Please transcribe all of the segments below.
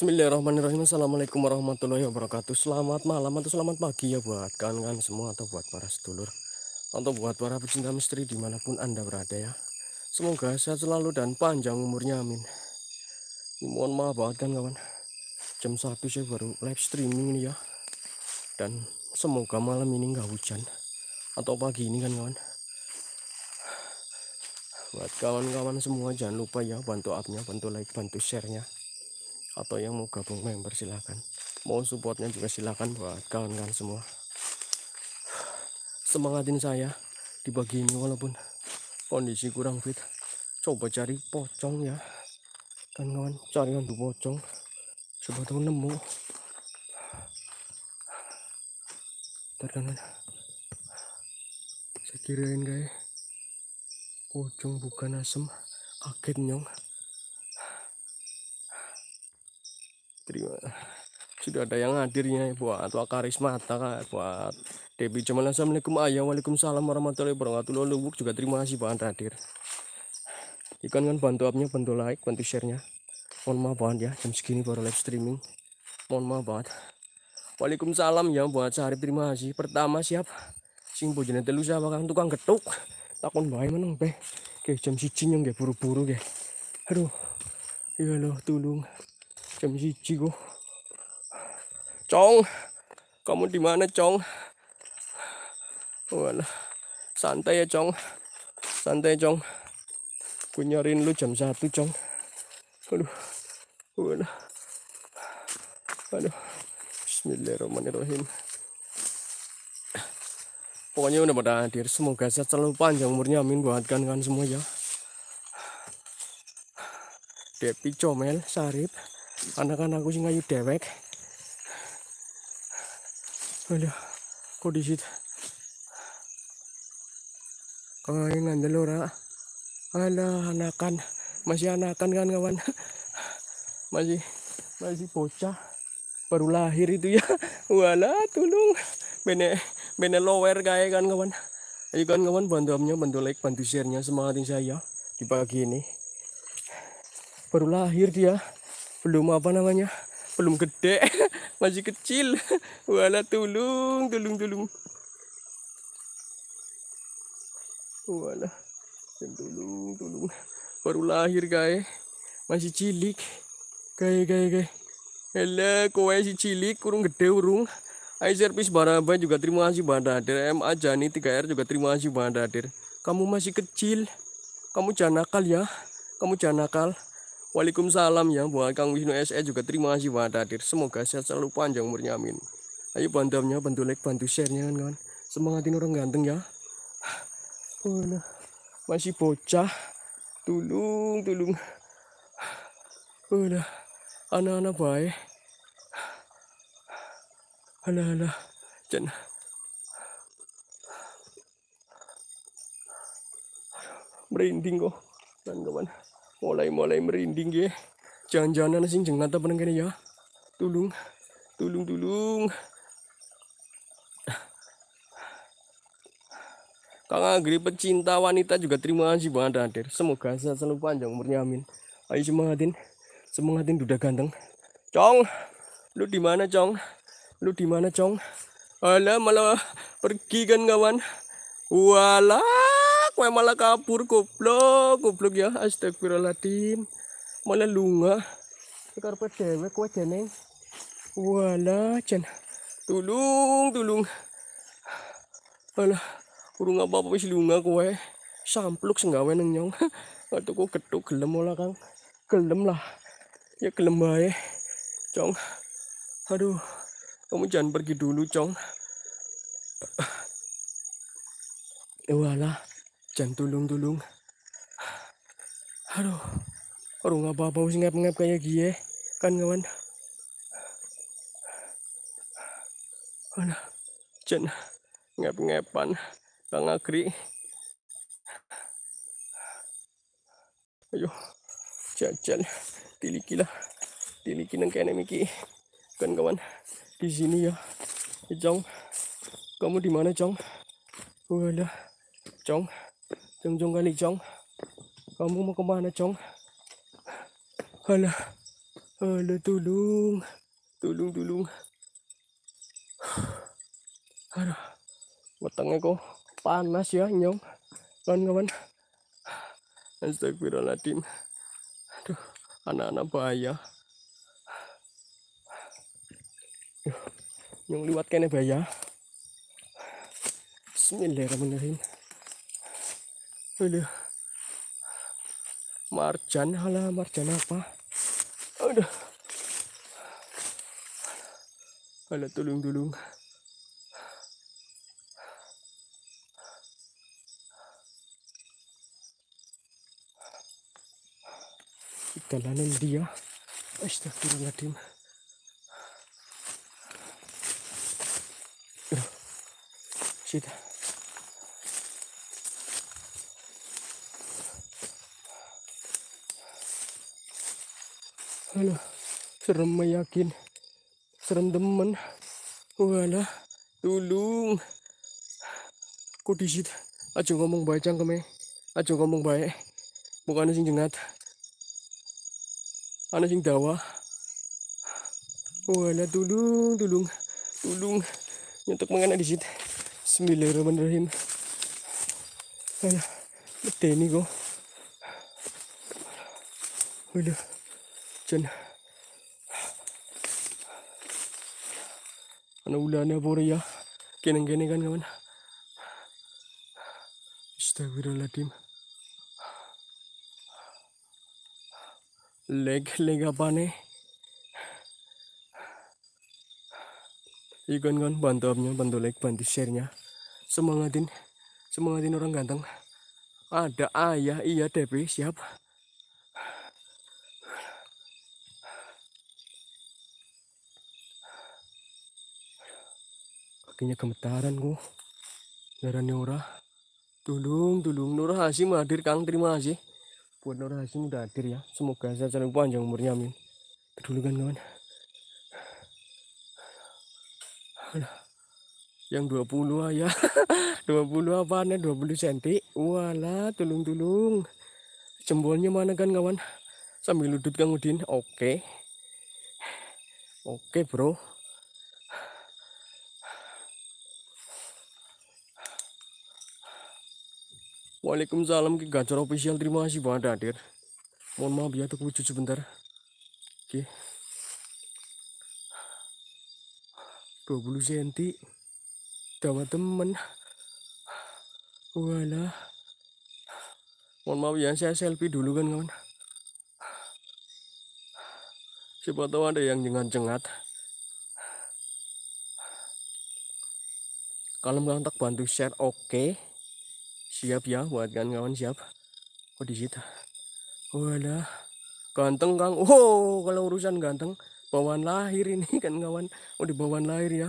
Bismillahirrahmanirrahim Assalamualaikum warahmatullahi wabarakatuh Selamat malam atau selamat pagi ya buat kalian semua Atau buat para sedulur Atau buat para pecinta misteri dimanapun anda berada ya Semoga sehat selalu dan panjang umurnya amin ini Mohon maaf banget kan kawan Jam 1 saya baru live streaming ini ya Dan semoga malam ini nggak hujan Atau pagi ini kan kawan Buat kawan-kawan semua jangan lupa ya bantu upnya, bantu like, bantu sharenya nya atau yang mau gabung member silahkan mau supportnya juga silahkan buat kawan-kawan semua semangatin saya di pagi ini walaupun kondisi kurang fit coba cari pocong ya kan kawan cari untuk pocong coba nemu ntar kawan saya kirain guys pocong bukan asem kaget nyong terima sudah ada yang hadirnya buat Wak Karismata Kak buat Debi cuman Assalamualaikum ayah ya, Waalaikumsalam warahmatullahi wabarakatuh lalu juga terima kasih bahan hadir ikan kan bantu apnya bantu like bantu sharenya mohon maaf banget ya jam segini baru live streaming mohon maaf banget Waalaikumsalam ya buat sehari terima kasih pertama siap sing bojone telu siapa kang tukang getuk takon bae meneng be oke jam siji nyong buru-buru ge aduh ya loh tulung jam siji ku Cong kamu di mana Cong Wala. Oh, santai ya Cong santai Cong ku nyariin lu jam 1, Cong aduh Wala. Oh, aduh Bismillahirrahmanirrahim pokoknya udah pada hadir semoga saya selalu panjang umurnya amin buat kan kan semua ya Depi Comel Sarip anak-anakku sing ayu dewek Aduh, situ kangen ngandel ora ala anakan masih anakan kan kawan masih masih bocah baru lahir itu ya wala tulung bene bene lower kayak kan kawan ayo kan kawan bantu amnya bantu like bantu sharenya semangatin saya di pagi ini baru lahir dia belum apa namanya belum gede masih kecil wala tulung tulung tulung wala tulung tulung baru lahir guys masih cilik gay gay gay hello, kowe si cilik kurung gede urung Ayo servis Baraba juga terima kasih Banda Hadir MA Jani 3R juga terima kasih Banda Hadir Kamu masih kecil Kamu jangan nakal ya Kamu jangan nakal Waalaikumsalam ya buat Kang Wisnu SE juga terima kasih buat hadir. Semoga sehat selalu panjang umurnya amin. Ayo bantuannya, bantu like, bantu share-nya kan kawan. Semangatin orang ganteng ya. Oh, masih bocah. Tulung, tulung. Oh, Anak-anak baik. Alah, alah. Jangan. Merinding kok. Dan kawan mulai-mulai merinding ya jangan-jangan asing, jangan nata pernah ya tulung tulung tulung Kang Agri pecinta wanita juga terima kasih banget hadir. Semoga sehat selalu panjang umurnya amin. Ayo semangatin, semangatin duda ganteng. Cong, lu di mana Cong? Lu di mana Cong? Alah malah pergi kan kawan. Wala. Wah malah kabur goblok, goblok ya. Astagfirullahaladzim. Malah lunga. Karpet dewek kue jeneng. Wala jen. Tulung, tulung. Alah, kurung apa-apa wis lunga kue Sampluk senggawe neng nyong. Atuh kue ketuk gelem ola Kang. Gelem lah. Ya gelem bae. Cong. Aduh. Kamu jangan pergi dulu, Cong. Walah hujan tulung tulung Aduh. Aduh apa-apa sih ngap ngap kayak gini Kan kawan, mana, hujan Ngap-ngapan. Kang Agri. Ayo. Jajan. Tiliki lah. Tiliki nang kena miki. Kan kawan. Di sini ya. Eh, Jong. Kamu di mana Jong? Walah. Jong. Jong jong kali jong. Kamu mau kemana jong? Alah. Alah tolong, tolong, tolong. Aduh. Matangnya kok panas ya nyong. Kawan-kawan. Astagfirullahaladzim. Aduh. Anak-anak bahaya. Nyong liwat kene bahaya. Bismillahirrahmanirrahim. Aduh. Marjan, halah marjan apa? Aduh. Alah tulung-tulung. Jalanan dia. Astagfirullahaladzim. Aduh. Sudah. Aduh, serem meyakin. Serem demen. Walah, tulung. Kok disit? Aja ngomong baik cangkeme. Aja ngomong baik. Bukan sing jengat. ada sing dawa. Walah, tulung, tulung. Tulung. Nyetuk mengenai disit. Bismillahirrahmanirrahim. Ayo, bete ini kok. Waduh. Ana ulan ya bore ya. Keneng-keneng kan kawan. Astagfirullahaladzim. Leg leg apa nih? Ikan kan bantu abnya, bantu like, bantu sharenya. Semangatin, semangatin orang ganteng. Ada ayah, iya Depi, siap. kakinya gemetaran ku darah Nora, tulung tulung Nora Hasim hadir Kang terima kasih buat Nora Hasim udah hadir ya semoga saya selalu panjang umurnya amin kedulukan kawan yang 20 ya 20 apa nih 20 cm wala tulung-tulung jempolnya mana kan kawan sambil ludut Kang Udin oke okay. oke okay, bro Waalaikumsalam ke Gacor Official terima kasih banget hadir mohon maaf ya tunggu cucu bentar oke 20 cm Dawa temen Wala. mohon maaf ya saya selfie dulu kan kawan siapa tahu ada yang dengan jengat kalau tak bantu share oke okay siap ya buat kan kawan siap kok oh, di situ wadah ganteng kang oh kalau urusan ganteng bawaan lahir ini kan kawan oh di bawaan lahir ya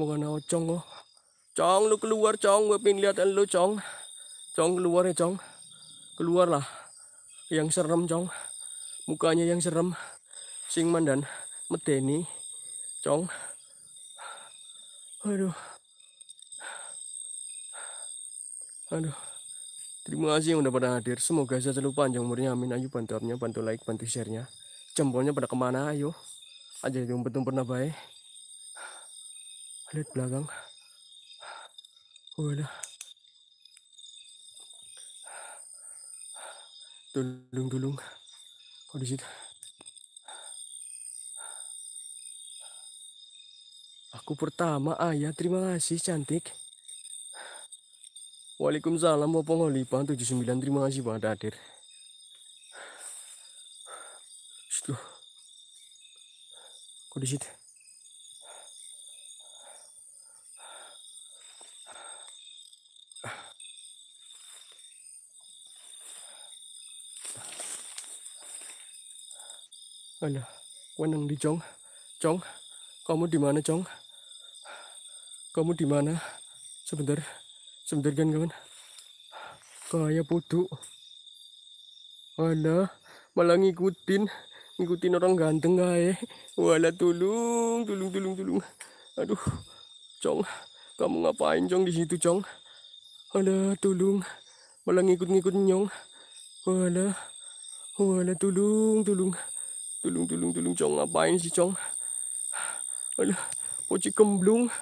mau kena ocong oh cong lu keluar cong gue pengen liatan lu cong cong keluar ya cong lah yang serem cong mukanya yang serem sing mandan medeni cong aduh aduh terima kasih yang udah pada hadir semoga saya selalu panjang umurnya amin ayo bantu abnya bantu like bantu sharenya jempolnya pada kemana ayo aja itu umpet pernah baik lihat belakang wadah dulung dulung kok di situ aku pertama ayah terima kasih cantik Waalaikumsalam Bapak Ngolipan 79 terima kasih Pak Dadir Aduh Kok di situ? Alah, wenang di Jong. Jong, kamu di mana, Jong? Kamu di mana? Sebentar. Sebentar kan kawan. Kayak bodoh. wala malah ngikutin. Ngikutin orang ganteng gak ya? wala tulung, tulung, tulung, tulung. Aduh, Cong. Kamu ngapain Cong di situ Cong? wala tulung. Malah ngikut-ngikut nyong. wala wala tulung, tulung. Tulung, tulung, tulung. Cong ngapain sih Cong? wala poci kemblung.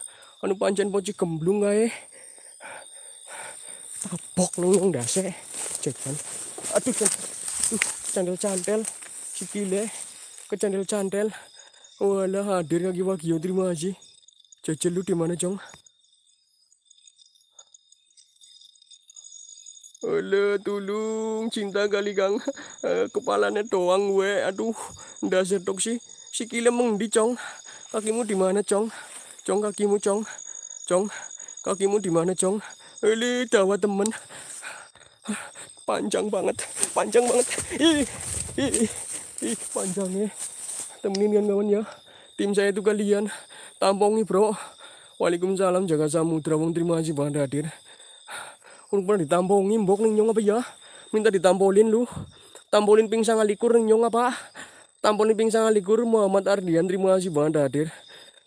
Anu pancen poci kemblung gak ya? tabok nunggung dase jajan aduh candel candel si kile ke candel candel walah hadir lagi wagio terima aji jajan lu di mana jong Alah, tulung cinta kali gang uh, eh, kepalanya doang aduh dasar tok si si kile mengdi cong kakimu di mana cong cong kakimu cong cong kakimu di mana cong ini dawa temen. Panjang banget, panjang banget. Ih, ih, ih, panjangnya. Temenin kan kawan ya. Tim saya itu kalian. Tampongi bro. Waalaikumsalam jaga samudra wong terima kasih banget hadir. Kurang pernah ditampongi mbok ning nyong apa ya? Minta ditampolin lu. Tampolin pingsan alikur likur ning nyong apa? Tampolin pingsan alikur Muhammad Ardian terima kasih banget hadir.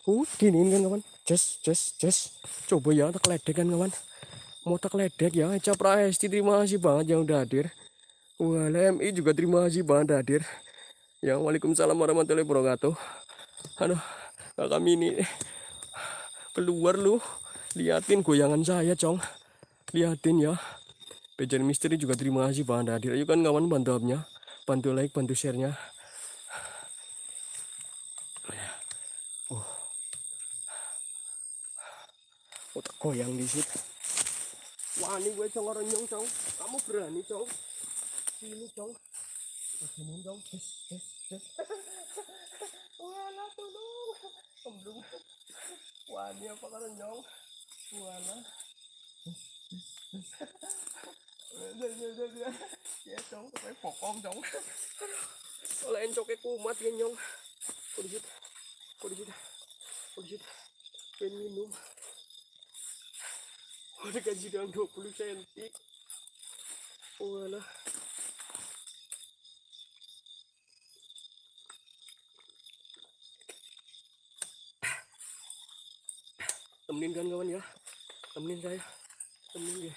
Uh, giniin kan kawan. Cess, cess, cess. Coba ya tak ledek kan kawan. Motak ledek ya, capra ST terima kasih banget yang udah hadir. Wah, juga terima kasih banget hadir. Ya, Waalaikumsalam warahmatullahi wabarakatuh. Aduh, kakak mini keluar lu. Liatin goyangan saya, Cong. Liatin ya. Bejan Misteri juga terima kasih banget hadir. Ayo kan kawan bantu abnya. Bantu like, bantu share-nya. Oh. oh tak goyang di situ wani gue cong renyong cong kamu berani cong sini cong begini cong des des des wala tolong kemblung wani apa renyong wala ya cong sampai pokong cong kalau encoknya kumat ya nyong kudu kudu kudu minum udah gaji dalam 20 cm walah temenin kan kawan ya temenin saya temenin ya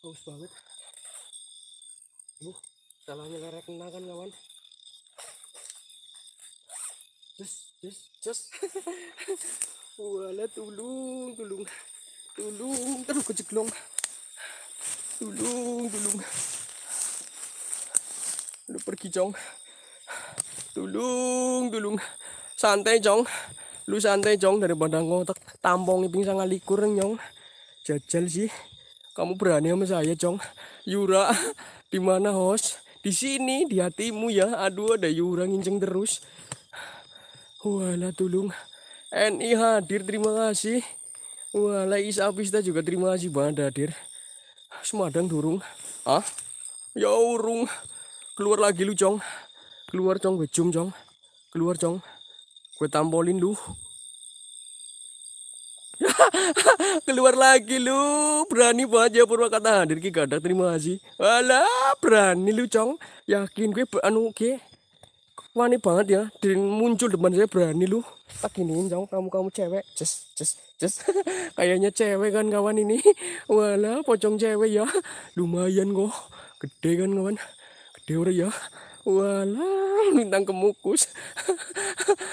haus banget bu salahnya lerek kena kan kawan just just just walah, tulung tulung Tulung, aduh kejeglong. Tulung, tulung. Lu pergi, Jong. Tulung, tulung. Santai, Jong. Lu santai, Jong, dari bandang ngotak tampong liping sangat ngalikur nyong. Jajal sih. Kamu berani sama saya, Jong. Yura, di mana, host? Di sini, di hatimu ya. Aduh, ada Yura nginceng terus. wala tulung. NI hadir, terima kasih. Wah, lagi habis kita juga terima kasih banget, Hadir. Semadang durung. Ah? Ya urung. Keluar lagi lu, Cong. Keluar, Cong, Becum, Cong. Keluar, Cong. Gue tampolin lu. keluar lagi lu berani banget ya purwa kata hadir ki gadak terima kasih alah berani lu cong yakin gue anu ke wani banget ya dan muncul depan saya berani lu tak giniin jauh kamu kamu cewek just just just kayaknya cewek kan kawan ini wala pocong cewek ya lumayan kok gede kan kawan gede ora ya wala bintang kemukus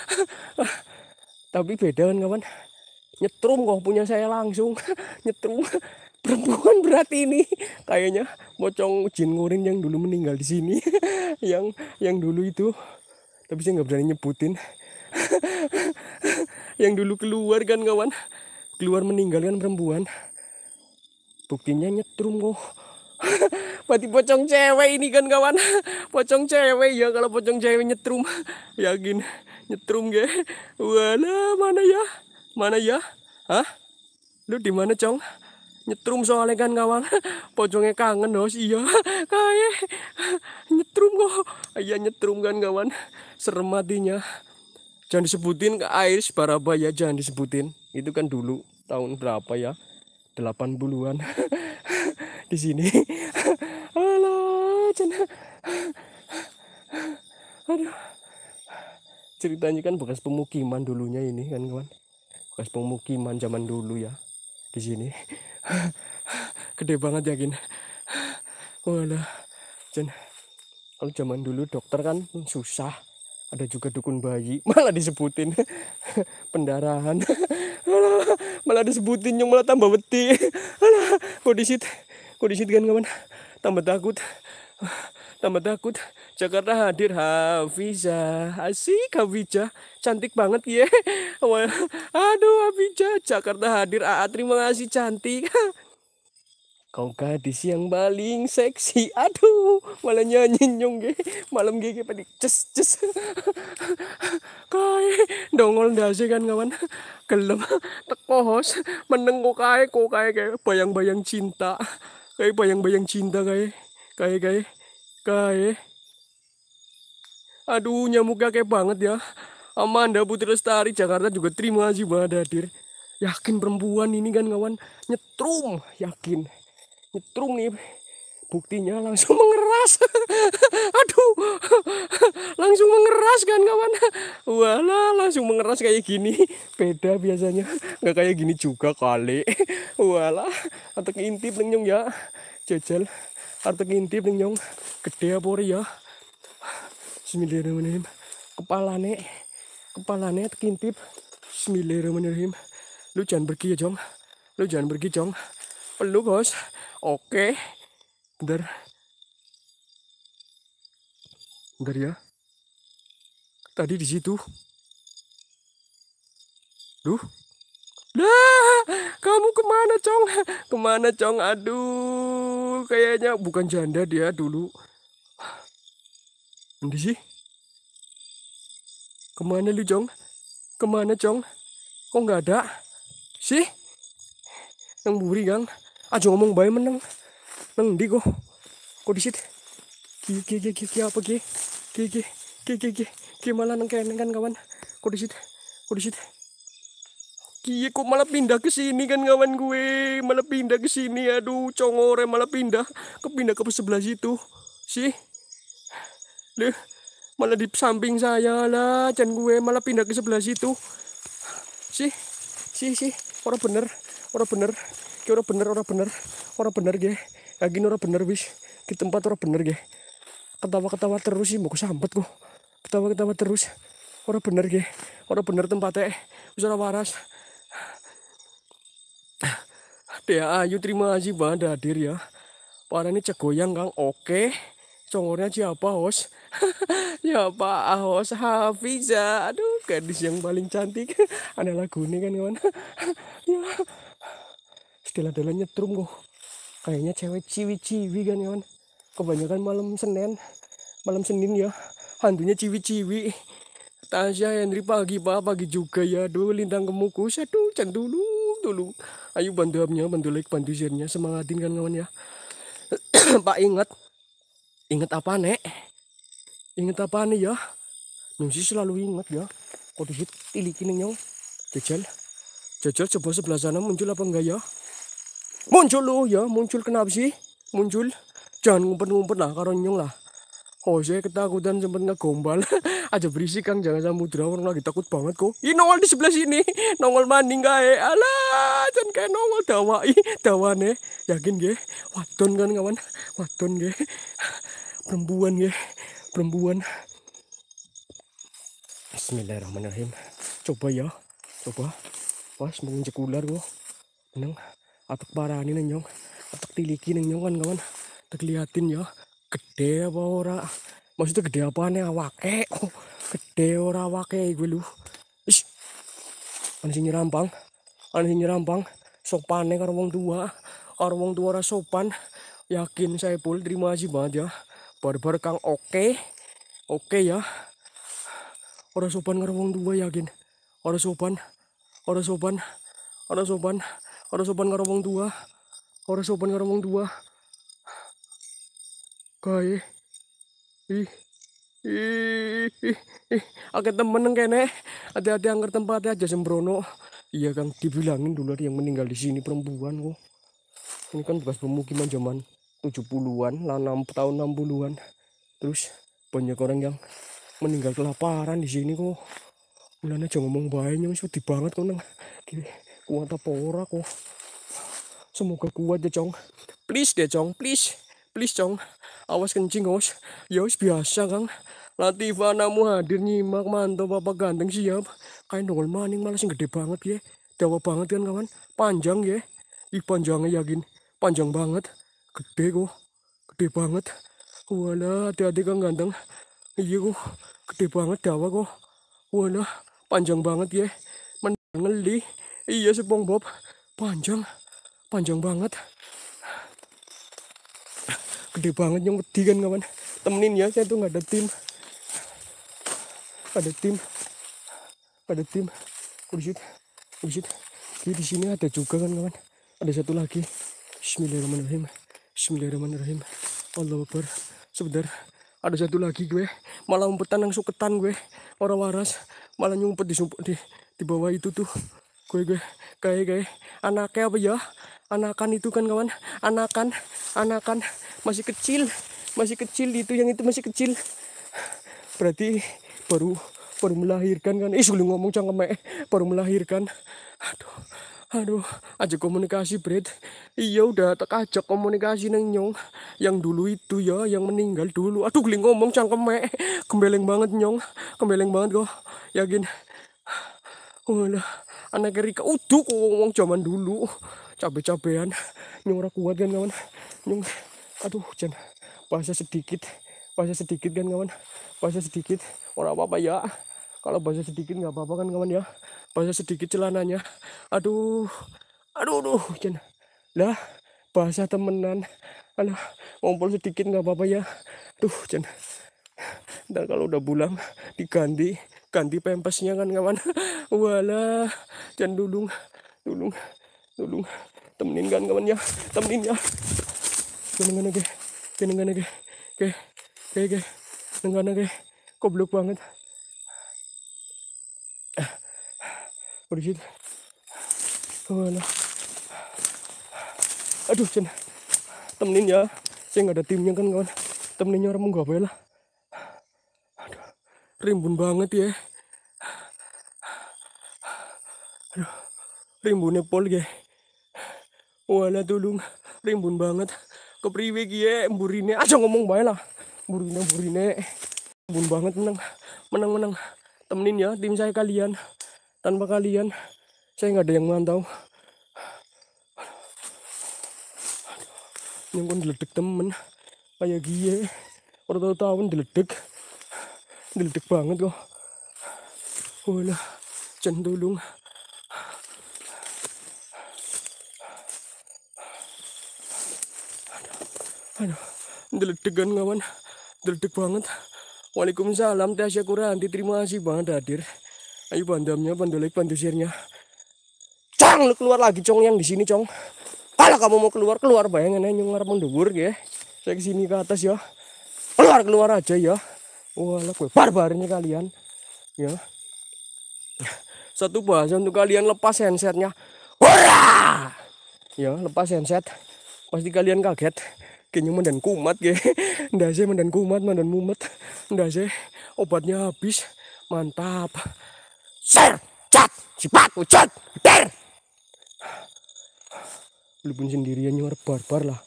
tapi beda kan kawan nyetrum kok punya saya langsung nyetrum perempuan berarti ini kayaknya pocong jin ngurin yang dulu meninggal di sini yang yang dulu itu tapi saya nggak berani nyebutin yang dulu keluar kan kawan keluar meninggalkan perempuan buktinya nyetrum kok berarti pocong cewek ini kan kawan pocong cewek ya kalau pocong cewek nyetrum yakin nyetrum ge wala mana ya mana ya hah lu di mana cong nyetrum soalnya kan kawan pocongnya kangen dos oh, iya kaya nyetrum kok iya nyetrum kan kawan serem matinya jangan disebutin ke Ais Barabaya jangan disebutin itu kan dulu tahun berapa ya 80-an di sini aduh ceritanya kan bekas pemukiman dulunya ini kan kawan bekas pemukiman zaman dulu ya di sini gede banget yakin walah jangan kalau zaman dulu dokter kan susah ada juga dukun bayi malah disebutin pendarahan malah disebutin yang malah tambah beti alah kondisi kondisit kan kawan tambah takut tambah takut Jakarta hadir Hafiza asik Hafiza cantik banget ya aduh Hafiza Jakarta hadir AA terima kasih cantik Kau gadis yang paling seksi. Aduh, malah nyanyi nyong ge. Malam gege pada ces ces. Kae dongol ndase kan kawan. Gelem teko hos meneng kok kae kok kae kae bayang-bayang cinta. Kae bayang-bayang cinta kae. Kae kae kae. Aduh, nyamuk kayak banget ya. Amanda Putri Lestari Jakarta juga terima kasih banget hadir. Yakin perempuan ini kan kawan nyetrum, yakin nyetrum nih buktinya langsung mengeras aduh langsung mengeras kan kawan wala langsung mengeras kayak gini beda biasanya nggak kayak gini juga kali wala atau intip nyong ya jajal atau intip nyong gede apa ya Bismillahirrahmanirrahim kepalane kepalane tekintip Bismillahirrahmanirrahim lu jangan pergi ya jong lu jangan pergi jong perlu bos oke bentar bentar ya tadi di situ duh dah kamu kemana cong kemana cong aduh kayaknya bukan janda dia dulu Nanti sih kemana lu cong kemana cong kok nggak ada sih yang buri kang aja ngomong bayi menang neng di kok kok ki ki ki ki apa ki ki ki ki ki ki ki malah neng kayak kan kawan kok disit kok disit ki kok malah pindah ke sini kan kawan gue malah pindah ke sini aduh congore malah pindah ke pindah ke sebelah situ sih deh malah di samping saya lah dan gue malah pindah ke sebelah situ sih sih sih orang bener orang bener ki orang bener orang bener orang bener ya gini orang bener wis di tempat orang bener ge ketawa ketawa terus sih mau sambat kok ketawa ketawa terus Orang bener ge Orang bener tempatnya bisa orang waras Dea Ayu terima kasih banget hadir ya Para ini cegoyang kang oke Congornya siapa hos Siapa pak hos Hafiza Aduh gadis yang paling cantik Ada lagu ini kan kawan Ya dalan-dalan nyetrum kok kayaknya cewek ciwi-ciwi kan ya kan kebanyakan malam Senin malam Senin ya hantunya ciwi-ciwi Tasya Henry pagi pak pagi juga ya aduh lintang kemukus aduh can dulu dulu ayo bantu abnya bantu like bantu share-nya semangatin kan kawan ya pak ingat ingat apa nek ingat apa nih ya Nungsi selalu ingat ya kok dihit tilikin nyong jajal jajal coba sebelah sana muncul apa enggak ya muncul lu ya muncul kenapa sih muncul jangan ngumpet-ngumpet lah karonyong lah oh saya ketakutan sempet ngegombal aja berisik kang jangan sama mudra orang lagi takut banget kok ini nongol di sebelah sini nongol maning kaya alah jangan kayak nongol dawai dawane yakin gak waton kan kawan waton gak perempuan gak perempuan Bismillahirrahmanirrahim coba ya coba pas menginjak ular kok menang atau barani nang nyong atau tiliki nang nyong kawan-kawan terlihatin ya gede apa ora maksudnya gede apa nih ya? awake oh, gede ora awake gue lu ish ana sing rampang sopan sing nyirampang sopane karo wong tua karo tua ora sopan yakin saya pul terima kasih banget ya barbar kang oke okay. oke okay ya ora sopan karo tua yakin ora sopan ora sopan ora sopan Karo sopan karo wong tua. Karo sopan karo wong tua. Gae. Ih. Ih, ih, ih. Oke temen kene, hati-hati angker tempatnya aja sembrono. Iya kang, dibilangin dulu ada yang meninggal di sini perempuan kok. Oh. Ini kan bekas pemukiman zaman 70-an, lah 6 tahun 60-an. Terus banyak orang yang meninggal kelaparan di sini kok. Mulanya aja ngomong baiknya, sedih banget kok neng, Gini kuat apa ora kok semoga kuat deh ya, cong please deh cong please please cong awas kencing awas ya awas biasa kang Latifah namu hadir nyimak mantap apa ganteng siap kain dongol maning malah sing gede banget ya dawa banget kan kawan panjang ya ih panjangnya yakin panjang banget gede kok gede banget wala hati-hati kang ganteng iya kok gede banget dawa kok wala panjang banget ya menengeli Iya SpongeBob. Panjang. Panjang banget. Gede banget yang wedi kan kawan. Temenin ya saya tuh nggak ada tim. Ada tim. Ada tim. Kursit. Kursit. di sini ada juga kan kawan. Ada satu lagi. Bismillahirrahmanirrahim. Bismillahirrahmanirrahim. Allah Akbar. Sebentar ada satu lagi gue malah umpetan langsung ketan gue orang waras malah nyumpet di, di di bawah itu tuh gue gue kayak kayak anaknya apa ya anakan itu kan kawan anakan anakan masih kecil masih kecil itu yang itu masih kecil berarti baru baru melahirkan kan ih eh, ngomong cangkemek baru melahirkan aduh aduh aja komunikasi Brit iya udah tak ajak komunikasi neng nyong yang dulu itu ya yang meninggal dulu aduh geli ngomong cangkeme kembeleng banget nyong kembeleng banget kok yakin Oh, anak keri uduk wong zaman dulu cabe-cabean nyung ora kuat kan kawan nyung aduh jan bahasa sedikit bahasa sedikit kan kawan bahasa sedikit orang apa-apa ya kalau bahasa sedikit nggak apa-apa kan kawan ya bahasa sedikit celananya aduh aduh aduh jan lah bahasa temenan alah ngumpul sedikit nggak apa-apa ya tuh jen dan kalau udah pulang diganti ganti pempesnya kan kawan walah dan dulung dulung dulung temenin kan kawan ya temenin ya jenengan lagi temenin lagi oke oke oke jenengan lagi goblok banget ah. gitu wala Aduh, Cen. Temenin ya. Saya nggak ada timnya kan, kawan. Temeninnya orang menggapai ya, lah rimbun banget ya aduh rimbunnya pol ya wala tulung rimbun banget kepriwe gie burine aja ngomong bae lah burine burine rimbun banget menang menang menang temenin ya tim saya kalian tanpa kalian saya nggak ada yang mantau yang kon diledek temen kayak gie orang tahun diledek Dildek banget kok. Wala, cendulung. Aduh, deledegan kawan. Deledeg banget. Waalaikumsalam, Tasya Kuranti. Terima kasih banget hadir. Ayo bandamnya, bandolek, bandusirnya. Cang, lu keluar lagi, Cong, yang di sini, Cong. Kalau kamu mau keluar, keluar. bayangin aja ngarep mendukur, ya. Saya ke sini ke atas, ya. Keluar, keluar aja, ya. Walah gue barbarnya kalian. Ya. Satu bahasa untuk kalian lepas handsetnya. Hurrah! Ya, lepas handset. Pasti kalian kaget. Kayaknya mendan kumat ge. sih mendan kumat, mendan mumet. sih obatnya habis. Mantap. Ser, cat, cepat, ucat, der. Lu pun sendirian nyuar barbar lah.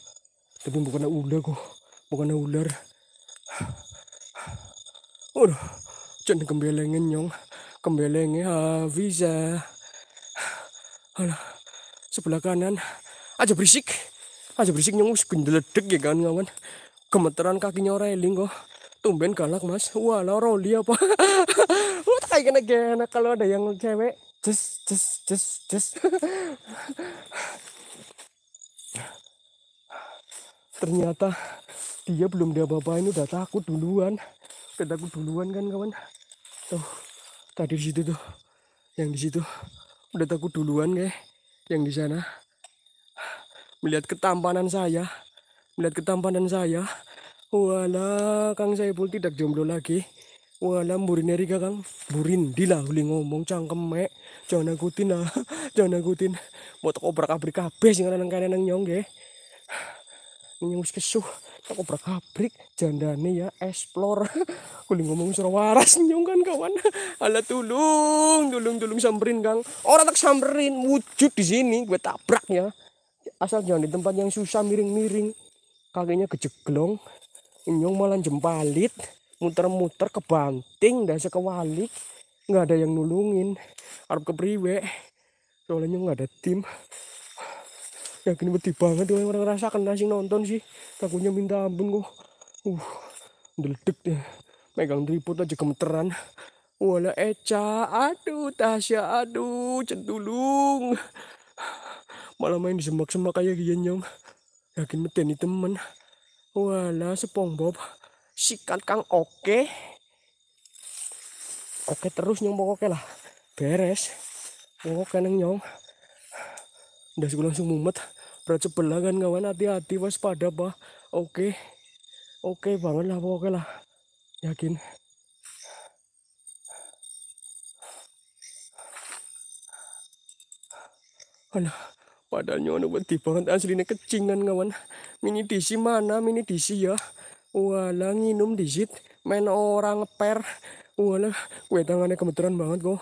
Tapi bukan ular kok. Bukan ular. Aduh, jangan kembelengin nyong. Kembelengin habis ah, visa Alah, sebelah kanan. Aja berisik. Aja berisik nyong, gendeledek ya kan kawan. Gemeteran kakinya railing kok. Tumben galak mas. Walah, roli apa. Wah, tak kena gena kalau ada yang cewek. Just, just, just, just. Ternyata dia belum dia ini udah takut duluan sepeda aku duluan kan kawan tuh tadi di situ tuh yang di situ udah takut duluan kayak yang di sana melihat ketampanan saya melihat ketampanan saya wala kang saya pun tidak jomblo lagi wala erika kang burin dila uli ngomong cangkeme jangan ngutin lah jangan ngutin, mau tak obrak abrik kabeh sing nang kene nang nyong nggih ini wis kesuh aku janda jandane ya explore kuling ngomong suara waras nyong kan kawan ala tulung tulung tulung samperin kang orang tak samperin wujud di sini gue tabrak ya asal jangan di tempat yang susah miring-miring kakinya kejeglong nyong malah jempalit muter-muter kebanting dan sekewalik nggak ada yang nulungin harap kepriwe soalnya nggak ada tim ya gini beti banget orang rasa kena sih nonton sih takutnya minta ampun kok uh deledek deh megang tripod aja gemeteran wala Eca aduh Tasya aduh cendulung malah main di semak-semak kayak gini nyong yakin beti nih temen wala bob. sikat kang oke okay. oke okay, terus nyong pokoknya lah beres pokoknya neng nyong udah langsung mumet berat sebelah kan kawan hati-hati waspada bah oke oke banget lah oke lah yakin alah padanya udah berarti banget aslinya kecingan kawan mini DC mana mini DC ya wala nginum disit main orang per? wala gue tangannya kebetulan banget kok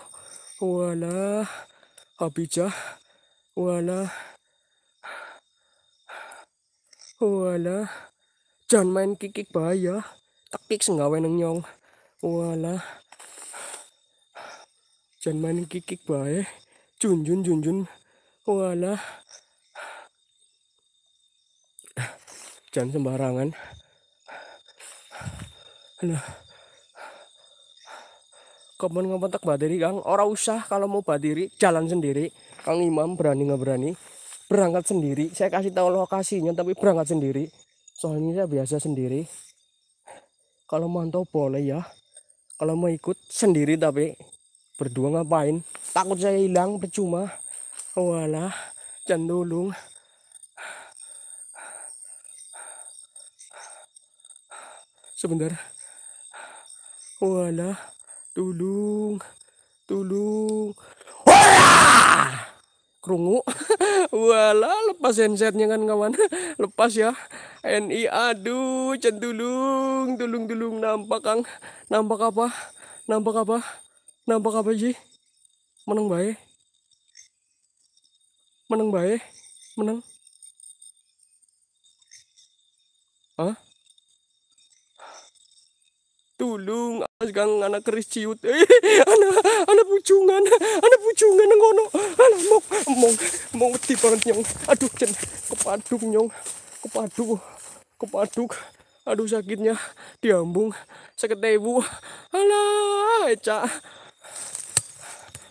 wala habijah wala Wala, Jangan main kikik bahaya. Takik senggawe neng nyong. Wala, Jangan main kikik bahaya. Junjun junjun. Wala, Jangan sembarangan. Aduh. Kapan tak badiri Kang? Orang usah kalau mau badiri jalan sendiri. Kang Imam berani nggak berani berangkat sendiri saya kasih tahu lokasinya tapi berangkat sendiri soalnya saya biasa sendiri kalau mantau boleh ya kalau mau ikut sendiri tapi berdua ngapain takut saya hilang percuma walah jandulung sebentar walah tulung tulung krungu wala lepas handsetnya kan kawan lepas ya NI aduh cendulung, tulung tulung nampak kang nampak apa nampak apa nampak apa sih menang baik menang baik menang Hah? tulung Gang anak keris ciut eh anak anak pucungan anak pucungan ngono anak mau mau mau mati banget nyong aduh cen kepaduk nyong kepaduk kepaduk aduh sakitnya diambung sakit ibu alah eca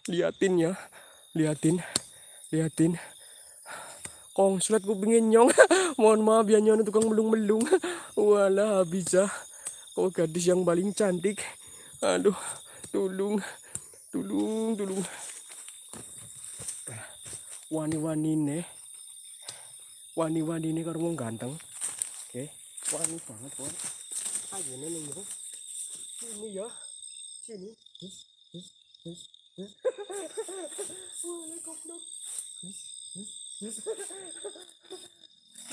liatin ya liatin liatin kong sulat kupingin nyong mohon maaf ya nyong tukang melung melung wala bisa Oh gadis yang paling cantik. Aduh, tulung, tulung, tulung. Wani-wani nih. Wani-wani nih karo ganteng. Oke, okay. wani banget kok. Ayo ah, nih nih. Ini ya. Sini. Hahaha. Hahaha. goblok.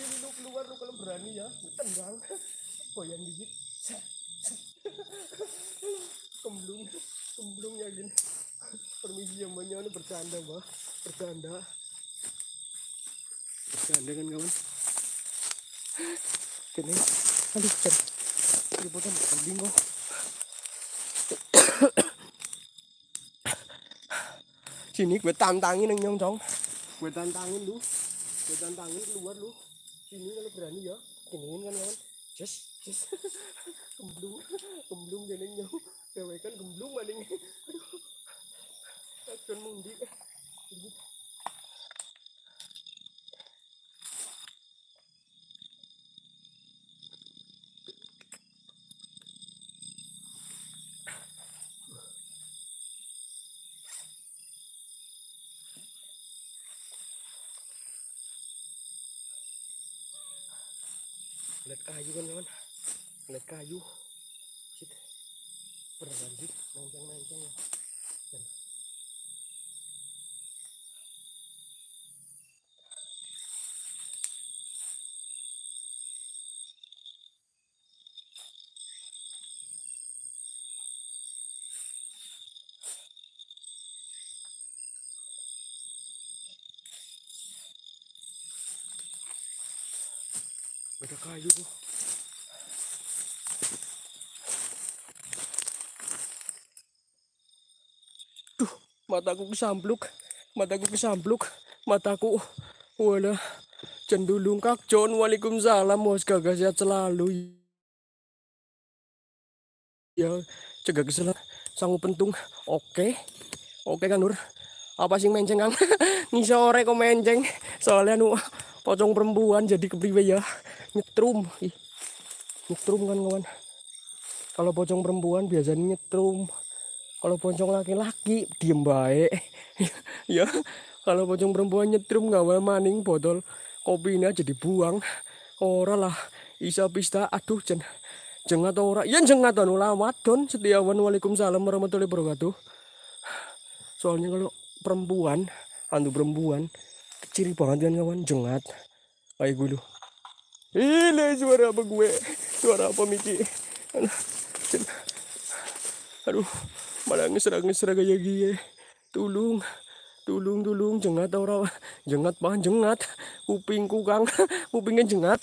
Ini lu keluar lu kalau berani ya, tendang. Goyang dikit kemblung kemblung ya gini permisi yang banyak ini bercanda bah bercanda bercanda kan kawan kini aduh cer ributan kambing kok sini gue tantangin yang nyong cong gue tantangin lu gue tantangin keluar lu sini kalau berani ya ini kan kawan Yes, yes. Gumblung. Gumblung ganun yung. Gawin ka, gumblung. Maling. At yun mong di. kayu kan kawan ngeliat kayu Shit. pernah lanjut mencang-mencang ya dan ada kayu tuh mataku kesambluk mataku kesambluk mataku wala cendulung kak John waalaikumsalam bos gagas sehat selalu ya cegah kesel sanggup pentung oke oke kan Nur apa sih menceng kang nih sore kok menceng soalnya nu pocong perempuan jadi kepriwe ya nyetrum nyetrum kan kawan kalau pocong perempuan biasanya nyetrum kalau poncong laki-laki diem baik ya kalau poncong perempuan nyetrum ngawal maning botol kopi ini aja dibuang ora lah isa pista aduh jen jengat ora yen iya, jengat nulawat don setiawan waalaikumsalam warahmatullahi wabarakatuh soalnya kalau perempuan hantu perempuan ciri banget kan kawan jengat kayak gue lu ini suara apa gue suara apa Miki aduh malah malangisra-ngisra gaya giye tulung tulung tulung jengat tau rawa, jengat bang jengat kupingku kang kupingnya jengat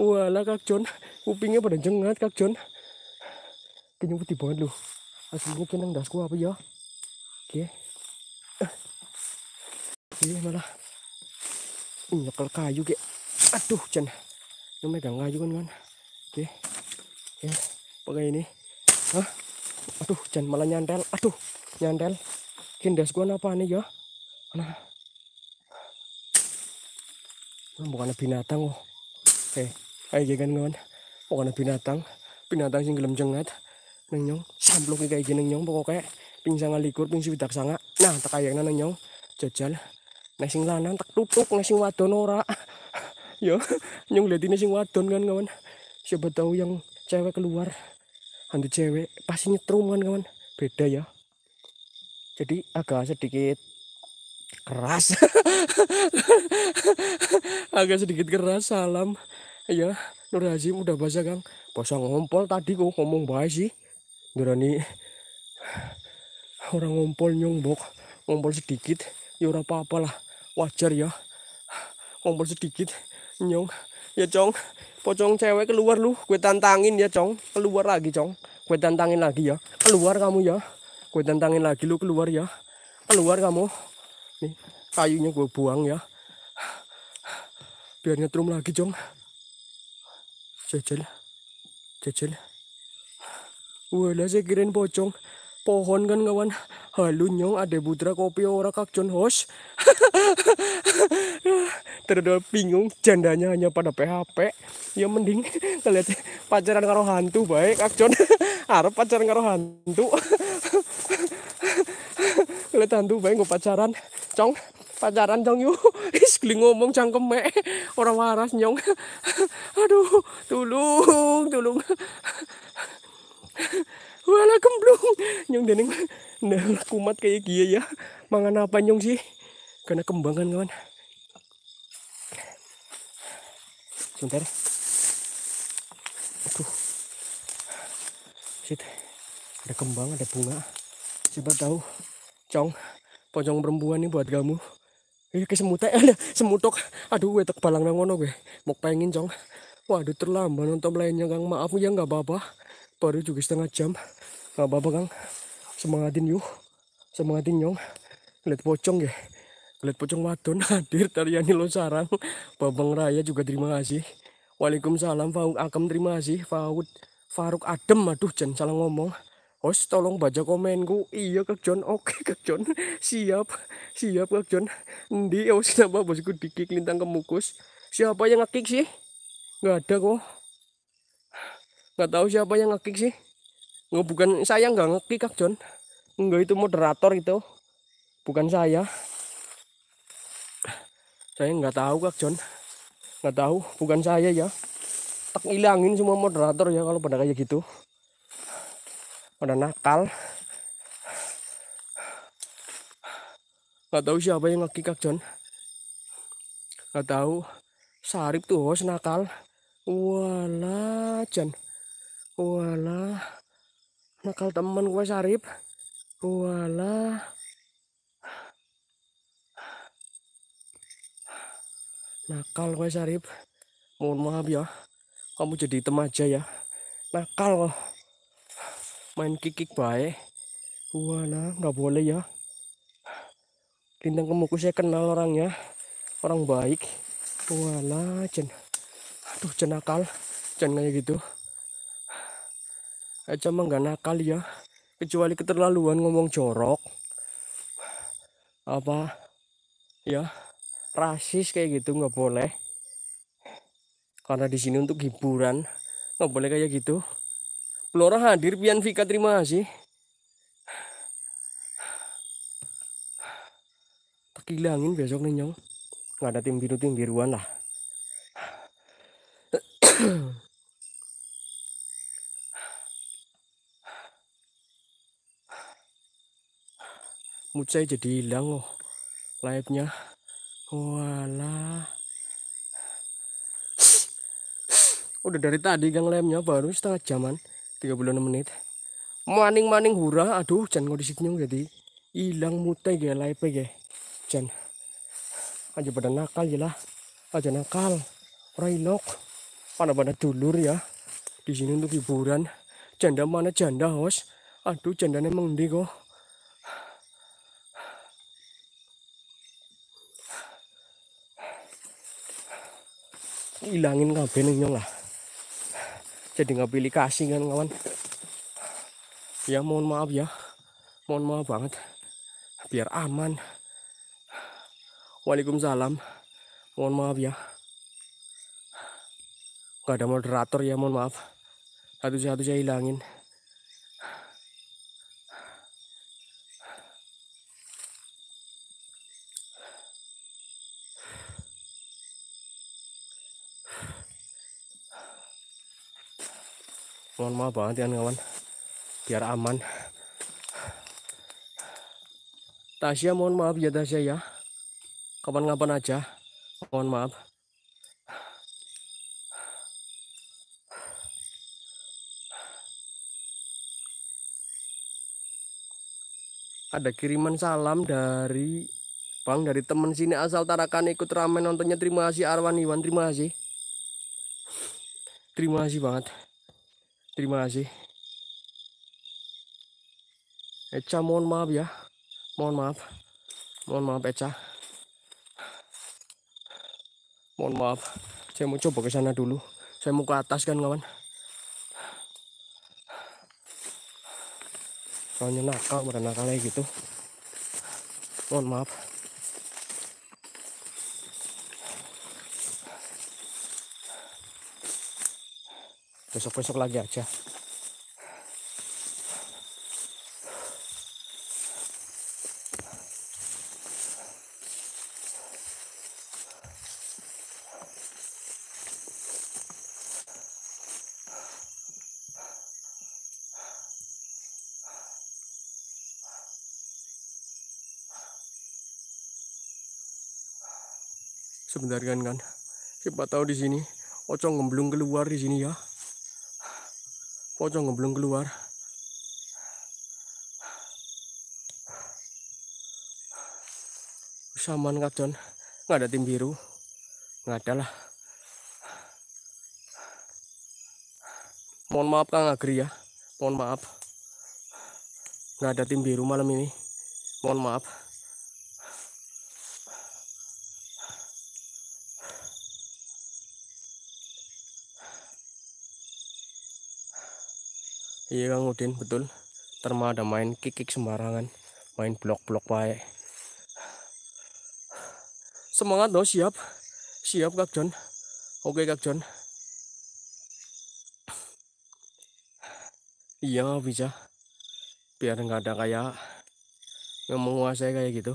wala kak John kupingnya pada jengat kak John kenyang putih banget lu aslinya kenang dasku apa ya oke ini malah nyekel kayu kek aduh John yang megang kayu kan kan oke oke, pakai ini Hah? aduh jangan malah nyantel aduh nyantel kindas gua apa nih ya nah bukan binatang oh eh ayo jangan kawan bukan binatang binatang sing gelem jengat neng nyong samplok kayak gini neng nyong pokoknya ping sanga likur ping siwidak sanga nah tak kayak neng nyong jajal neng sing lanang tak tutup neng sing wadon ora yo nyong liat ini sing wadon kan kawan siapa tahu yang cewek keluar hantu cewek pasti nyetrum kan kawan beda ya jadi agak sedikit keras agak sedikit keras salam ya Nur Hazim udah bahasa Kang bahasa ngompol tadi kok ngomong baik sih Nurani orang ngompol nyombok ngompol sedikit ya orang apa-apa lah wajar ya ngompol sedikit nyong ya cong pocong cewek keluar lu gue tantangin ya cong keluar lagi cong gue tantangin lagi ya keluar kamu ya gue tantangin lagi lu keluar ya keluar kamu nih kayunya gue buang ya biar nyetrum lagi cong jajal jajal wala saya kirain pocong pohon kan kawan halu nyong ada budra kopi ora kak host Hos bingung jandanya hanya pada PHP ya mending kalian pacaran karo hantu baik kak John pacaran karo hantu kalian hantu baik nggak pacaran cong pacaran dong yuk is ngomong me orang waras nyong aduh tolong tolong wala kemblung nyong dening nah kumat kayak gini ya mangan apa nyong sih karena kembangan kawan sebentar aduh Sit. ada kembang ada bunga siapa tahu cong pocong perempuan ini buat kamu Ih, ke semut ada semutok. Aduh, gue tak palang nangono gue. Mau pengen cong. Waduh, terlambat nonton lainnya kang. Maaf ya nggak apa-apa baru juga setengah jam nah, kang semangatin yuk semangatin nyong lihat pocong ya lihat pocong wadon hadir Taryani lo sarang babang raya juga terima kasih Waalaikumsalam Fauk Akam terima kasih Faud Faruk Adem aduh jangan salah ngomong Host tolong baca komenku iya Kak John oke Kak John siap siap Kak John ndi host napa bosku dikik lintang kemukus siapa yang ngekik sih nggak ada kok nggak tahu siapa yang ngekick sih nggak bukan saya nggak ngekick kak John nggak itu moderator itu bukan saya saya nggak tahu kak John nggak tahu bukan saya ya tak ilangin semua moderator ya kalau pada kayak gitu pada nakal nggak tahu siapa yang ngekick kak John nggak tahu Sarip tuh host nakal walah John Wala Nakal temen gue Sarip. wala Nakal gue Sarip. Mohon maaf ya. Kamu jadi item aja ya. Nakal Main kikik baik. wala nggak boleh ya. Lintang kemuku saya kenal orangnya. Orang baik. wala jen. Aduh, jenakal. Jangan kayak gitu aja mah nggak nakal ya kecuali keterlaluan ngomong jorok apa ya rasis kayak gitu nggak boleh karena di sini untuk hiburan nggak boleh kayak gitu Flora hadir Pian Vika terima kasih tak hilangin besok nih nyong nggak ada tim biru tim biruan lah mood jadi hilang loh live-nya walah udah dari tadi gang lemnya baru setengah jaman 36 menit maning-maning hura aduh jangan kondisinya jadi hilang mutai ya live ya jangan aja pada nakal ya lah aja nakal railok pada pada dulur ya di sini untuk hiburan janda mana janda hos aduh janda emang di oh. kok ilangin kabeh ning lah jadi nggak pilih kasih kan kawan ya mohon maaf ya mohon maaf banget biar aman Waalaikumsalam mohon maaf ya gak ada moderator ya mohon maaf satu-satu saya hilangin mohon maaf banget ya kawan biar aman Tasya mohon maaf ya Tasya ya kapan-kapan aja mohon maaf ada kiriman salam dari Bang dari temen sini asal Tarakan ikut ramen nontonnya terima kasih Arwan Iwan terima kasih terima kasih banget terima kasih Eca mohon maaf ya mohon maaf mohon maaf Eca mohon maaf saya mau coba ke sana dulu saya mau ke atas kan kawan soalnya nakal mereka lagi gitu mohon maaf besok-besok lagi aja sebentar kan kan siapa tahu di sini ocong gemblung keluar di sini ya pocong belum keluar saman kadon nggak ada tim biru nggak ada lah mohon maaf kang agri ya mohon maaf nggak ada tim biru malam ini mohon maaf iya Kang Udin betul terma ada main kikik sembarangan main blok-blok baik semangat dong siap siap Kak John oke Kak John iya bisa biar nggak ada kayak yang menguasai kayak gitu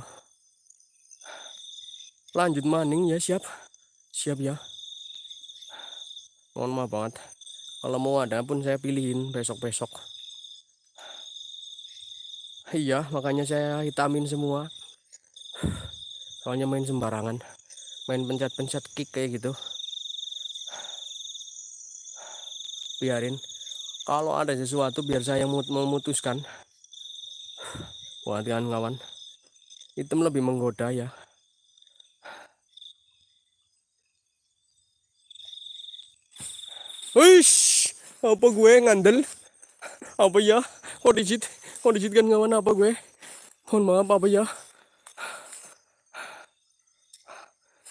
lanjut maning ya siap siap ya mohon maaf banget kalau mau ada pun saya pilihin besok-besok iya makanya saya hitamin semua soalnya main sembarangan main pencet-pencet kick kayak gitu biarin kalau ada sesuatu biar saya memutuskan kawan kawan hitam lebih menggoda ya apa gue ngandel apa ya kok digit kok digit kan ngawan apa gue mohon maaf apa ya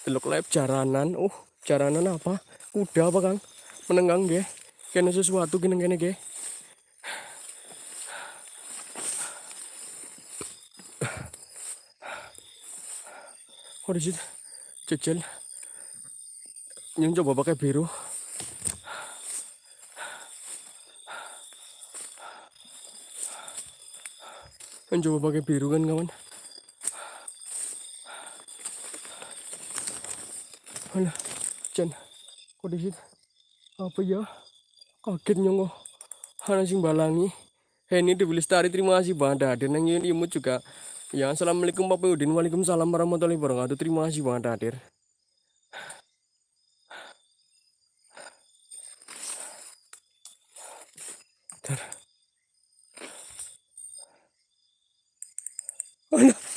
teluk lab jaranan oh jaranan apa kuda apa kang menenggang gue kena sesuatu kena kena gue kok digit cecil yang coba pakai biru kan coba pakai biru kan kawan Alah, Chan, kok di situ? Apa ya? Kaget nyongo. Ana sing balangi. Heni di Lestari, terima kasih banget. Hadir nang ini imut juga. Ya, Assalamualaikum bapak Udin. Waalaikumsalam warahmatullahi wabarakatuh. Terima kasih banget hadir. Bentar.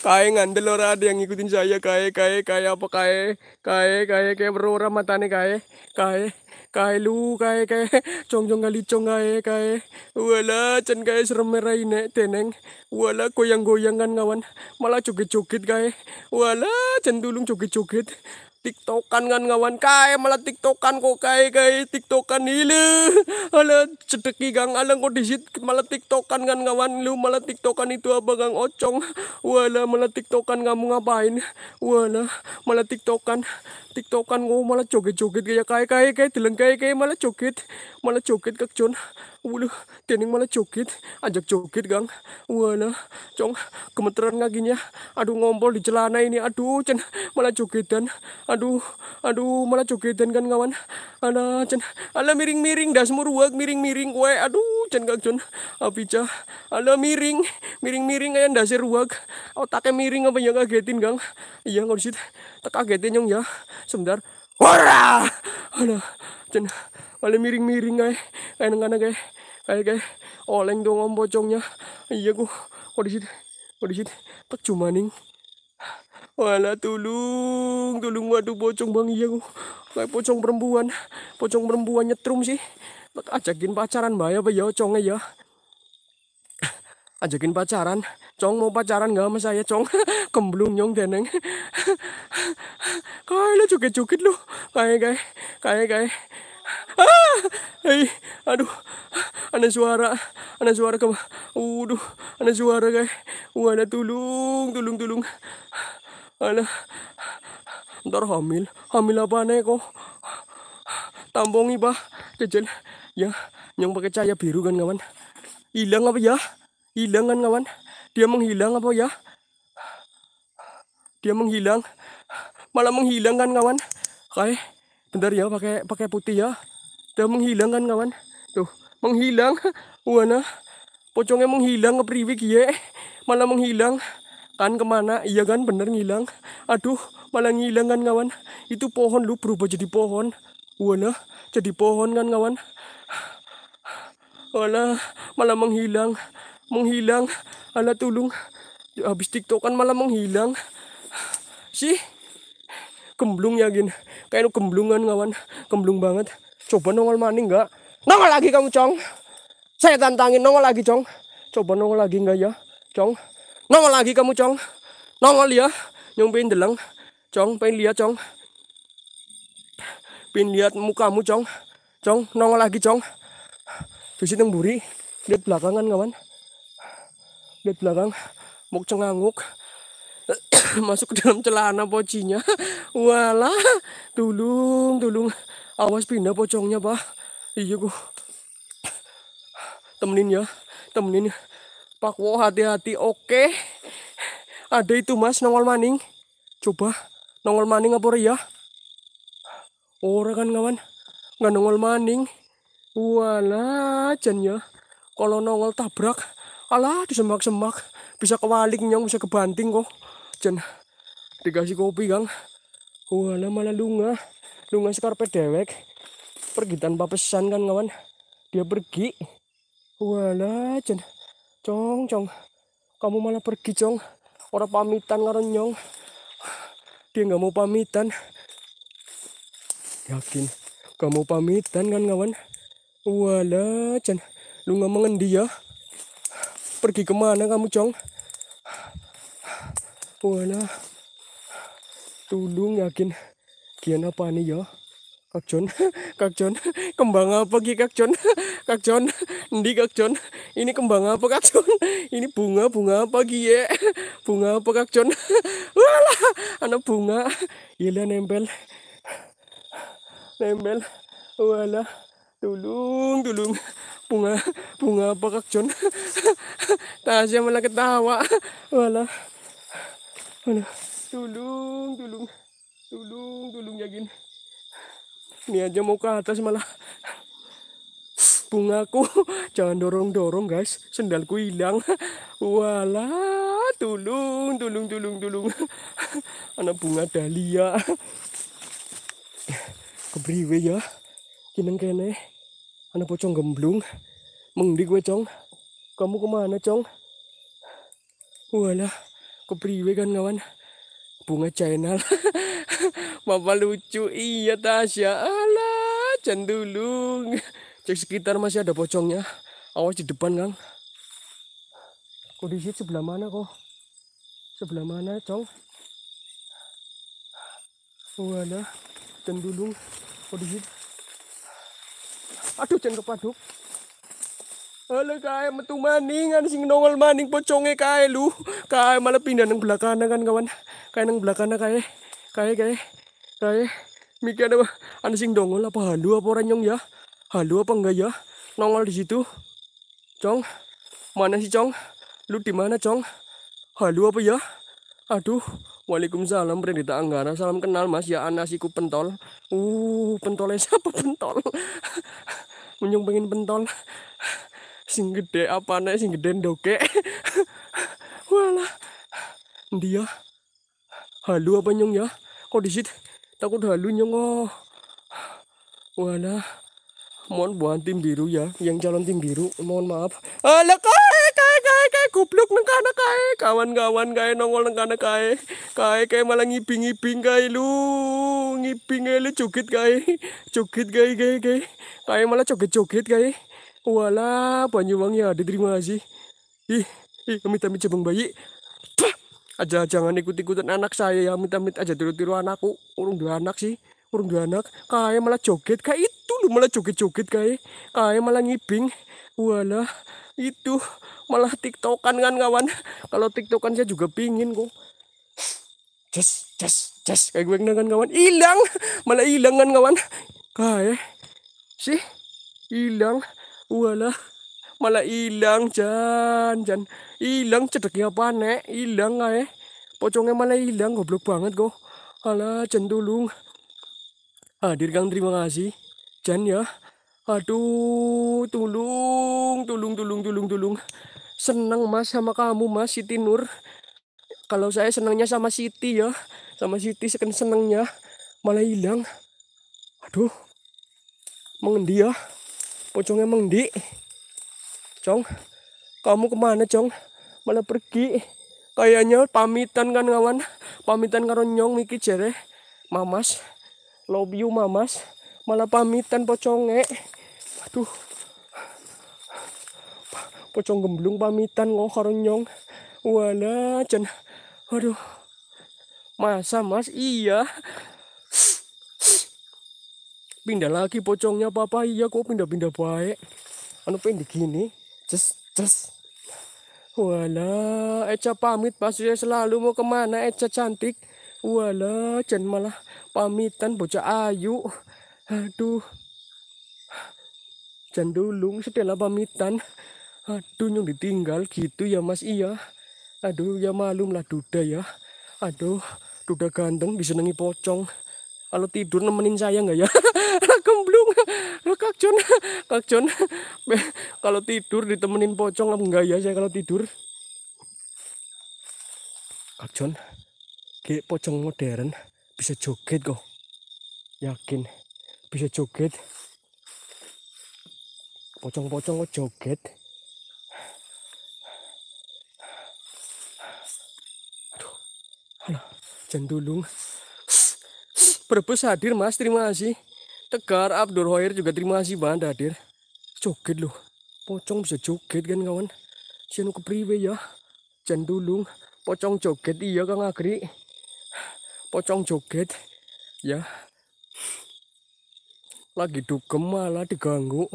kae ngandel ora ada yang ngikutin saya kae kae kae apa kae kae kae kae berora matane kae kae kae lu kae kae cong kali cong kae kae wala cen kae serem merah ini teneng wala goyang kan ngawan malah joget joget kae wala cen tulung joget joget tiktokan kan ngawan kae malah tiktokan kok kae kae tiktokan ile ala cedeki gang ala kok disit malah tiktokan kan ngawan lu malah tiktokan itu apa gang ocong wala malah tiktokan kamu ngapain wala malah tiktokan tiktokan kok malah joget-joget kayak kae kae kae deleng kae kae malah joget malah joget kak Waduh, kening malah cukit, ajak cukit gang. Waduh, cong, kementeran kakinya. Aduh ngompol di celana ini, aduh cen, malah dan Aduh, aduh malah dan kan kawan. Ada cen, ala miring-miring, das muruak miring-miring, kue. aduh cen kak Cun, Abijah. Ala miring, miring-miring ayah dasir ruak. Otaknya miring apa yang kagetin gang. Iya ngurus itu, tak kagetin nyong ya. Sebentar. Wara, Cen, cen. Ale miring-miring guys. Kayak nengana guys. Kayak guys. Oleng dong om pocongnya. Iya ku di is it? di is tak Percuma nih. Wala tulung. Tulung waduh pocong bang iya ku, Kayak pocong perempuan. Pocong perempuan nyetrum sih. tak Ajakin pacaran bahaya apa ya congnya ya. Ajakin pacaran. Cong mau pacaran gak sama saya cong Kemblung nyong deneng Kayak lo cukit-cukit lo Kayak kayak Kayak kayak ah, hey, aduh ada suara ada suara kau, waduh ada suara guys wah oh, tulung tulung tulung ada ntar hamil hamil apa nih kok tambongi bah kecil ya yang pakai cahaya biru kan kawan hilang apa ya hilang kan kawan dia menghilang apa ya dia menghilang malah menghilang kan kawan kayak bentar ya pakai pakai putih ya udah menghilang kan kawan tuh menghilang wana pocongnya menghilang ke priwik ye. Iya. malah menghilang kan kemana iya kan bener ngilang aduh malah ngilang kan kawan itu pohon lu berubah jadi pohon wana jadi pohon kan kawan Wala, malah menghilang, menghilang. Ala tolong. Habis tiktokan malah menghilang. Sih. kemblung yakin kayak nu kemblungan kawan kemblung banget coba nongol mani nggak nongol lagi kamu cong saya tantangin nongol lagi cong coba nongol lagi nggak ya cong nongol lagi kamu cong nongol ya nyumpin deleng cong pengen lihat cong pengen lihat mukamu cong cong nongol lagi cong visi temburi lihat belakangan kawan lihat belakang muk cenganguk masuk ke dalam celana pocinya walah tulung tulung awas pindah pocongnya pak iya kok. temenin ya temenin ya pak wo hati-hati oke ada itu mas nongol maning coba nongol maning apa ya ora kan kawan nggak nongol maning walah jan ya kalau nongol tabrak alah disembak-sembak bisa nyong bisa kebanting kok hujan dikasih kopi kang wah malah lunga lunga sekarpet dewek pergi tanpa pesan kan kawan dia pergi wala jen cong cong kamu malah pergi cong orang pamitan karo nyong dia nggak mau pamitan yakin kamu pamitan kan kawan wala jen lu nggak mengendi ya pergi kemana kamu cong wala, tudung yakin kian apa nih ya Kak John, Kak John, kembang apa ki Kak John? Kak John, ndi Kak John? Ini kembang apa Kak John? Ini bunga bunga apa ki ya? Bunga apa Kak John? Walah, anak bunga. iya nempel. Nempel. wala, Tulung, tulung. Bunga, bunga apa Kak John? Tasya malah ketawa. wala. Aduh, tulung, tulung. Tulung, tulung yakin. Ini aja mau ke atas malah. Bungaku jangan dorong-dorong, guys. Sendalku hilang. Wala, tulung, tulung, tulung, tulung. Anak bunga dahlia. Kebriwe ya. Kineng kene. Anak pocong gemblung. Mengdi gue, Cong. Kamu kemana, Cong? Wala kepriwe kan kawan bunga channel mama lucu iya Tasya alah cendulung cek sekitar masih ada pocongnya awas di depan kang kondisi sebelah mana kok sebelah mana cong wala oh, cendulung kondisi aduh jangan kepaduk Ala kaya metu maning an sing nongol maning poconge kaya lu. Kaya malah pindah nang belakana kan kawan. Kaya nang belakana kaya. Kaya kaya. Kaya mikir ada an sing dongol apa halu apa orang nyong ya? Halu apa enggak ya? Nongol di situ. Cong. Mana sih Cong? Lu di mana Cong? Halu apa ya? Aduh. Waalaikumsalam Prenita Anggara. Salam kenal Mas ya anasiku pentol. Uh, pentolnya siapa pentol? Menyung pengen pentol sing gede apa nih sing gede doke wala dia ya? halu apa nyong ya kok disit takut halu nyong oh wala mohon buat tim biru ya yang calon tim biru mohon maaf ala eh, kai kai kai kai kupluk neng kana kai kawan-kawan kai nongol neng kana kai kai kai malah ngiping-ngiping kai lu ngiping kai lu cukit kai cukit kai kai kai kai malah cukit kai, kai Wala Banyuwangi ada terima kasih. Ih, ih amit-amit cabang bayi. Aja jangan ikut-ikutan anak saya ya, amit-amit aja tiru-tiru anakku. Urung dua anak sih, urung dua anak. Kayak malah joget kaya itu lu malah joget-joget kaya. Kaya malah ngibing. Wala, itu malah tiktokan kan kawan. Kalau tiktokan saya juga pingin kok. Jas, jas, jas kayak gue kan kawan. Hilang, malah hilang kan kawan. Kayak sih hilang walah malah hilang jan jan hilang cedeknya apa panek hilang ah, eh pocongnya malah hilang goblok banget kok alah jan tulung hadir kang terima kasih jan ya aduh tulung tulung tulung tulung tulung seneng mas sama kamu mas Siti Nur kalau saya senangnya sama Siti ya sama Siti seken senengnya malah hilang aduh mengendi ya pocongnya emang di cong kamu kemana cong malah pergi kayaknya pamitan kan kawan pamitan karo nyong miki jere mamas love you mamas malah pamitan poconge aduh pocong gemblung pamitan ngong karo nyong wala cen aduh masa mas iya pindah lagi pocongnya papa iya kok pindah-pindah baik anu pindah gini ces ces wala Eca pamit pasti selalu mau kemana Eca cantik wala jangan malah pamitan bocah ayu aduh jangan dulung setelah pamitan aduh yang ditinggal gitu ya mas iya aduh ya malum lah duda ya aduh duda ganteng disenangi pocong kalau tidur nemenin saya nggak ya kemblung kak John kak John kalau tidur ditemenin pocong nggak ya saya kalau tidur kak John kayak pocong modern bisa joget kok yakin bisa joget pocong-pocong kok joget aduh halah jendulung Brebes hadir mas, terima kasih. Tegar, Abdur Hoir juga terima kasih banget hadir. Joget loh, pocong bisa joget kan kawan. Sianu ke priwe ya, jan dulung. Pocong joget iya Kang Agri. Pocong joget, ya. Lagi dugem malah diganggu.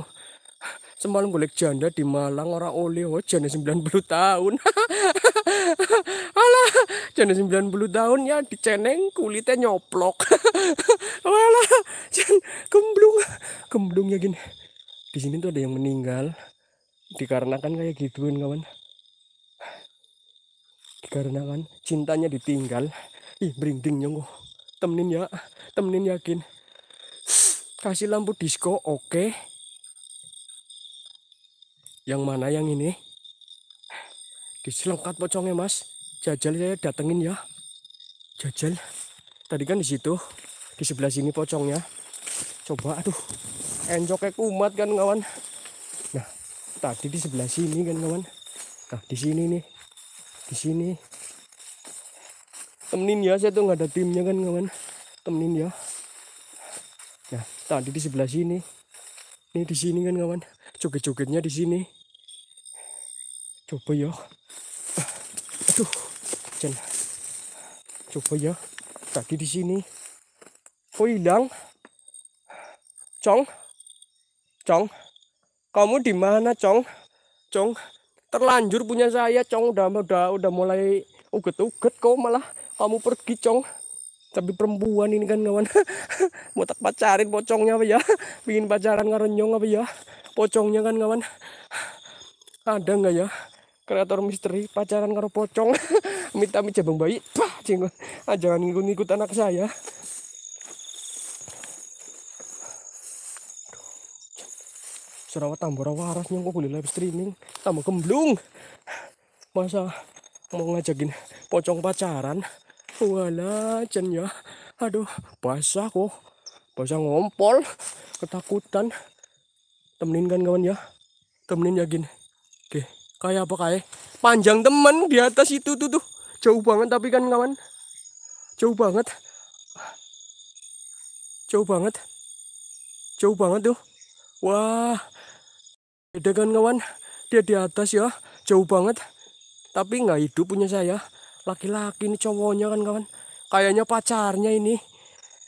Semalam golek janda di Malang orang oleh oh sembilan 90 tahun. alah sembilan 90 tahun ya di diceneng kulitnya nyoplok alah jan gemblung gemblungnya gini di sini tuh ada yang meninggal dikarenakan kayak gituin kan, kawan dikarenakan cintanya ditinggal ih berinding nyonggo. temenin ya temenin yakin kasih lampu disco oke okay. yang mana yang ini di selokat pocongnya mas jajal saya datengin ya jajal tadi kan di situ di sebelah sini pocongnya coba aduh encoknya kumat kan kawan nah tadi di sebelah sini kan kawan nah di sini nih di sini temenin ya saya tuh nggak ada timnya kan kawan temenin ya nah tadi di sebelah sini ini di sini kan kawan joget-jogetnya di sini coba ya coba ya tadi di sini kok oh, hilang cong cong kamu di mana cong cong terlanjur punya saya cong udah udah udah mulai uget-uget kok malah kamu pergi cong tapi perempuan ini kan kawan mau tak pacarin pocongnya apa ya bikin pacaran ngarenyong apa ya pocongnya kan kawan ada nggak ya kreator misteri pacaran karo pocong minta mi jabang bayi kucing ah jangan ngikut-ngikut anak saya tambora tambah nyong kok boleh live streaming tambah kemblung masa mau ngajakin pocong pacaran wala cen ya aduh basah kok basah ngompol ketakutan temenin kan kawan ya temenin ya gin. oke kayak apa kayak panjang temen di atas itu tuh tuh Jauh banget tapi kan kawan. Jauh banget. Jauh banget. Jauh banget tuh. Wah. Beda kan kawan. Dia di atas ya. Jauh banget. Tapi nggak hidup punya saya. Laki-laki ini cowoknya kan kawan. Kayaknya pacarnya ini.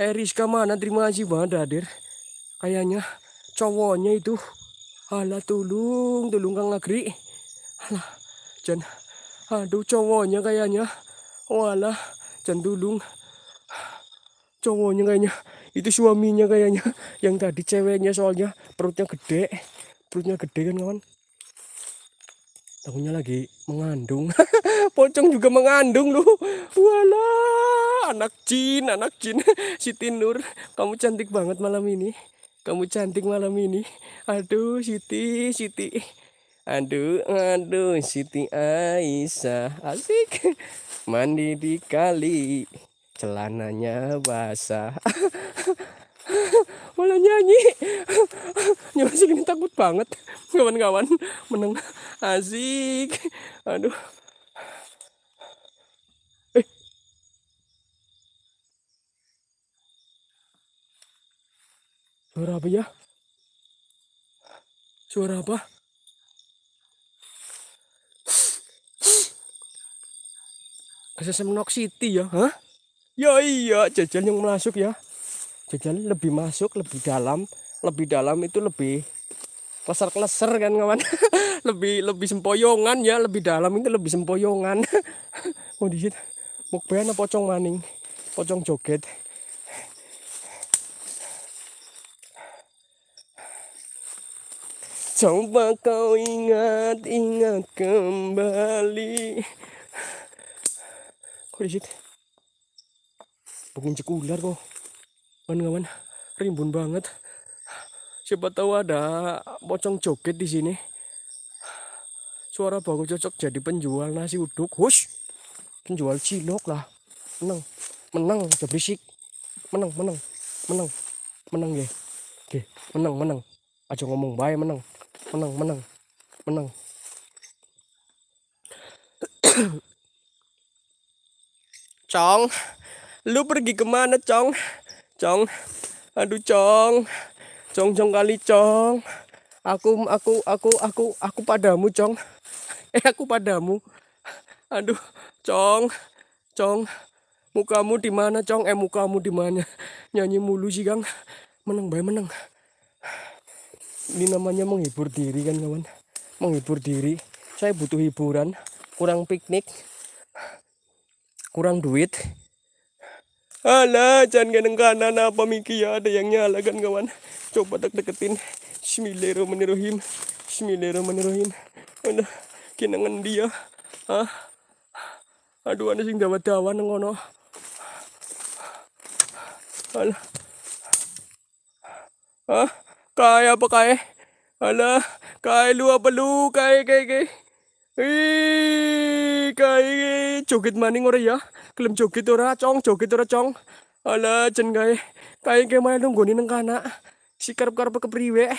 eris eh, kemana terima kasih banget hadir. Kayaknya cowoknya itu. halah tulung, tulung Kang Agri. Alah, jangan Aduh cowoknya kayaknya. Walah, cendulung. Cowoknya kayaknya. Itu suaminya kayaknya. Yang tadi ceweknya soalnya perutnya gede. Perutnya gede kan kawan. Tahunya lagi mengandung. Pocong juga mengandung lu. Walah, anak jin, anak jin. si Nur, kamu cantik banget malam ini. Kamu cantik malam ini. Aduh, Siti, Siti. Aduh, aduh, Siti Aisyah asik. Mandi di kali, celananya basah. Malah nyanyi. Nyoba sih takut banget. Kawan-kawan menang, asik. Aduh. Eh. Suara apa ya? Suara apa? asam City ya Hah? ya iya jajan yang masuk ya jajan lebih masuk lebih dalam lebih dalam itu lebih kleser kleser kan kawan lebih lebih sempoyongan ya lebih dalam itu lebih sempoyongan mau dijit, mau bayar pocong maning pocong joget Coba kau ingat-ingat kembali di shit. Pengunjuk ular kok. Kawan-kawan, rimbun banget. Siapa tahu ada pocong joget di sini. Suara bagus cocok jadi penjual nasi uduk. Hush. Penjual cilok lah. Menang. Menang, aja berisik. Menang, menang. Menang. Menang ya. Oke, menang, menang. Aja ngomong baik menang. Menang, menang. Menang. Cong, lu pergi kemana Cong? Cong, aduh Cong, Cong Cong kali Cong. Aku aku aku aku aku padamu Cong. Eh aku padamu. Aduh, Cong, Cong, mukamu di mana Cong? Eh mukamu di mana? Nyanyi mulu sih Gang. Menang bay menang. Ini namanya menghibur diri kan kawan. Menghibur diri. Saya butuh hiburan, kurang piknik, kurang duit Alah, jangan geneng kanan apa miki ya ada yang nyala kan kawan. Coba tak deketin. Bismillahirrahmanirrahim. Bismillahirrahmanirrahim. Ada kinangan dia. Ah. Aduh, ada sing dawa-dawa ngono. Alah. Ah, kaya apa kaya? Alah, kaya lu apa lu? Kaya kaya kaya. Ih, joget maning ora ya? kelem joget ora, cong, joget ora, cong. Ala jen kai ke kae nunggu nunggoni nang kana. Si karep-karep kepriwe.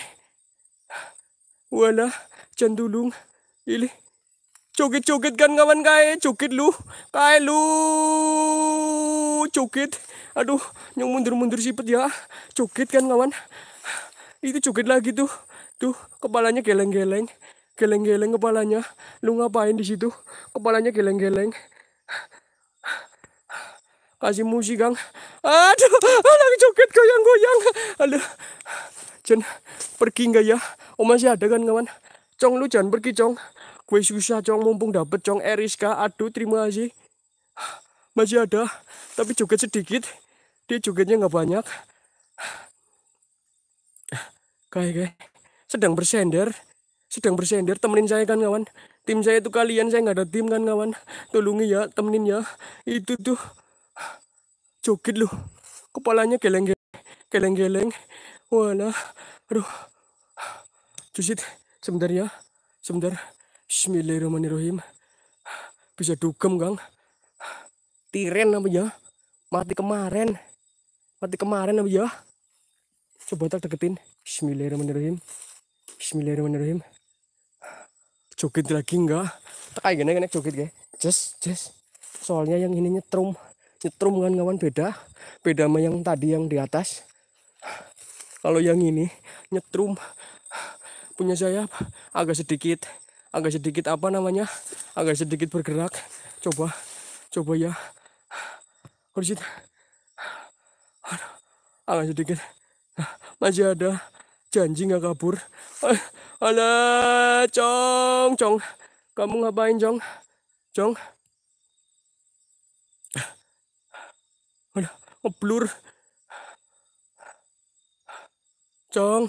Wala, jen dulung. Ilih. Joget-joget kan kawan kae, joget lu. Kae lu. Joget. Aduh, nyung mundur-mundur sipet ya. Joget kan kawan. Itu joget lagi tuh. Tuh, kepalanya geleng-geleng geleng-geleng kepalanya. Lu ngapain di situ? Kepalanya geleng-geleng. Kasih musik, Kang. Aduh, anak joget goyang-goyang. Aduh. Jen, pergi enggak ya? Oh, masih ada kan, kawan? Cong, lu jangan pergi, Cong. Gue susah, Cong. Mumpung dapet, Cong. Eriska, aduh, terima kasih. Masih ada, tapi joget sedikit. Dia jogetnya nggak banyak. Kayak, kayak sedang bersender sedang bersender temenin saya kan kawan tim saya itu kalian saya nggak ada tim kan kawan tolongi ya temenin ya itu tuh joget loh kepalanya geleng geleng geleng wala aduh cusit sebentar ya sebentar Bismillahirrahmanirrahim bisa dugem gang, tiren apa ya mati kemarin mati kemarin apa ya coba tak deketin Bismillahirrahmanirrahim Bismillahirrahmanirrahim joget lagi enggak kayak gini gini joget ya just just soalnya yang ini nyetrum nyetrum kan kawan beda beda sama yang tadi yang di atas kalau yang ini nyetrum punya sayap agak sedikit agak sedikit apa namanya agak sedikit bergerak coba coba ya kursi agak sedikit masih ada janji nggak kabur Ala, Cong, Cong. Kamu ngapain, Cong? Cong? Ala, ngeblur. Oh, Cong.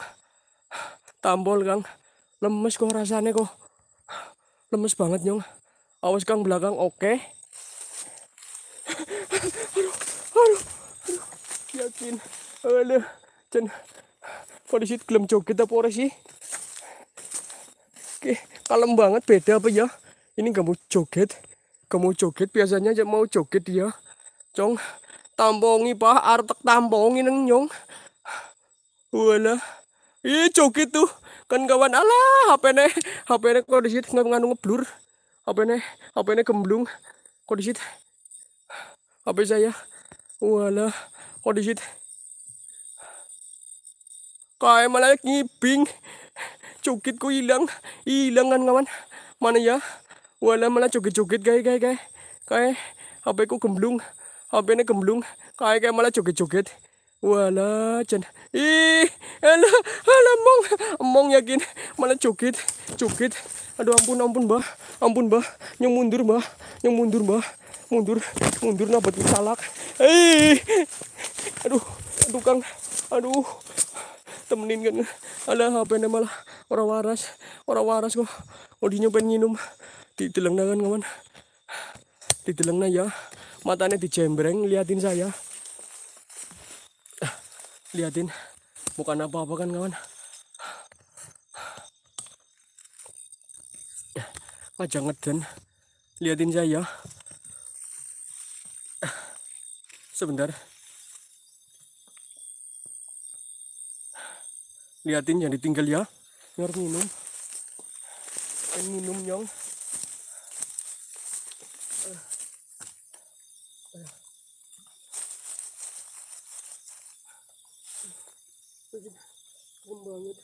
Tambol, Kang. Lemes kok rasanya kok. Lemes banget, Nyong. Awas, Kang, belakang. Oke. Okay. aduh, aduh, aduh. Yakin. Aduh. Cen. Polisi gelem joget apa ora sih? Oke, kalem banget beda apa ya? Ini nggak mau joget, nggak mau joget biasanya aja mau joget dia. Cong, tampongi pak, artek tampongi neng nyong. Wala, ih joget tuh kan kawan Allah HP ne HP ne kok di situ nggak mengandung ngeblur HP ne HP ne gemblung kok di situ HP saya wala kok di situ kayak malah ngibing Cukit ko hilang. Hilang kan kawan. Mana ya? Wala mana cukit cukit guys guys guys. Kayak HP ko gemblung. HP ini gemblung. Kayak kayak malah cukit cukit Wala chan, Ih, ala ala mong. Mong yakin malah cukit cukit Aduh ampun ampun bah. Ampun bah. Yang mundur bah. Yang mundur bah. Mundur, mundur nabat salak. ih, Aduh, aduh Kang. Aduh temenin kan ada HP malah orang waras orang waras kok odinya oh, dinyobain minum di teleng kan kawan di teleng ya matanya dijembreng liatin saya liatin bukan apa-apa kan kawan aja ngeden liatin saya sebentar liatin yang ditinggal ya ini harus minum ini minum nyong kering banget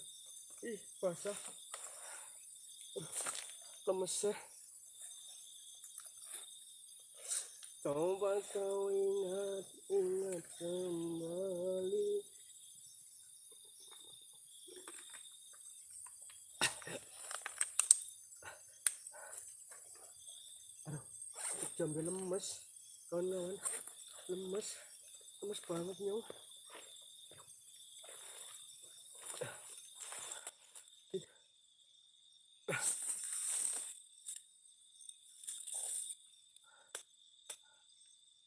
ih basah lemes ya coba kau ingat ingat kembali jambe lemes kawan-kawan lemes lemes banget nyong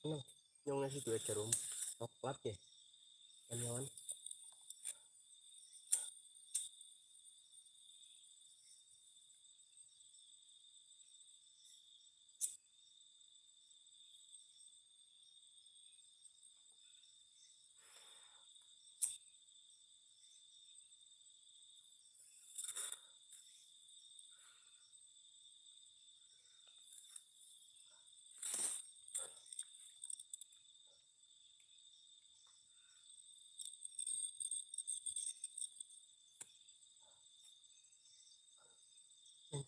nyong nyong ngasih dua jarum coklat ya kawan-kawan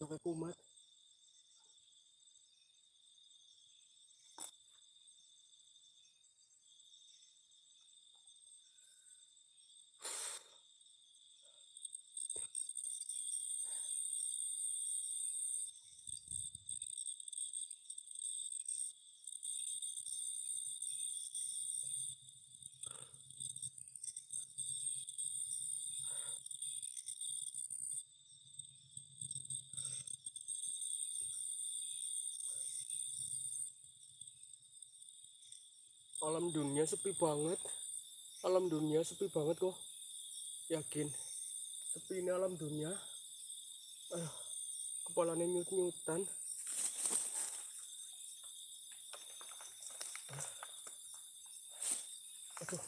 ito Kumat. alam dunia sepi banget alam dunia sepi banget kok yakin sepi ini alam dunia aduh eh, kepalanya nyut nyutan eh. aduh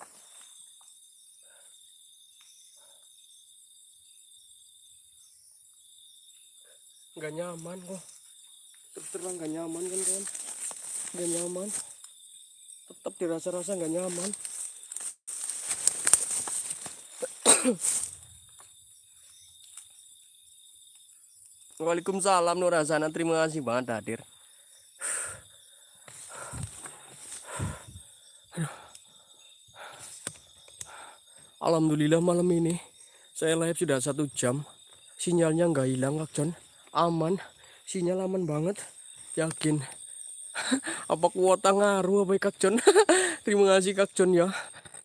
nggak nyaman kok terus terang nggak nyaman kan kan nggak nyaman dirasa-rasa nggak nyaman Waalaikumsalam Nur Hasanah terima kasih banget hadir Alhamdulillah malam ini saya live sudah satu jam sinyalnya nggak hilang Kak John aman sinyal aman banget yakin apa kuota ngaruh apa Kak John terima kasih Kak John ya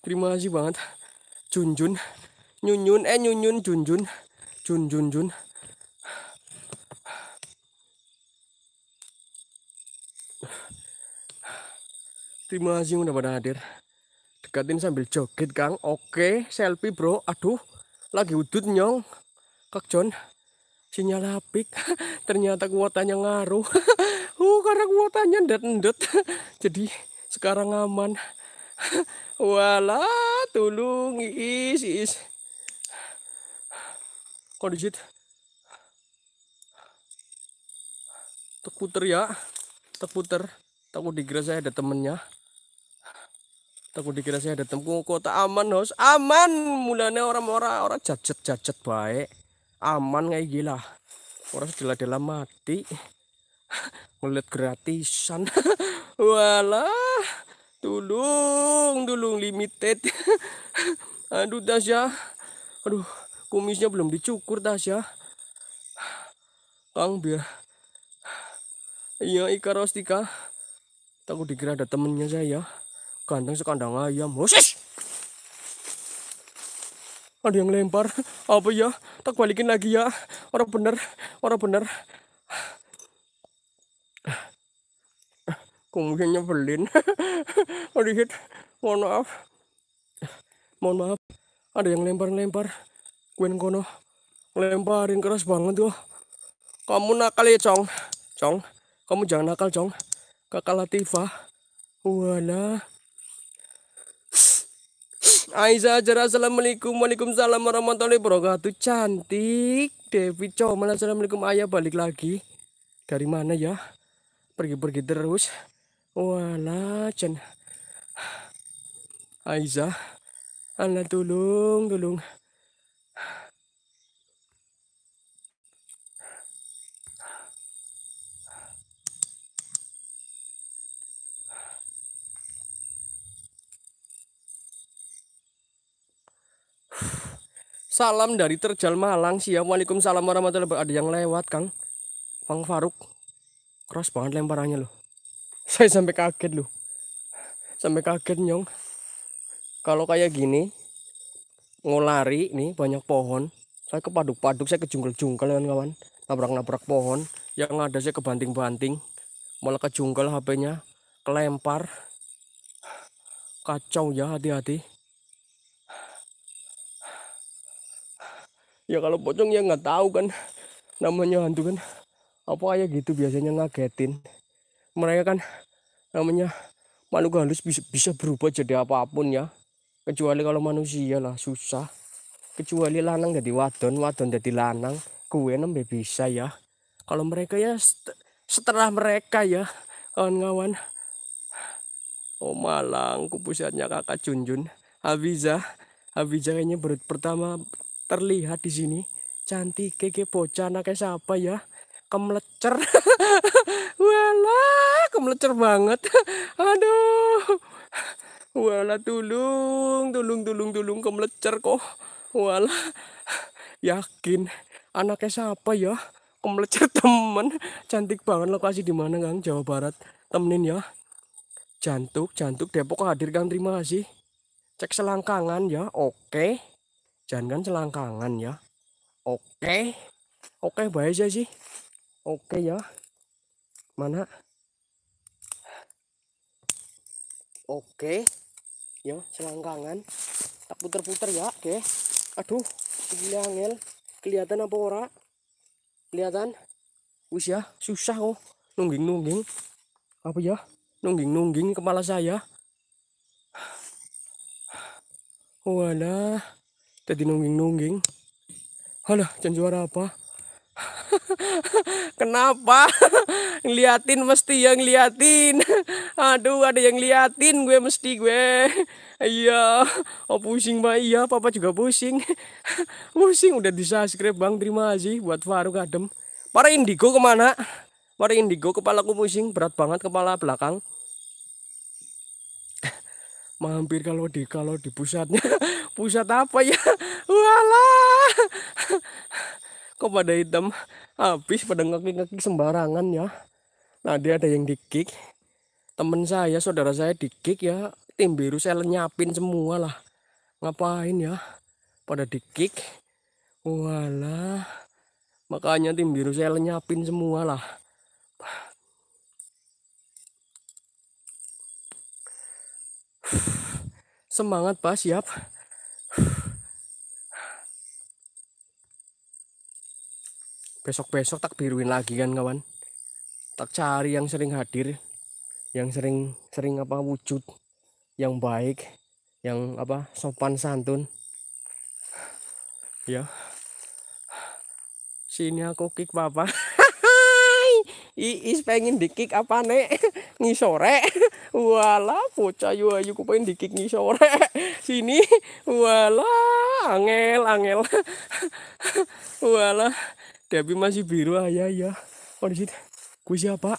terima kasih banget Junjun Nyunyun eh Nyunyun Junjun junjun Jun Jun terima kasih udah pada hadir dekatin sambil joget Kang oke selfie bro aduh lagi udut nyong Kak John sinyal apik ternyata kuotanya ngaruh karena kuotanya ndet-ndet jadi sekarang aman wala tulung is is kondisi terputer ya terputer takut dikira saya ada temennya takut dikira saya ada temku kota aman harus aman mulanya orang-orang orang jajet jajet baik aman kayak gila orang sudah dalam mati Mulut gratisan. Walah. Tulung, tulung limited. Aduh Tasya. Aduh, kumisnya belum dicukur Tasya. Kang biar. Iya Ika Rostika. Takut dikira ada temennya saya. Ganteng sekandang ayam. Oh, Husus! Ada yang lempar. Apa ya? Tak balikin lagi ya. Orang bener, orang bener. aku mungkin nyebelin oh mohon maaf mohon maaf ada yang lempar-lempar Gwen kono lemparin keras banget tuh kamu nakal ya cong cong kamu jangan nakal cong kakak Latifa wala Aisyah Jara Assalamualaikum Waalaikumsalam warahmatullahi wabarakatuh Cantik Devi Comal Assalamualaikum Ayah balik lagi Dari mana ya Pergi-pergi terus Wala dyan. Aiza, ala tulong, tulong. Salam dari Terjal Malang. sih ya. Waalaikumsalam warahmatullahi wabarakatuh. Ada yang lewat, Kang. Kang Faruk. Keras banget lemparannya loh saya sampai kaget loh sampai kaget nyong kalau kayak gini ngolari, nih banyak pohon saya ke paduk paduk saya ke jungkel jungkel kawan-kawan nabrak-nabrak pohon yang ada saya kebanting-banting malah kejungkel HP-nya kelempar kacau ya hati-hati ya kalau pocong ya nggak tahu kan namanya hantu kan apa kayak gitu biasanya ngagetin mereka kan namanya makhluk halus bisa, bisa berubah jadi apapun ya kecuali kalau manusia lah susah kecuali lanang jadi wadon wadon jadi lanang kue nembe bisa ya kalau mereka ya setelah mereka ya kawan-kawan oh malang kupusatnya kakak Junjun habisah Abiza kayaknya berut pertama terlihat di sini cantik keke bocah anaknya siapa ya kemlecer Walah, kemelecer banget. Aduh. Walah tulung, tulung, tulung, tulung kemelecer kok. Walah. Yakin anaknya siapa ya? Kemelecer temen. Cantik banget lokasi di mana, Kang? Jawa Barat. Temenin ya. Jantuk, jantuk Depok hadir, Kang. Terima kasih. Cek selangkangan ya. Oke. Jangan kan selangkangan ya. Oke. Oke, baik aja sih. Oke ya mana oke ya selangkangan tak puter-puter ya oke aduh gila angel kelihatan apa ora kelihatan usia? ya susah kok nungging-nungging apa ya nungging-nungging kepala saya wala jadi nungging-nungging halah jangan juara apa Kenapa? ngeliatin mesti yang liatin. Aduh, ada yang liatin gue mesti gue. Iya, oh pusing mbak iya, papa juga pusing. pusing udah di subscribe bang, terima kasih buat Faruk Adem. Para indigo kemana? Para indigo kepala aku pusing, berat banget kepala belakang. Mampir kalau di kalau di pusatnya, pusat apa ya? Walah kok pada hitam habis pada ngekik-ngekik sembarangan ya nah dia ada yang dikik temen saya saudara saya dikik ya tim biru saya lenyapin semua lah ngapain ya pada dikik Wala. makanya tim biru saya lenyapin semua lah semangat pas siap besok-besok tak biruin lagi kan kawan tak cari yang sering hadir yang sering sering apa wujud yang baik yang apa sopan santun ya sini aku kick papa Iis pengen dikik apa nek ngisore wala bocah yu ayu ku pengen dikik ngisore sini wala angel angel wala tapi masih biru ayah ya. Iya. Oh di situ. Gue siapa?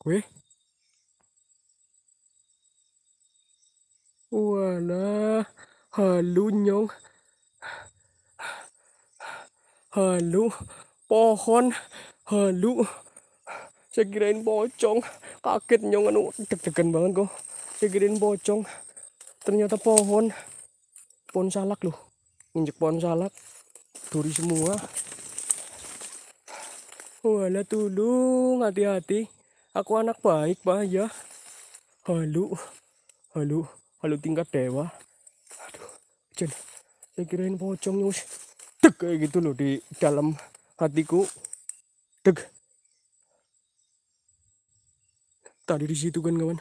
Gue? Wala halu nyong. Halu, pohon, halu. Saya kirain pocong, kaget nyong anu deg-degan banget kok. Saya kirain pocong, ternyata pohon, pohon salak loh, injek pohon salak duri semua wala tulung hati-hati aku anak baik pak ya halu halu halu tingkat dewa aduh jen saya kirain pocong nyus deg kayak gitu loh di dalam hatiku deg tadi di situ kan kawan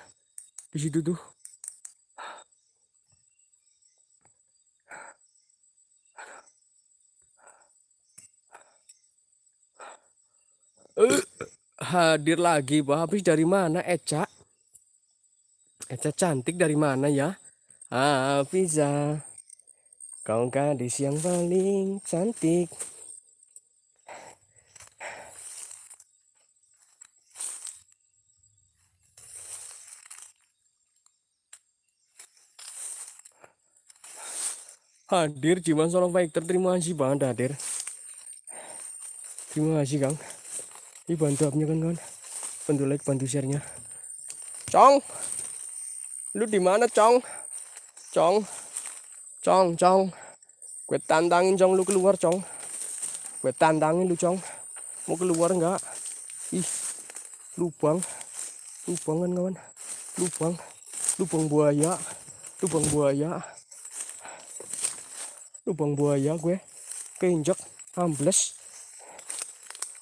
di situ tuh Eh, hadir lagi bah Habis dari mana Eca? Eca cantik dari mana ya? Hafiza Kau gadis yang paling cantik Hadir cuman Solo baik terima kasih banget hadir Terima kasih Kang dibantu upnya kan kawan bantu like bantu sharenya cong lu di mana cong cong cong cong gue tantangin cong lu keluar cong gue tantangin lu cong mau keluar enggak ih lubang lubang kan kawan lubang lubang buaya lubang buaya lubang buaya gue keinjak ambles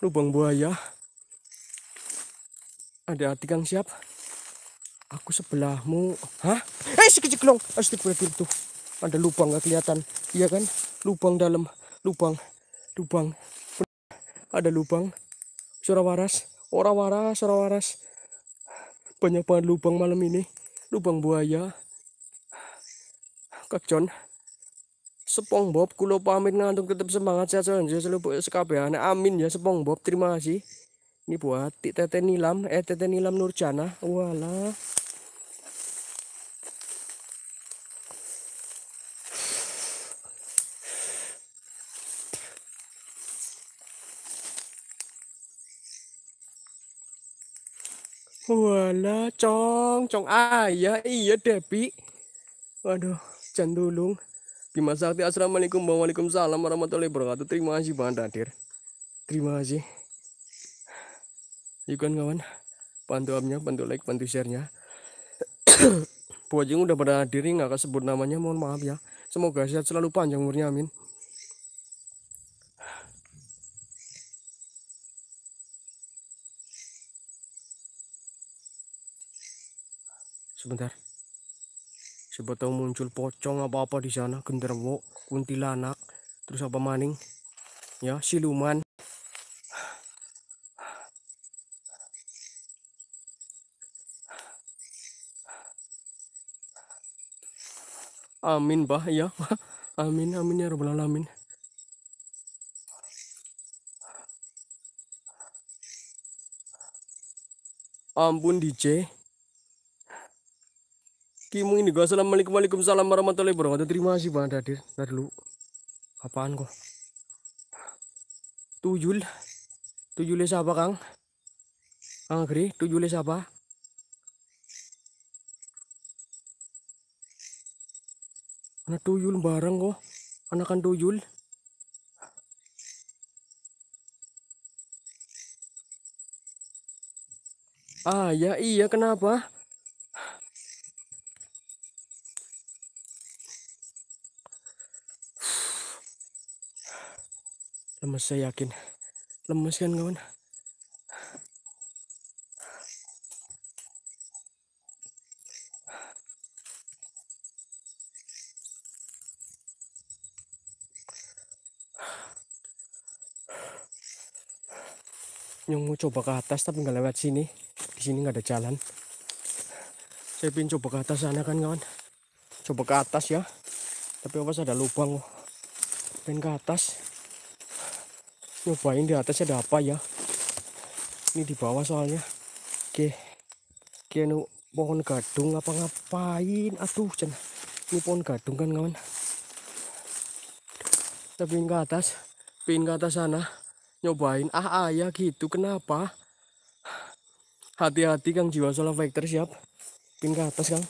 lubang buaya ada hati kang siap aku sebelahmu hah eh si keceklong astagfirullahaladzim tuh ada lubang nggak kelihatan iya kan lubang dalam lubang lubang ada lubang suara waras ora waras suara waras banyak banget lubang malam ini lubang buaya kacon Sepong Bob, kulo pamit ngantuk tetap semangat sehat selanjutnya selalu sekabehan amin ya Sepong Bob, terima kasih ini buat tete nilam eh tete nilam Nurjana Wala. Wala, cong, cong ayah, iya, iya Debi. Waduh, jandulung. Bima Sakti Assalamualaikum Waalaikumsalam warahmatullahi wabarakatuh Terima kasih banget hadir Terima kasih iya kan kawan Bantu abnya, bantu like, bantu share-nya sharenya Bojeng udah pada hadir nggak sebut namanya Mohon maaf ya Semoga sehat selalu panjang umurnya amin Sebentar siapa tahu muncul pocong apa apa di sana genderwo kuntilanak terus apa maning ya siluman amin bah ya amin amin ya rabbal alamin ampun DJ Kimu ini gak assalamualaikum waalaikumsalam warahmatullahi wabarakatuh. Terima kasih banget hadir Ntar dulu. Apaan kok? Tujul. Tujulnya siapa Kang? Kang Agri, tujulnya siapa? Anak tuyul bareng kok. Anakan tuyul. Ah ya iya kenapa? lemes saya yakin lemes kan kawan yang coba ke atas tapi nggak lewat sini di sini nggak ada jalan saya pin coba ke atas sana kan kawan coba ke atas ya tapi apa ada lubang pin ke atas nyobain di atas ada apa ya ini di bawah soalnya oke oke pohon gadung apa ngapain aduh cen ini pohon gadung kan kawan tapi ke atas pin ke atas sana nyobain ah ayah ya gitu kenapa hati-hati kang jiwa solar factor siap pin ke atas kang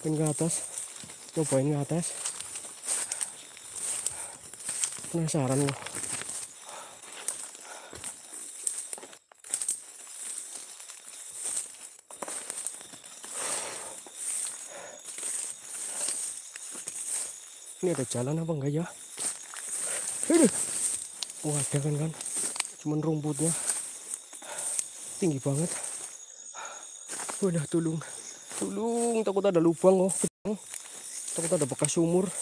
pin ke atas nyobain ke atas penasaran loh ini ada jalan apa enggak ya ini oh ada kan kan cuman rumputnya tinggi banget udah tulung tulung takut ada lubang oh takut ada bekas sumur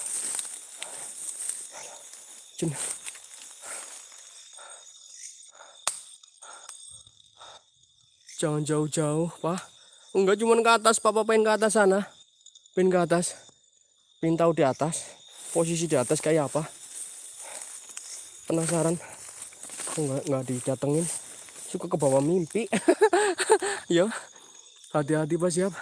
Jangan jauh-jauh, Pak. Enggak cuman ke atas, Papa pengen ke atas sana. Pengen ke atas. Pengen tahu di atas. Posisi di atas kayak apa. Penasaran. Enggak enggak didatengin. Suka ke bawah mimpi. Yo. Hati-hati, Pak, siap.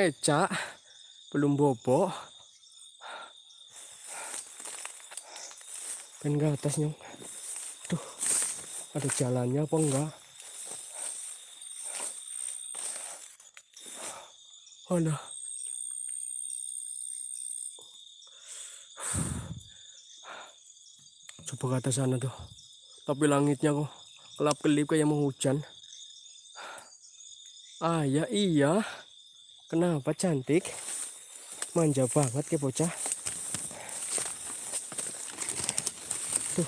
Eca belum bobo dan ke atasnya tuh ada jalannya apa enggak oh no nah. coba ke atas sana tuh tapi langitnya kok kelap kelip kayak mau hujan ah ya iya Kenapa cantik? Manja banget ke bocah. Tuh.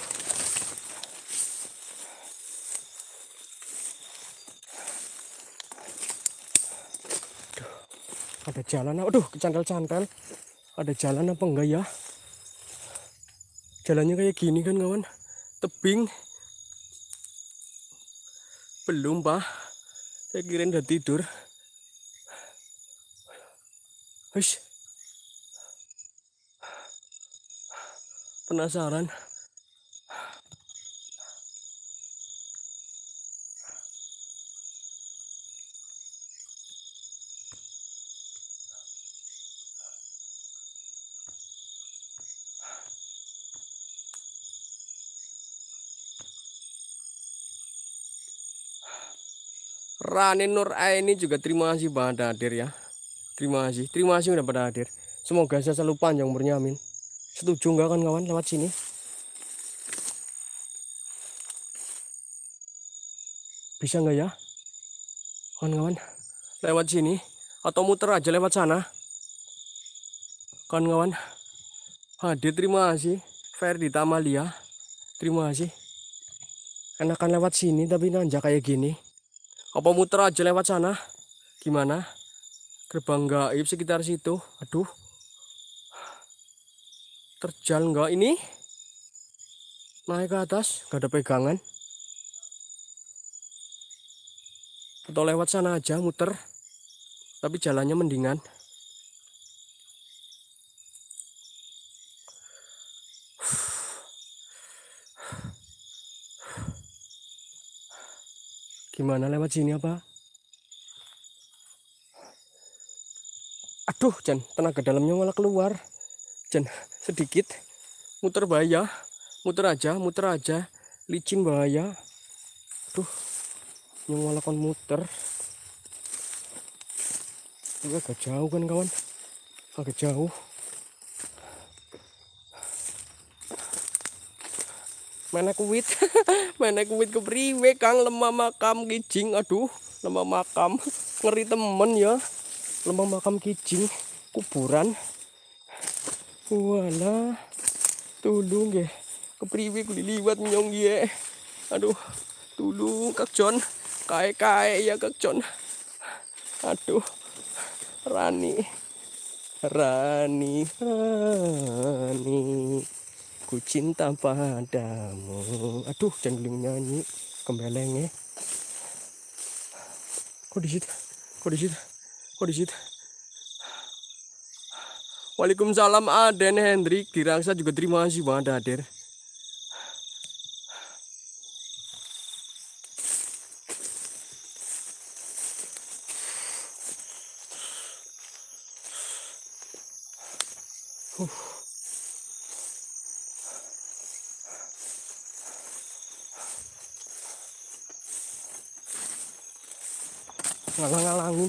ada jalan, ah. aduh kecantel-cantel. Ada jalan apa enggak ya? Jalannya kayak gini kan kawan, tebing. Belum pak, saya kirain udah tidur. Hush. Penasaran? Rani Nur Aini eh, juga terima kasih Bang hadir ya Terima kasih. Terima kasih udah pada hadir. Semoga saya selalu panjang umurnya. Amin. Setuju nggak kan kawan lewat sini? Bisa nggak ya? Kawan-kawan, lewat sini atau muter aja lewat sana. Kawan-kawan, hadir terima kasih. Ferdi Tamalia, terima kasih. Enakan lewat sini tapi nanjak kayak gini. Apa muter aja lewat sana? Gimana? gerbang gaib sekitar situ aduh terjal nggak ini naik ke atas nggak ada pegangan atau lewat sana aja muter tapi jalannya mendingan gimana lewat sini apa aduh Jan tenaga dalamnya malah keluar Jan sedikit muter bahaya muter aja muter aja licin bahaya aduh yang malah kon muter ini agak jauh kan kawan agak jauh mana kuit, mana ke priwe kang lemah makam kijing aduh lemah makam ngeri temen ya lembang makam kijing kuburan wala tulung ya kepriwe kuli liwat nyong ye aduh tulung kak John kae kae ya kak John aduh Rani Rani Rani ku cinta padamu aduh jangan nyanyi kembelengnya kok di situ kok di Oh Waalaikumsalam Aden Hendrik Dirangsa juga terima kasih banget hadir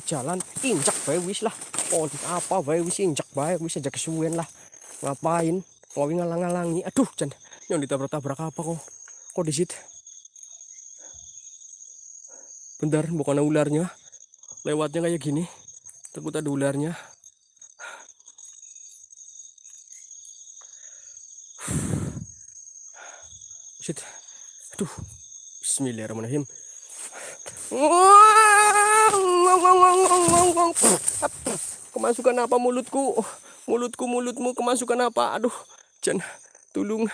jalan injak bae wis lah oh apa bae wis injak bae wis aja kesuwen lah ngapain ngawi ngalang-ngalangi aduh jan yang ditabrak-tabrak apa kok kok di situ, bentar bukan ularnya lewatnya kayak gini takut ada ularnya shit aduh bismillahirrahmanirrahim Wah! Kemasukan apa mulutku? Mulutku, mulutmu kemasukan apa? Aduh, Jan, tolong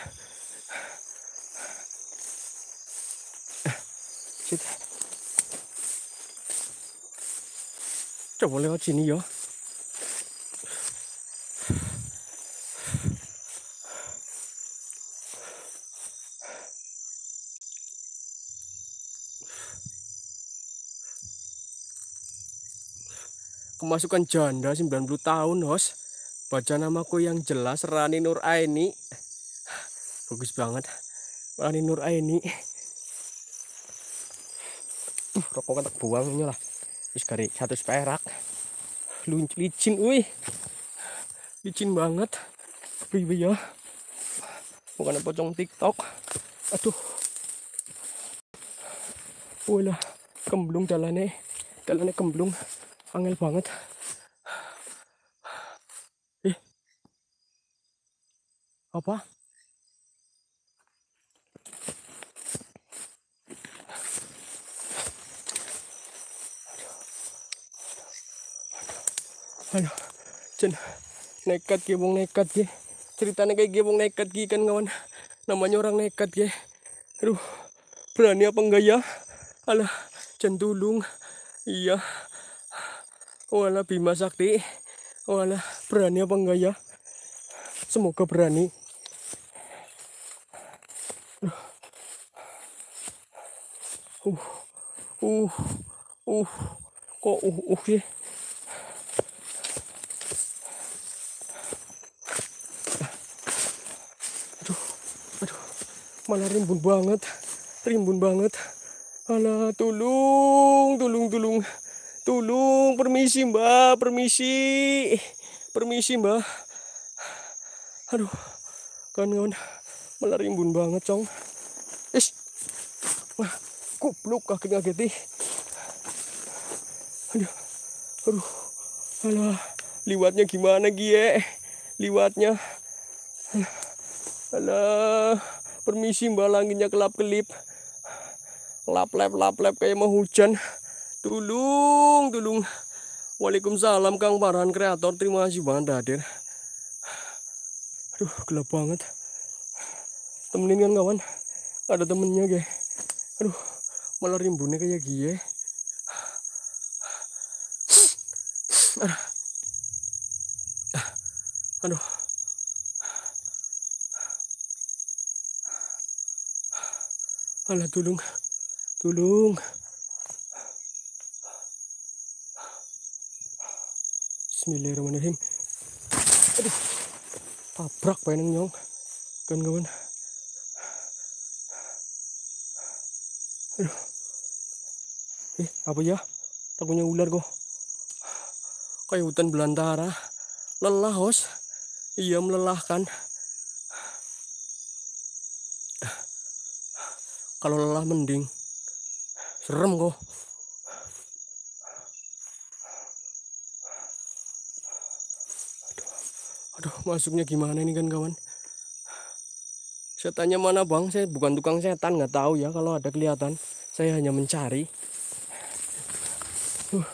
Coba lewat sini ya. Pemasukan janda 90 tahun, Hos. Baca namaku yang jelas Rani Nur Aini. Bagus banget. Rani Nur Aini. Uh, rokok tak buang ini lah. terus gari 100 perak. Lunc licin, wih. Licin banget. Wih, ya. Bukan pocong TikTok. Aduh. Wala, kemblung jalannya. Jalannya kemblung angin banget ih apa aduh cen nekat ki bung nekat ki ceritanya kayak gebong nekat ki kan kawan namanya orang nekat ki aduh berani apa enggak ya alah tulung. iya Wala Bima Sakti. Wala berani apa enggak ya? Semoga berani. Uh, uh, uh, kok uh, uh ya? Aduh, aduh, malah rimbun banget, rimbun banget. Alah, tulung, tulung, tulung. Tolong, permisi mbak, permisi. Permisi mbak. Aduh, kawan-kawan. Malah rimbun banget, cong. Is. Wah, kupluk kaget ngageti. Aduh, aduh. Alah, liwatnya gimana, gie? Ya? Liwatnya. Alah, permisi mbak, langitnya kelap-kelip. Lap-lap, lap-lap, kayak mau hujan. Tulung, tulung. Waalaikumsalam Kang Baran Kreator. Terima kasih banget hadir. Aduh, gelap banget. Temenin kan kawan. Ada temennya kayak. Aduh, malah rimbunnya kayak gie. Aduh. Aduh. Alah tulung. Tulung. Bismillahirrahmanirrahim. Aduh, tabrak pengen nyong. Kan kawan. Aduh. Eh, apa ya? Takutnya ular kok. Kayak hutan belantara. Lelah, Hos. Iya, melelahkan. Kalau lelah mending serem kok. masuknya gimana ini kan kawan saya tanya mana bang saya bukan tukang setan nggak tahu ya kalau ada kelihatan saya hanya mencari uh.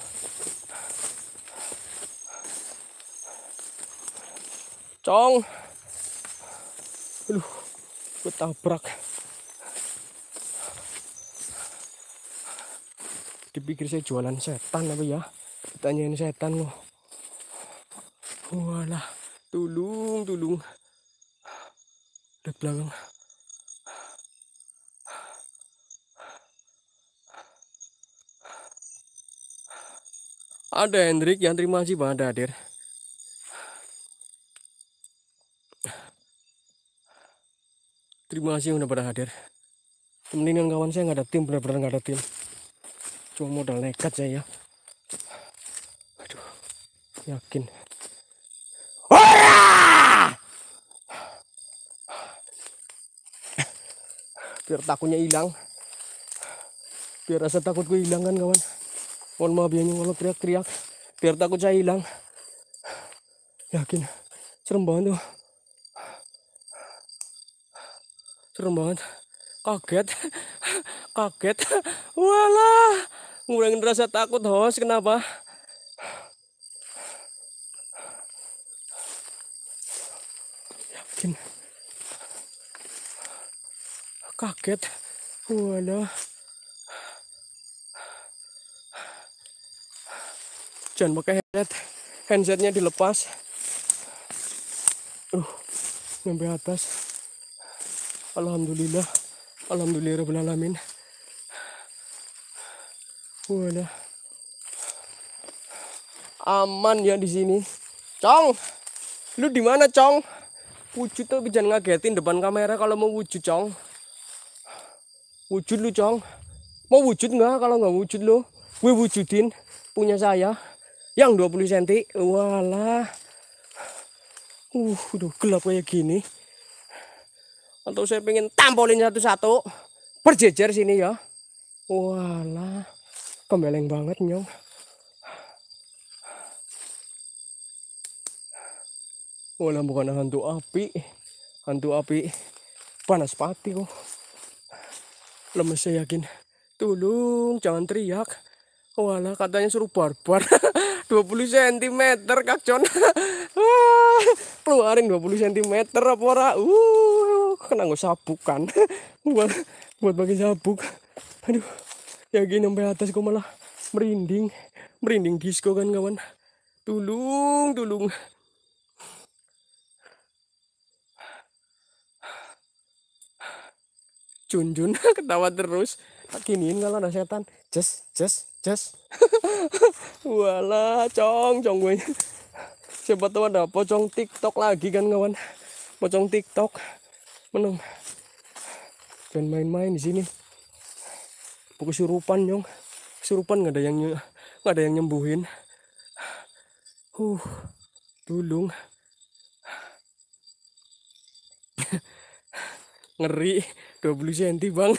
cong aduh ketabrak dipikir saya jualan setan apa ya ditanyain setan loh walah dulu tulong belakang ada Hendrik yang terima kasih banget hadir terima kasih udah pada hadir temenin kawan saya nggak ada tim benar-benar nggak ada tim cuma modal nekat saya ya aduh yakin biar takutnya hilang biar rasa takutku hilang kan kawan mohon maaf ya kalau teriak-teriak biar takut saya hilang yakin serem banget tuh serem banget kaget kaget walah ngurangin rasa takut host kenapa kaget waduh, jangan pakai headset handsetnya dilepas uh sampai atas alhamdulillah alhamdulillah rabbil alamin waduh aman ya di sini cong lu di mana cong wujud tuh jangan ngagetin depan kamera kalau mau wujud cong Wujud lu, Cong. Mau wujud nggak? Kalau nggak wujud lu, gue wujudin punya saya yang 20 cm. Walah. Uh, udah gelap kayak gini. Atau saya pengen tampolin satu-satu. Berjejer sini ya. Walah. Kembeleng banget, Nyong. Wala bukan hantu api. Hantu api panas pati kok lemes saya yakin tolong jangan teriak walah katanya suruh barbar 20 cm kak John ah, keluarin 20 cm apa ora uh kena gue sabuk kan buat buat bagi sabuk aduh yakin sampai atas gue malah merinding merinding disco kan kawan tulung tulung Junjun ketawa terus kiniin kalau ada setan jess jess jess walah cong cong gue siapa tahu ada pocong tiktok lagi kan kawan pocong tiktok menung jangan main-main di sini pokok surupan nyong surupan nggak ada yang nggak ada yang nyembuhin huh dulung ngeri 20 cm bang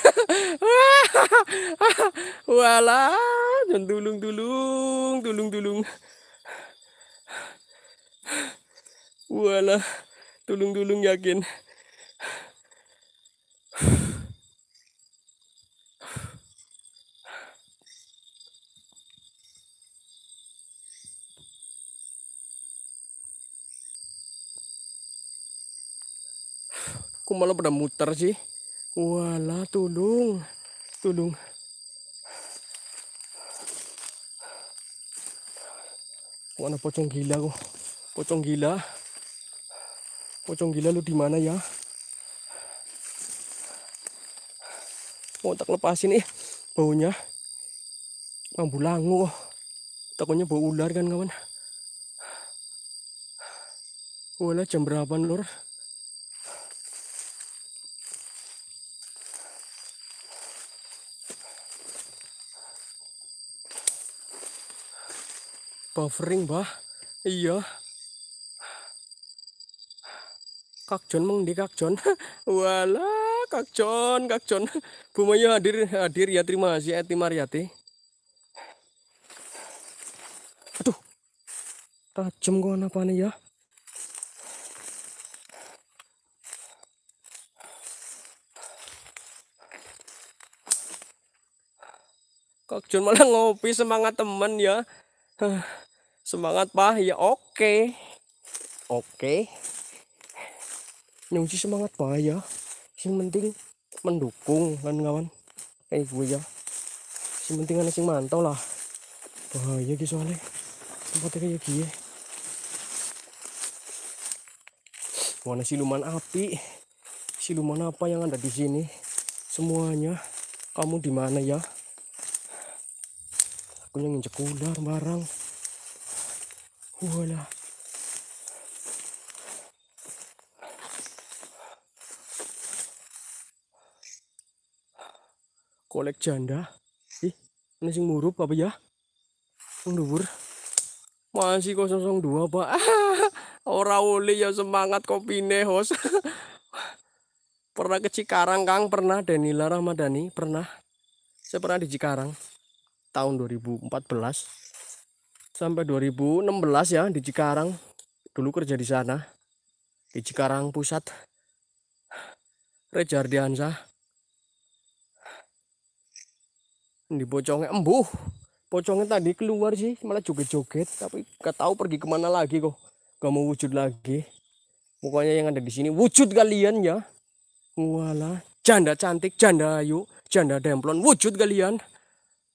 wala jangan tulung tulung tulung tulung wala tulung tulung yakin Kok malah pada muter sih? Walah tudung. Tudung. Mana pocong gila kok? Pocong gila. Pocong gila lu di mana ya? Mau tak lepasin nih baunya. Mambu langu kok. Takutnya bau ular kan kawan. Walah jam berapa lur? buffering bah iya Kak John di Kak John wala Kak John Kak John Bu Mayu hadir hadir ya terima kasih Eti eh, Mariati aduh tajam kok apa nih ya Kak John malah ngopi semangat temen ya semangat pak ya oke oke Ini uji semangat pak ya yang penting mendukung kan kawan kayak gue gitu, ya yang penting kan yang mantau lah bahaya gitu soalnya tempatnya kayak gini mana siluman api siluman apa yang ada di sini semuanya kamu di mana ya aku yang injek ular barang Voilà. Kolek janda. Ih, ini sing murup apa ya? Sing dubur. Masih dua Pak. Ora oleh ya semangat kopi Hos. pernah ke Cikarang Kang pernah Denila Ramadhani? pernah saya pernah di Cikarang tahun 2014 sampai 2016 ya di Cikarang dulu kerja di sana di Cikarang pusat Reja Ardiansa di pocongnya embuh pocongnya tadi keluar sih malah joget-joget tapi gak tahu pergi kemana lagi kok gak mau wujud lagi pokoknya yang ada di sini wujud kalian ya walah janda cantik janda ayu janda demplon wujud kalian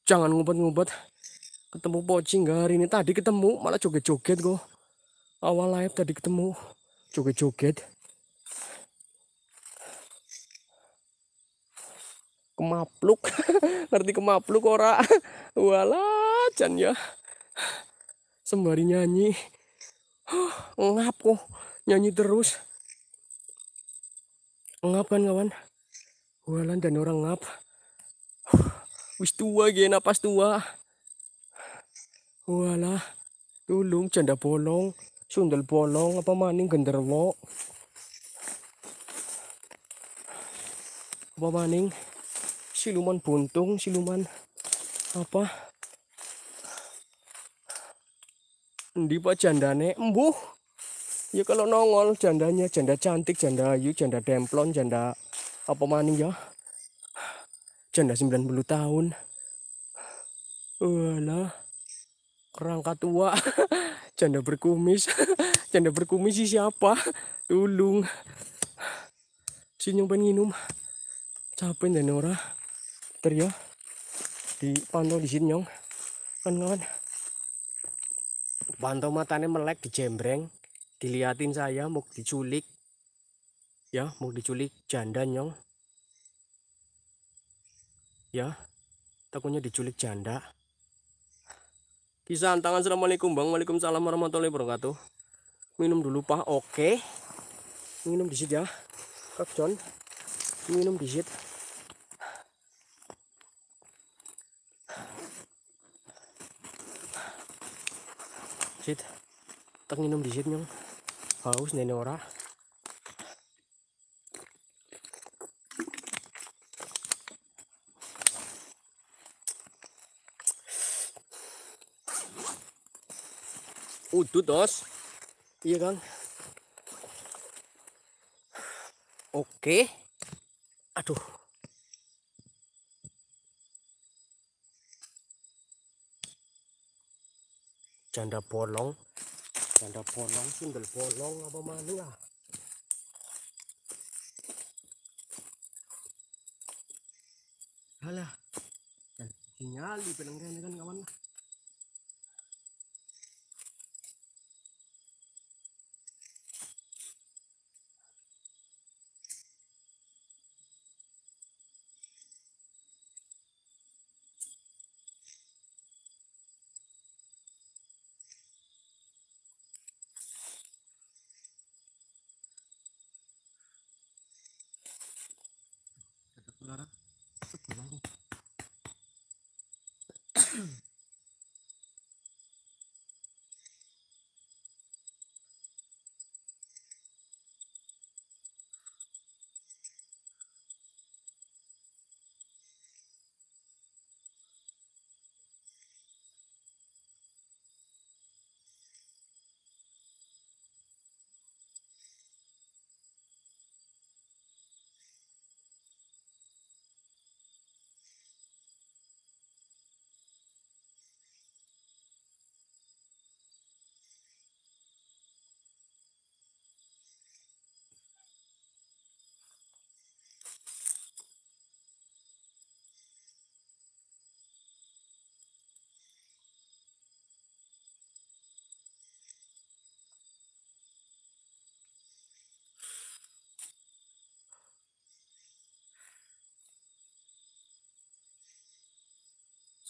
jangan ngumpet-ngumpet ketemu pocing gak hari ini tadi ketemu malah joget-joget kok awal live tadi ketemu joget-joget kemapluk ngerti kemapluk ora walah jan ya sembari nyanyi ngap kok nyanyi terus ngap kan kawan walan dan orang ngap wis tua gini napas tua Wala. tulung canda bolong, sundel bolong, apa maning genderwo Apa maning siluman buntung, siluman apa? Di pak jandane embuh. Ya kalau nongol jandanya canda cantik, canda ayu, canda demplon, canda apa maning ya? Janda 90 tahun. Walah kerangka tua janda berkumis janda berkumis si siapa tulung sinyum penginum, capek dan ora teriak, ya dipantau di sini nyong kan kawan pantau matanya melek jembreng diliatin saya mau diculik ya mau diculik janda nyong ya takutnya diculik janda bisa tangan Assalamualaikum Bang. Waalaikumsalam warahmatullahi wabarakatuh. Minum dulu Pak. Oke. Minum di sini ya. Kak John. Minum sini. Sit. Tak minum di sini nyong. Haus nenek ora. udut dos iya kan oke aduh janda bolong janda bolong sundel bolong apa mana ah? ya halah sinyal di ini kan kawan lah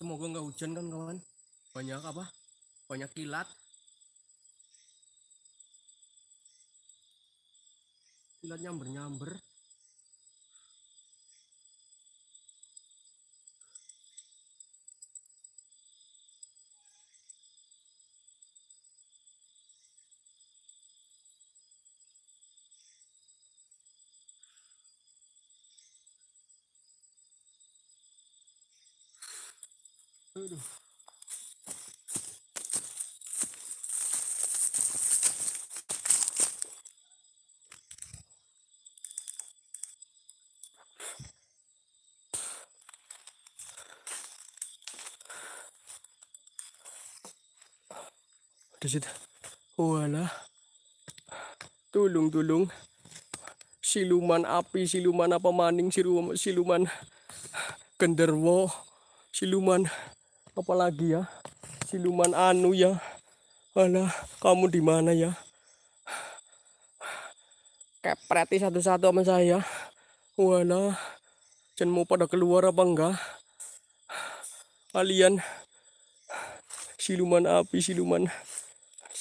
semoga nggak hujan kan kawan banyak apa banyak kilat kilat nyamber nyamber situ. Wala. Tulung, tulung. Siluman api, siluman apa maning, siluman, genderwo, siluman apa lagi ya? Siluman anu ya. Wala, kamu di mana ya? Kepreti satu-satu sama saya. Wala, Jen mau pada keluar apa enggak? Kalian siluman api, siluman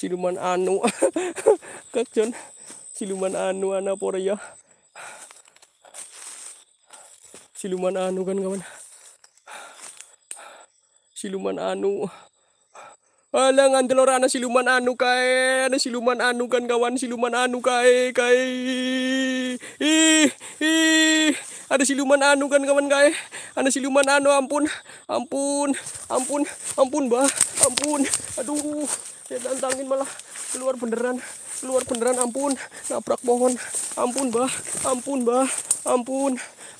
siluman anu kacun siluman anu ana poraya siluman anu kan kawan siluman anu Alang andel anak ana siluman anu kae, ana siluman anu kan kawan siluman anu kae kae. Ih, ih, ada siluman anu kan kawan kae. Ada siluman anu ampun, ampun, ampun, ampun bah, ampun. Aduh. Saya tantangin malah keluar beneran keluar beneran ampun nabrak pohon ampun bah ampun bah ampun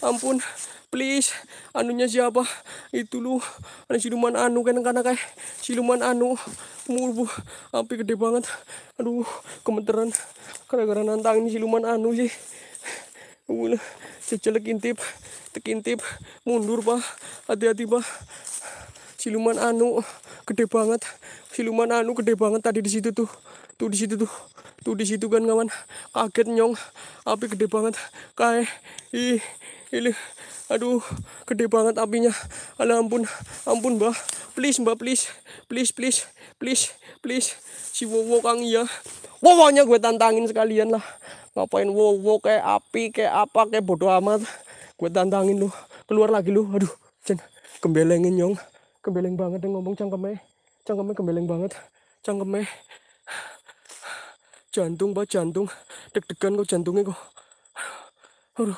ampun please anunya siapa itu lu ada siluman anu kan karena kayak siluman anu mulu api gede banget aduh kementeran karena gara nantangin siluman anu sih Uh, sejelek intip, tekintip, mundur pak, hati-hati pak, siluman anu gede banget siluman anu gede banget tadi di situ tuh tuh di situ tuh tuh di situ kan kawan kaget nyong api gede banget kayak ih ini aduh gede banget apinya ala ampun ampun mbak please mbah please please please please please si wowo kang iya wowonya gue tantangin sekalian lah ngapain wowo kayak api kayak apa kayak bodoh amat gue tantangin lu keluar lagi lu aduh cen gembelengin nyong kembeleng banget yang ngomong cangkeme cangkeme kembeleng banget cangkeme jantung pak jantung deg-degan kok jantungnya kok aduh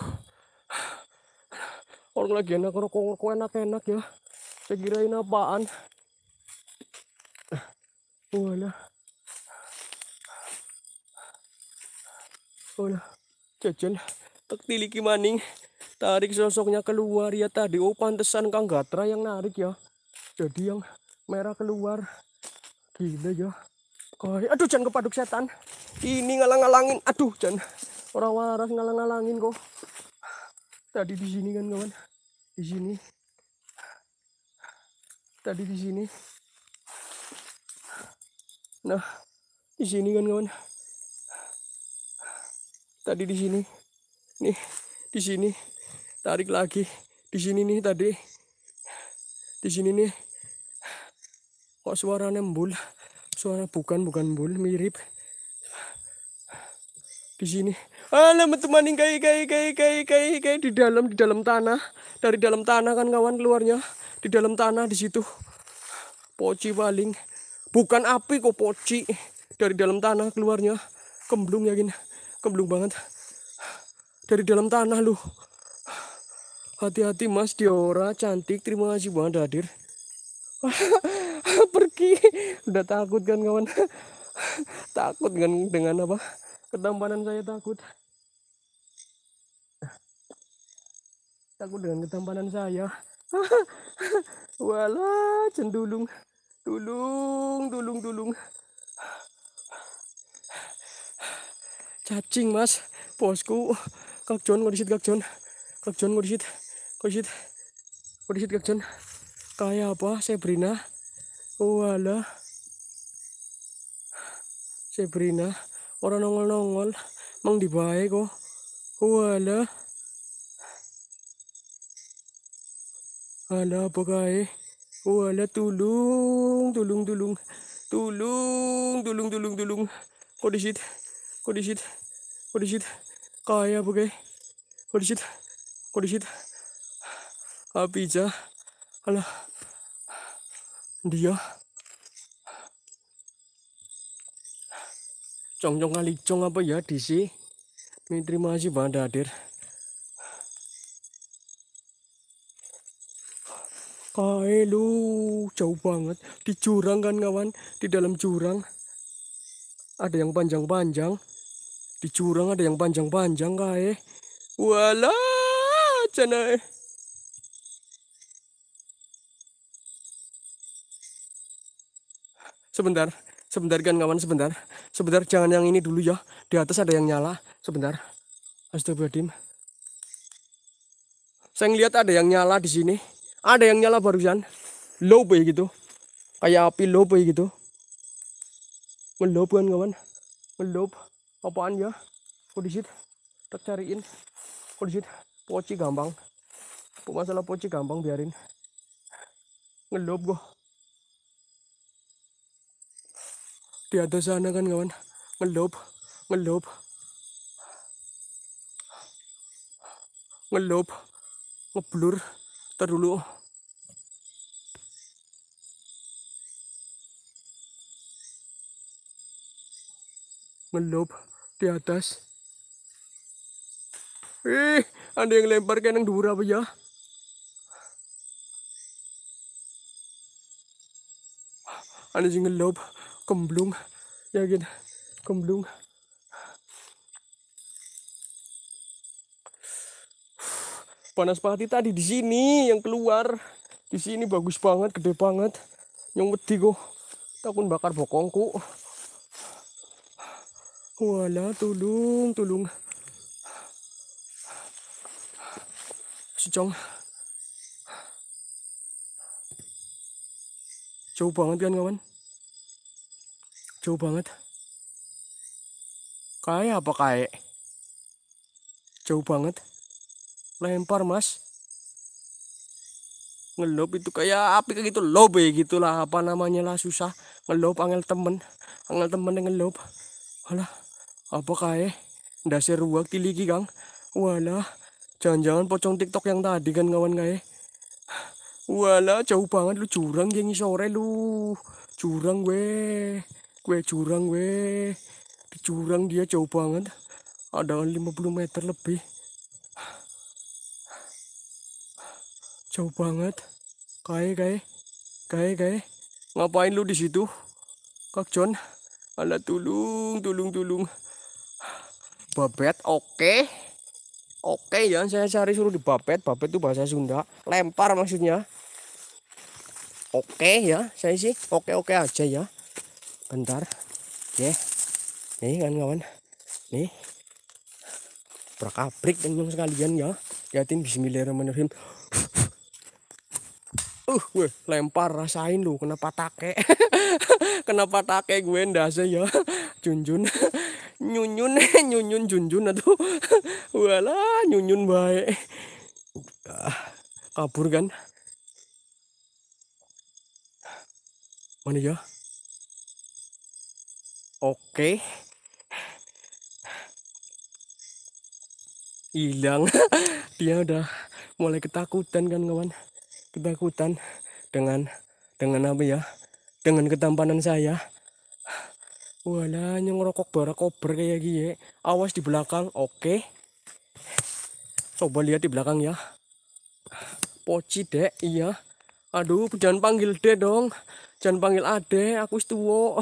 orang lagi enak rokok rokok enak-enak ya saya kirain apaan wala wala Jajan. Tak tiliki maning. Tarik sosoknya keluar ya tadi. Oh pantesan Kang Gatra yang narik ya jadi yang merah keluar gila ya Koi. aduh jangan kepaduk setan ini ngalang-ngalangin aduh jangan orang waras ngalang-ngalangin kok tadi di sini kan kawan di sini tadi di sini nah di sini kan kawan tadi di sini nih di sini tarik lagi di sini nih tadi di sini nih kok suaranya embul suara bukan bukan embul mirip di sini ala teman kayak kayak kayak kayak kayak kayak di dalam di dalam tanah dari dalam tanah kan kawan keluarnya di dalam tanah di situ poci paling bukan api kok poci dari dalam tanah keluarnya kemblung ya, gini kemblung banget dari dalam tanah loh Hati-hati Mas Diora, cantik. Terima kasih banget hadir. Pergi. Udah takut kan kawan? takut kan dengan apa? Ketampanan saya takut. Takut dengan ketampanan saya. Walah, cendulung. Dulung, dulung, dulung. Cacing, Mas. Bosku. Kak John, ngodisit Kak John. Kak John, Kojit. Kojit shit kaya kayak apa Sabrina wala oh, Sabrina orang nongol-nongol mang dibae kok wala oh, ala apa kae wala oh, tulung tulung tulung tulung tulung tulung tulung holy shit holy kaya apa kae holy shit Abijah alah dia congcong kali cong apa ya di sini terima kasih banget hadir Kae lu jauh banget di jurang kan kawan di dalam jurang ada yang panjang-panjang di jurang ada yang panjang-panjang kae wala cana sebentar sebentar kan kawan sebentar sebentar jangan yang ini dulu ya di atas ada yang nyala sebentar astagfirullahaladzim saya ngeliat ada yang nyala di sini ada yang nyala barusan low boy ya, gitu kayak api low boy ya, gitu melob kan kawan melob apaan ya kodisip tak cariin kodisip poci gampang masalah poci gampang biarin ngelob gue di atas sana kan kawan ngelop ngelop ngelop ngeblur terdulu ngelop di atas ih eh, ada yang lempar yang dura apa ya ada yang ngelup kemblung ya gini kemblung panas pati tadi di sini yang keluar di sini bagus banget gede banget nyungut wedi kok takut bakar bokongku wala tulung tulung cong jauh banget kan kawan jauh banget kayak apa kayak jauh banget lempar mas ngelop itu kayak api kayak gitu lobe gitu ya, gitulah apa namanya lah susah ngelop angel temen angel temen yang ngelop alah apa kayak dasar ruak tiliki kang wala jangan-jangan pocong tiktok yang tadi kan kawan kayak wala jauh banget lu curang geng sore lu curang weh Kue curang weh Di curang dia jauh banget. Ada 50 meter lebih. Jauh banget. Kae kae. Kae kae. Ngapain lu di situ? Kak John. Ala tulung, tulung, tulung. Babet oke. Okay. Oke okay, ya, saya cari suruh di Babet Babet itu bahasa Sunda. Lempar maksudnya. Oke okay, ya, saya sih oke-oke aja ya bentar ya nih kan kawan nih berkabrik teman sekalian ya liatin bismillahirrahmanirrahim uh gue lempar rasain lu kena take kena take gue ndase ya junjun nyunyun nyunyun junjun aduh wala nyunyun baik ah, kabur kan mana ya Oke. Okay. Hilang. Dia udah mulai ketakutan kan kawan. Ketakutan dengan dengan apa ya? Dengan ketampanan saya. Walah ngerokok bara kober kayak gini. Awas di belakang. Oke. Okay. Coba lihat di belakang ya. Poci dek, iya. Aduh, jangan panggil dek dong. Jangan panggil ade, aku istuwo.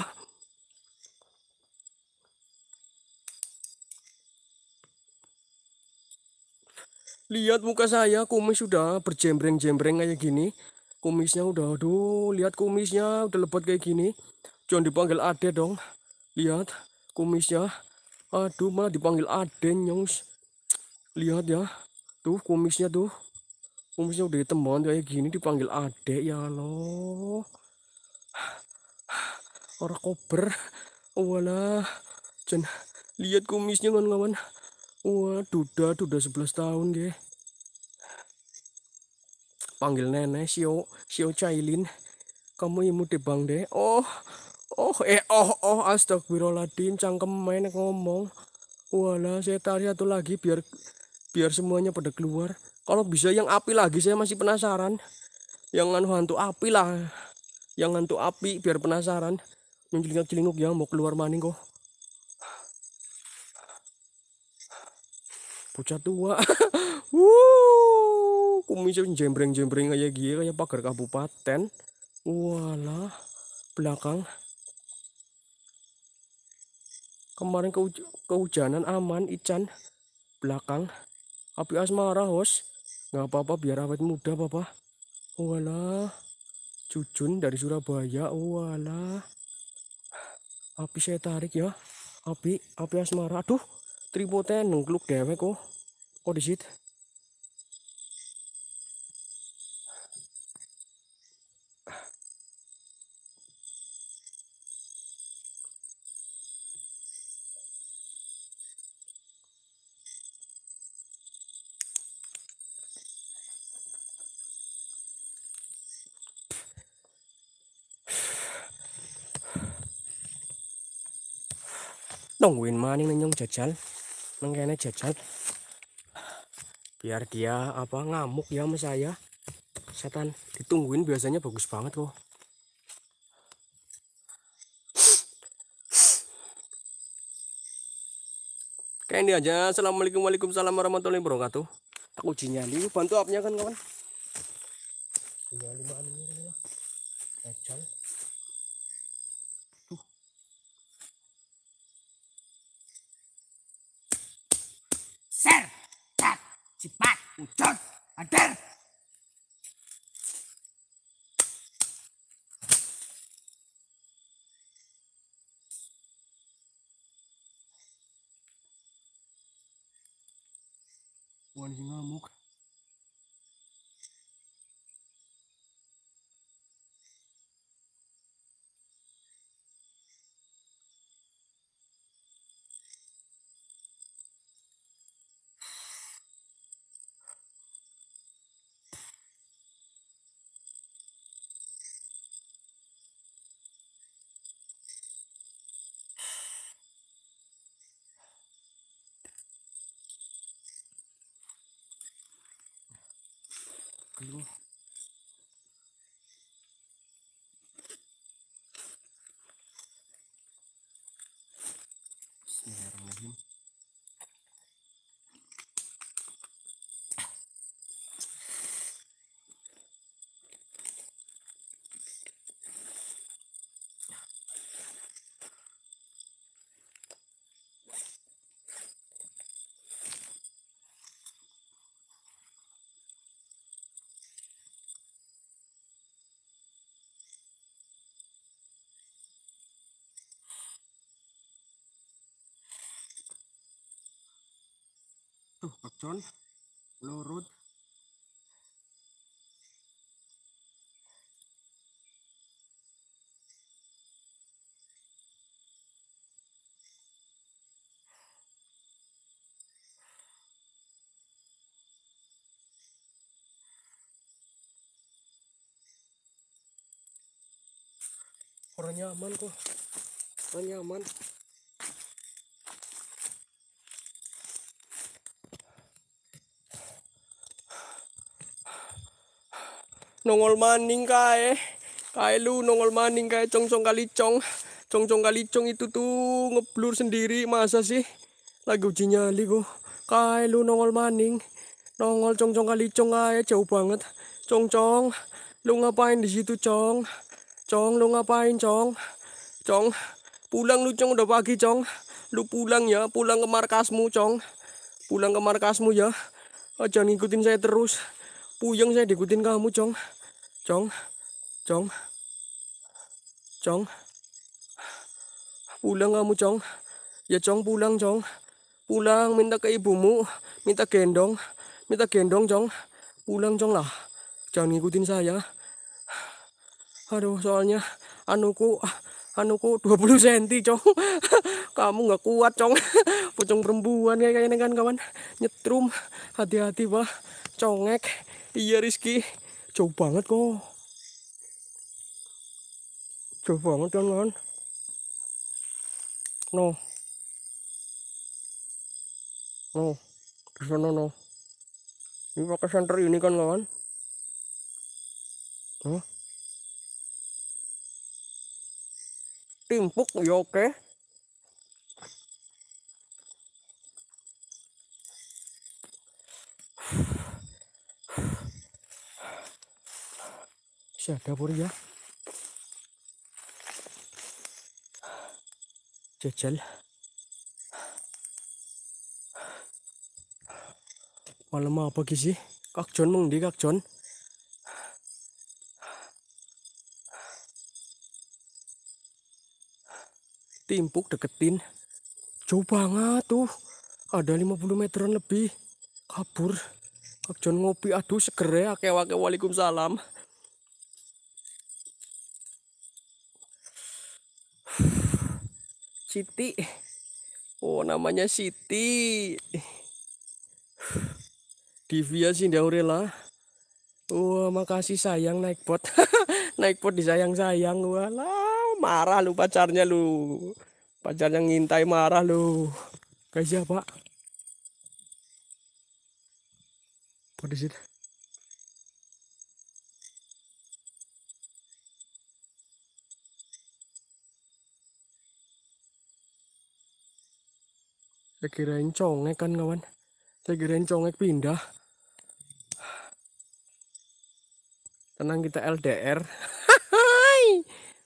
Lihat muka saya, kumis sudah berjembreng-jembreng kayak gini. Kumisnya udah, aduh, lihat kumisnya udah lebat kayak gini. Jangan dipanggil ade dong. Lihat kumisnya. Aduh, malah dipanggil ade nyongs. Lihat ya, tuh kumisnya tuh. Kumisnya udah hitam banget kayak gini dipanggil ade ya lo Orang kober. Walah, jangan lihat kumisnya kawan-kawan. Wah, duda, duda 11 tahun deh. Panggil nenek, Sio, Sio Cailin. Kamu imut deh bang deh. Oh, oh, eh, oh, oh, astagfirullahaladzim, cangkem main ngomong. Wala, saya tarik satu lagi biar biar semuanya pada keluar. Kalau bisa yang api lagi, saya masih penasaran. Yang anu hantu api lah. Yang hantu api biar penasaran. Yang jelingak-jelinguk yang mau keluar maning kok. bocah tua wuh kumisnya jembreng-jembreng kayak gila gitu, kayak pagar kabupaten walah belakang kemarin ke kehujanan aman Ican belakang api asmara hos nggak apa-apa biar awet muda papa walah cucun dari Surabaya walah api saya tarik ya api api asmara aduh tripoten nengkluk dewek kok oh. Holy shit. đồng quyền mà nhưng nó nhông chật chắn nó nghe nó chật chắn biar dia apa ngamuk ya sama saya setan ditungguin biasanya bagus banget kok kayak ini aja assalamualaikum waalaikumsalam warahmatullahi wabarakatuh aku jinali bantu apnya kan kawan jinali cun lurut orangnya aman kok orangnya aman nongol maning kae kae lu nongol maning kae cong kali cong cong cong kali cong itu tuh ngeblur sendiri masa sih lagi uji nyali kok kae lu nongol maning nongol cong cong kali cong kae jauh banget Cong cong, lu ngapain di situ cong cong lu ngapain cong cong pulang lu cong udah pagi cong lu pulang ya pulang ke markasmu cong pulang ke markasmu ya jangan ngikutin saya terus Puyeng saya diikutin kamu, Cong. Cong. Cong. Cong. Pulang kamu, Cong. Ya, Cong, pulang, Cong. Pulang, minta ke ibumu. Minta gendong. Minta gendong, Cong. Pulang, Cong lah. Jangan ngikutin saya. Aduh, soalnya anuku anuku 20 cm, Cong. Kamu nggak kuat, Cong. Pocong perempuan kayak kayaknya kan, kawan. Nyetrum. Hati-hati, Pak. Congek. Iya Rizky, jauh banget kok. Jauh banget kan kan. No. No. Di sana no. Ini pakai senter ini kan kawan. Huh? Timpuk ya oke. Okay. masih ada puri ya jajal malam apa sih kak John mengdi, kak John timpuk deketin jauh banget tuh ada 50 meteran lebih kabur kak John ngopi aduh seger ya waalaikumsalam Siti. Oh, namanya Siti. Divia Sindaurela. Wah, oh, makasih sayang naik pot. naik pot disayang-sayang. Walah, marah lu pacarnya lu. Pacarnya ngintai marah lu. kayak siapa? Pak. saya Kirain congek kan kawan. Saya kirain congek pindah. Tenang kita LDR.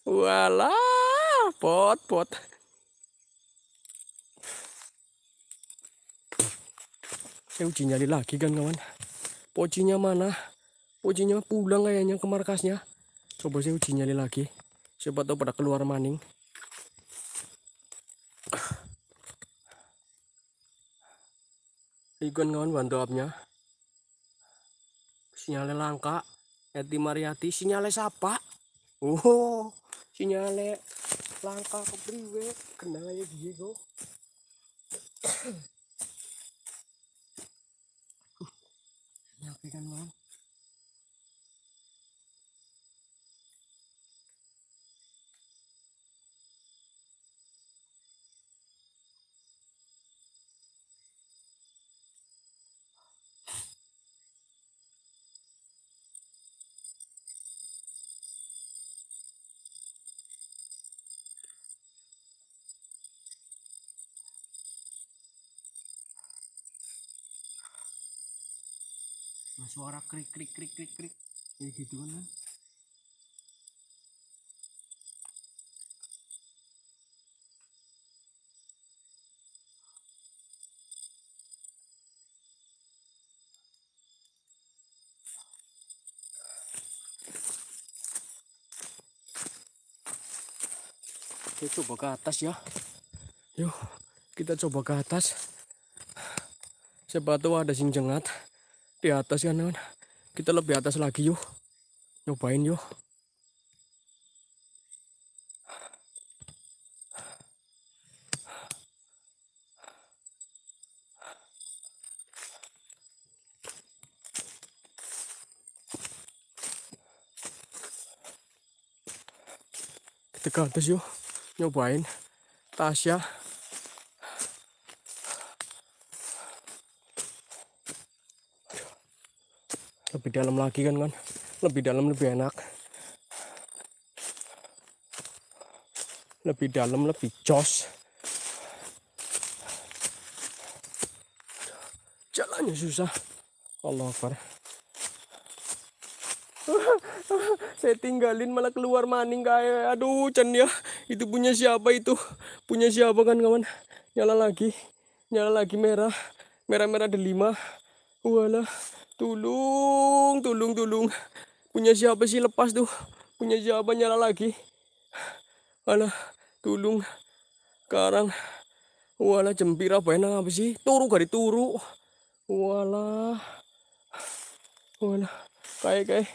Walah, pot pot. Saya eh, uji nyali lagi kan kawan. Pocinya mana? Pocinya pulang kayaknya ke markasnya. Coba saya uji nyali lagi. Siapa tahu pada keluar maning. Ikon kawan apnya Sinyale langka. Eti Mariati sinyale siapa? Oh, sinyale langka priwe kenal ya Diego. Nyakikan banget. suara krik krik krik krik krik kayak gitu kan kita coba ke atas ya yuk kita coba ke atas sepatu tahu ada sinjengat di atas ya teman kita lebih atas lagi yuk nyobain yuk kita ke atas yuk nyobain Tasya lebih dalam lagi kan kan lebih dalam lebih enak lebih dalam lebih jos jalannya susah Allah Akbar saya tinggalin malah keluar maning kayak aduh Chan ya itu punya siapa itu punya siapa kan kawan nyala lagi nyala lagi merah merah merah ada lima walah Tulung, tulung, tulung. Punya siapa sih lepas tuh? Punya siapa nyala lagi? Alah, tulung. Karang. Walah jempira benang apa sih? Turu gari turu. Walah. Walah. Kayak kayak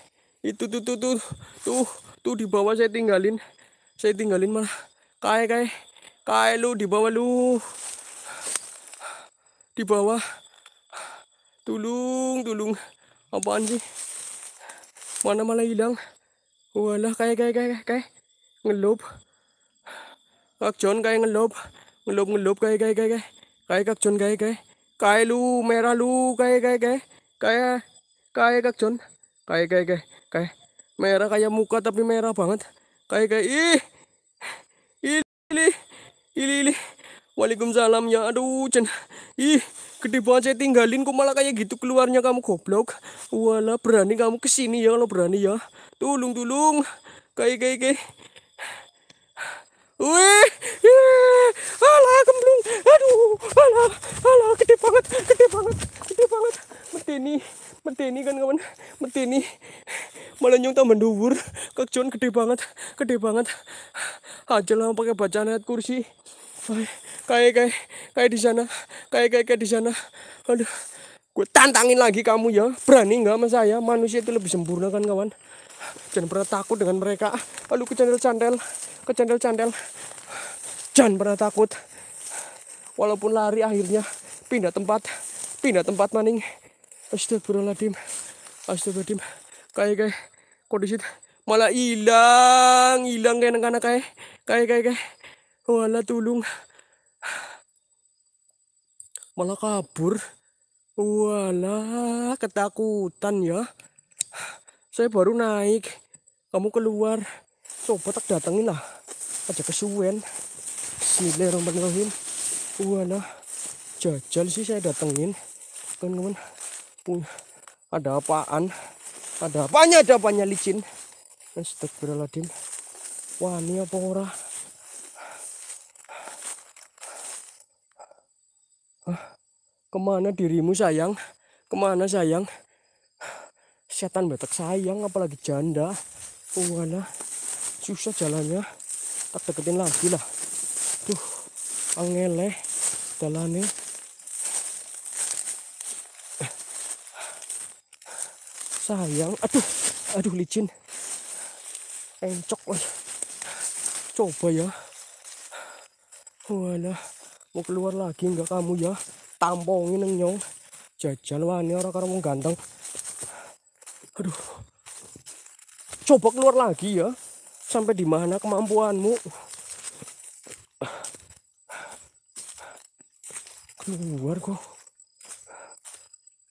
itu tuh tuh tuh tuh tuh di bawah saya tinggalin. Saya tinggalin malah. Kayak kayak kayak lu di bawah lu. Di bawah. Tulung, tulung. Apaan sih? Mana malah hilang. Walah, kayak, kayak, kayak, kayak. Ngelob. Kak John kayak ngelob. Ngelob, ngelob, kayak, kayak, kayak, kayak. Kayak Kak John, kayak, kayak. Kayak lu, merah lu, kayak, kayak, kayak. Kayak, kayak Kak Kayak, kayak, kayak, kayak. Merah kayak muka tapi merah banget. Kayak, kayak, ih. Ili, ili, ili. Waalaikumsalam ya aduh Cen Ih gede banget saya tinggalin kok malah kayak gitu keluarnya kamu goblok Walah berani kamu kesini ya kalau berani ya Tolong tolong Kayak kayak kayak Wih, alah kemblung, aduh, alah, alah, gede banget, gede banget, gede banget. mati ini kan kawan, malah Melenyung tambah dhuwur, kejon gede banget, gede banget. lah pakai bacaan ayat kursi kayak kayak kayak di sana kayak kayak kayak di sana aduh gue tantangin lagi kamu ya berani nggak sama saya manusia itu lebih sempurna kan kawan jangan pernah takut dengan mereka lalu ke candel candel ke candel candel jangan pernah takut walaupun lari akhirnya pindah tempat pindah tempat maning astagfirullahaladzim astagfirullahaladzim kayak kayak kondisi malah hilang hilang kayak anak-anak kayak kayak kayak kayak Wala tulung. Malah kabur. Wala ketakutan ya. Saya baru naik. Kamu keluar. Coba tak datangin lah. Aja kesuwen. Bismillahirrahmanirrahim. Wala. Jajal sih saya datengin. Kan teman ada apaan? Ada apanya? Ada apanya licin? Astagfirullahaladzim. Wani apa orang? Kemana dirimu sayang? Kemana sayang? Setan betek sayang, apalagi janda. Walah, oh, susah jalannya. Tak deketin lagi lah. Tuh, angeleh jalannya. Sayang, aduh, aduh licin. Encok, woy. coba ya. Walah, oh, mau keluar lagi enggak kamu ya? tampung neng nyong jajal wani orang karo ganteng aduh coba keluar lagi ya sampai di mana kemampuanmu keluar kok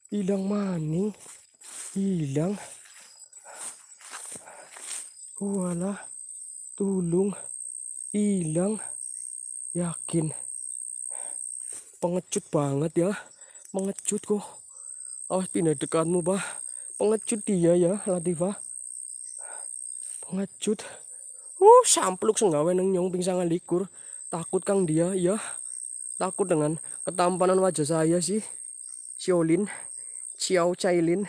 hilang maning hilang wala tulung hilang yakin pengecut banget ya pengecut kok awas pindah dekatmu bah pengecut dia ya Latifah pengecut uh sampluk senggawe neng nyong pingsangan likur takut kang dia ya takut dengan ketampanan wajah saya sih Xiaolin Xiao Cailin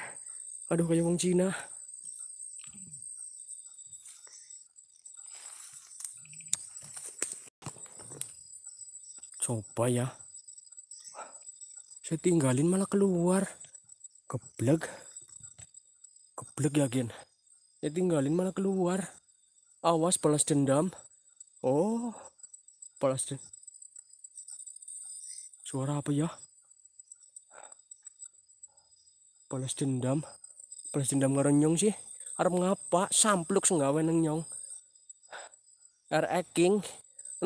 aduh kayak wong Cina coba ya saya tinggalin malah keluar keblek keblek ya gen saya tinggalin malah keluar awas balas dendam oh balas dendam suara apa ya balas dendam balas dendam ngerenyong sih harap ngapa sampluk senggawe nengnyong nyong air eking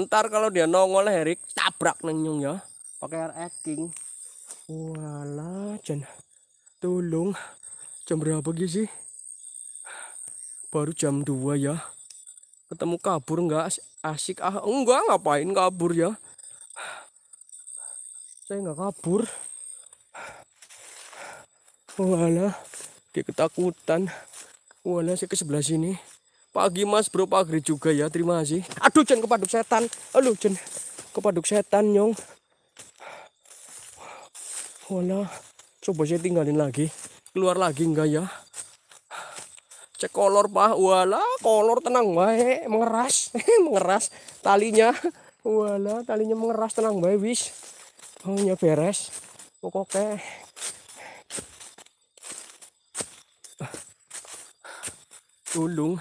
ntar kalau dia nongol Herik tabrak nengnyong ya pakai air eking Wala, jan Tolong. Jam berapa sih? Baru jam 2 ya. Ketemu kabur enggak Asik ah. Enggak, ngapain kabur ya? Saya enggak kabur. Wala, dia ketakutan. Wala, saya ke sebelah sini. Pagi mas, bro pagi juga ya. Terima kasih. Aduh, Chen kepaduk setan. Aduh, Chen kepaduk setan, nyong. Wala, oh, nah. coba saya tinggalin lagi keluar lagi enggak ya cek kolor pak wala kolor tenang baik eh, mengeras mengeras talinya wala talinya mengeras tenang baik wis pokoknya beres pokoknya tulung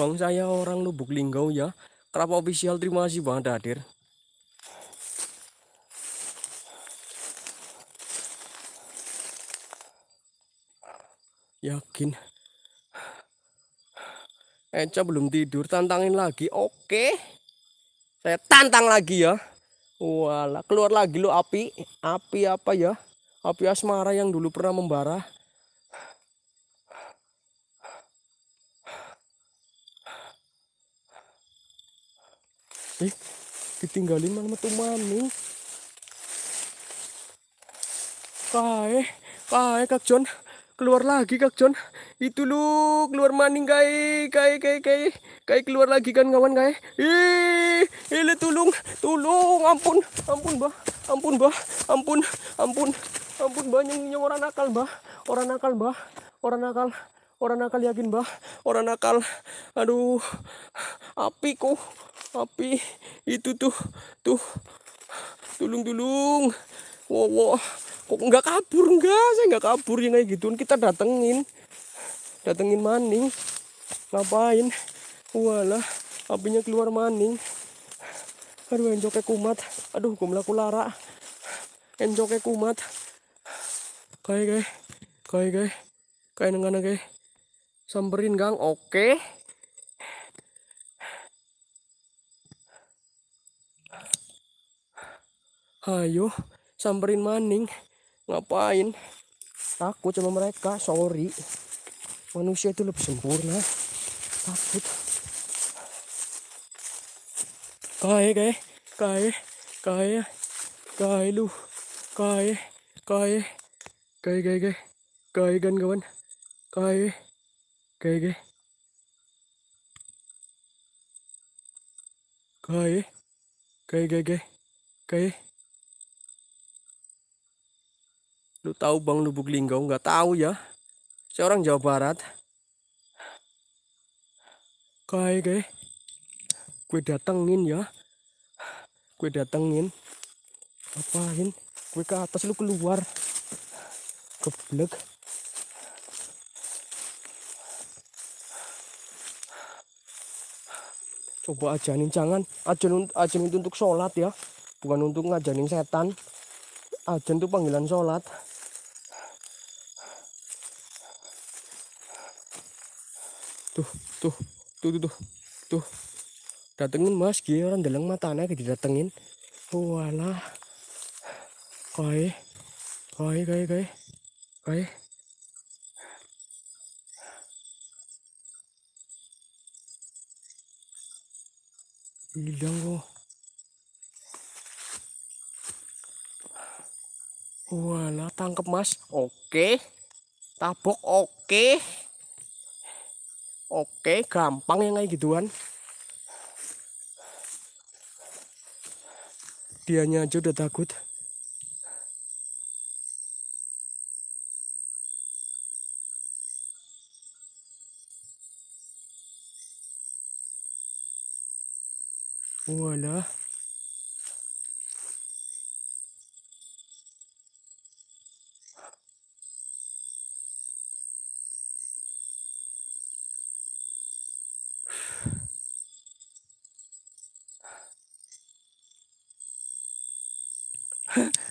bang saya orang lubuk linggau ya kerap official terima kasih banget hadir Yakin. Eca belum tidur, tantangin lagi. Oke. Saya tantang lagi ya. Wala, keluar lagi lo api. Api apa ya? Api asmara yang dulu pernah membara. Eh, ditinggalin malam itu mami. Kae, kae Kak John keluar lagi kak John itu lu keluar maning kai kai kai kai kai keluar lagi kan kawan kai ih ini eh, tulung tulung ampun ampun bah ampun bah ampun ampun ampun bah nyeng orang nakal bah orang nakal bah orang nakal orang nakal yakin bah orang nakal aduh api kok api itu tuh tuh tulung tulung wow, wow kok nggak kabur nggak saya nggak kabur yang kayak gituan kita datengin datengin maning ngapain walah apinya keluar maning aduh enjoknya kumat aduh gue melaku lara enjoknya kumat kayak kayak kayak kayak kayak nengana kayak samperin gang oke ayo samperin maning ngapain takut sama mereka sorry manusia itu lebih sempurna takut kaya kaya kaya kaya kaya lu kaya kaya kaya kaya kaya kaya kan kawan kaya kaya kaya kaya kaya kaya kaya Lu tahu Bang Lubuk Linggau? Nggak tahu ya. Saya orang Jawa Barat. Kayak gue, gue datengin ya. Gue datengin. Apain? Gue ke atas lu keluar. Keblek. Coba ajanin jangan ajan ajan itu untuk sholat ya, bukan untuk ngajanin setan. Ajan itu panggilan sholat. tuh tuh tuh tuh tuh, tuh. datengin mas gue orang dalang matanya kita gitu datengin wala koi koi koi koi koi hilang kok wala tangkep mas oke tabok oke Oke, gampang ya kayak gituan. Dianya aja udah takut. Walah.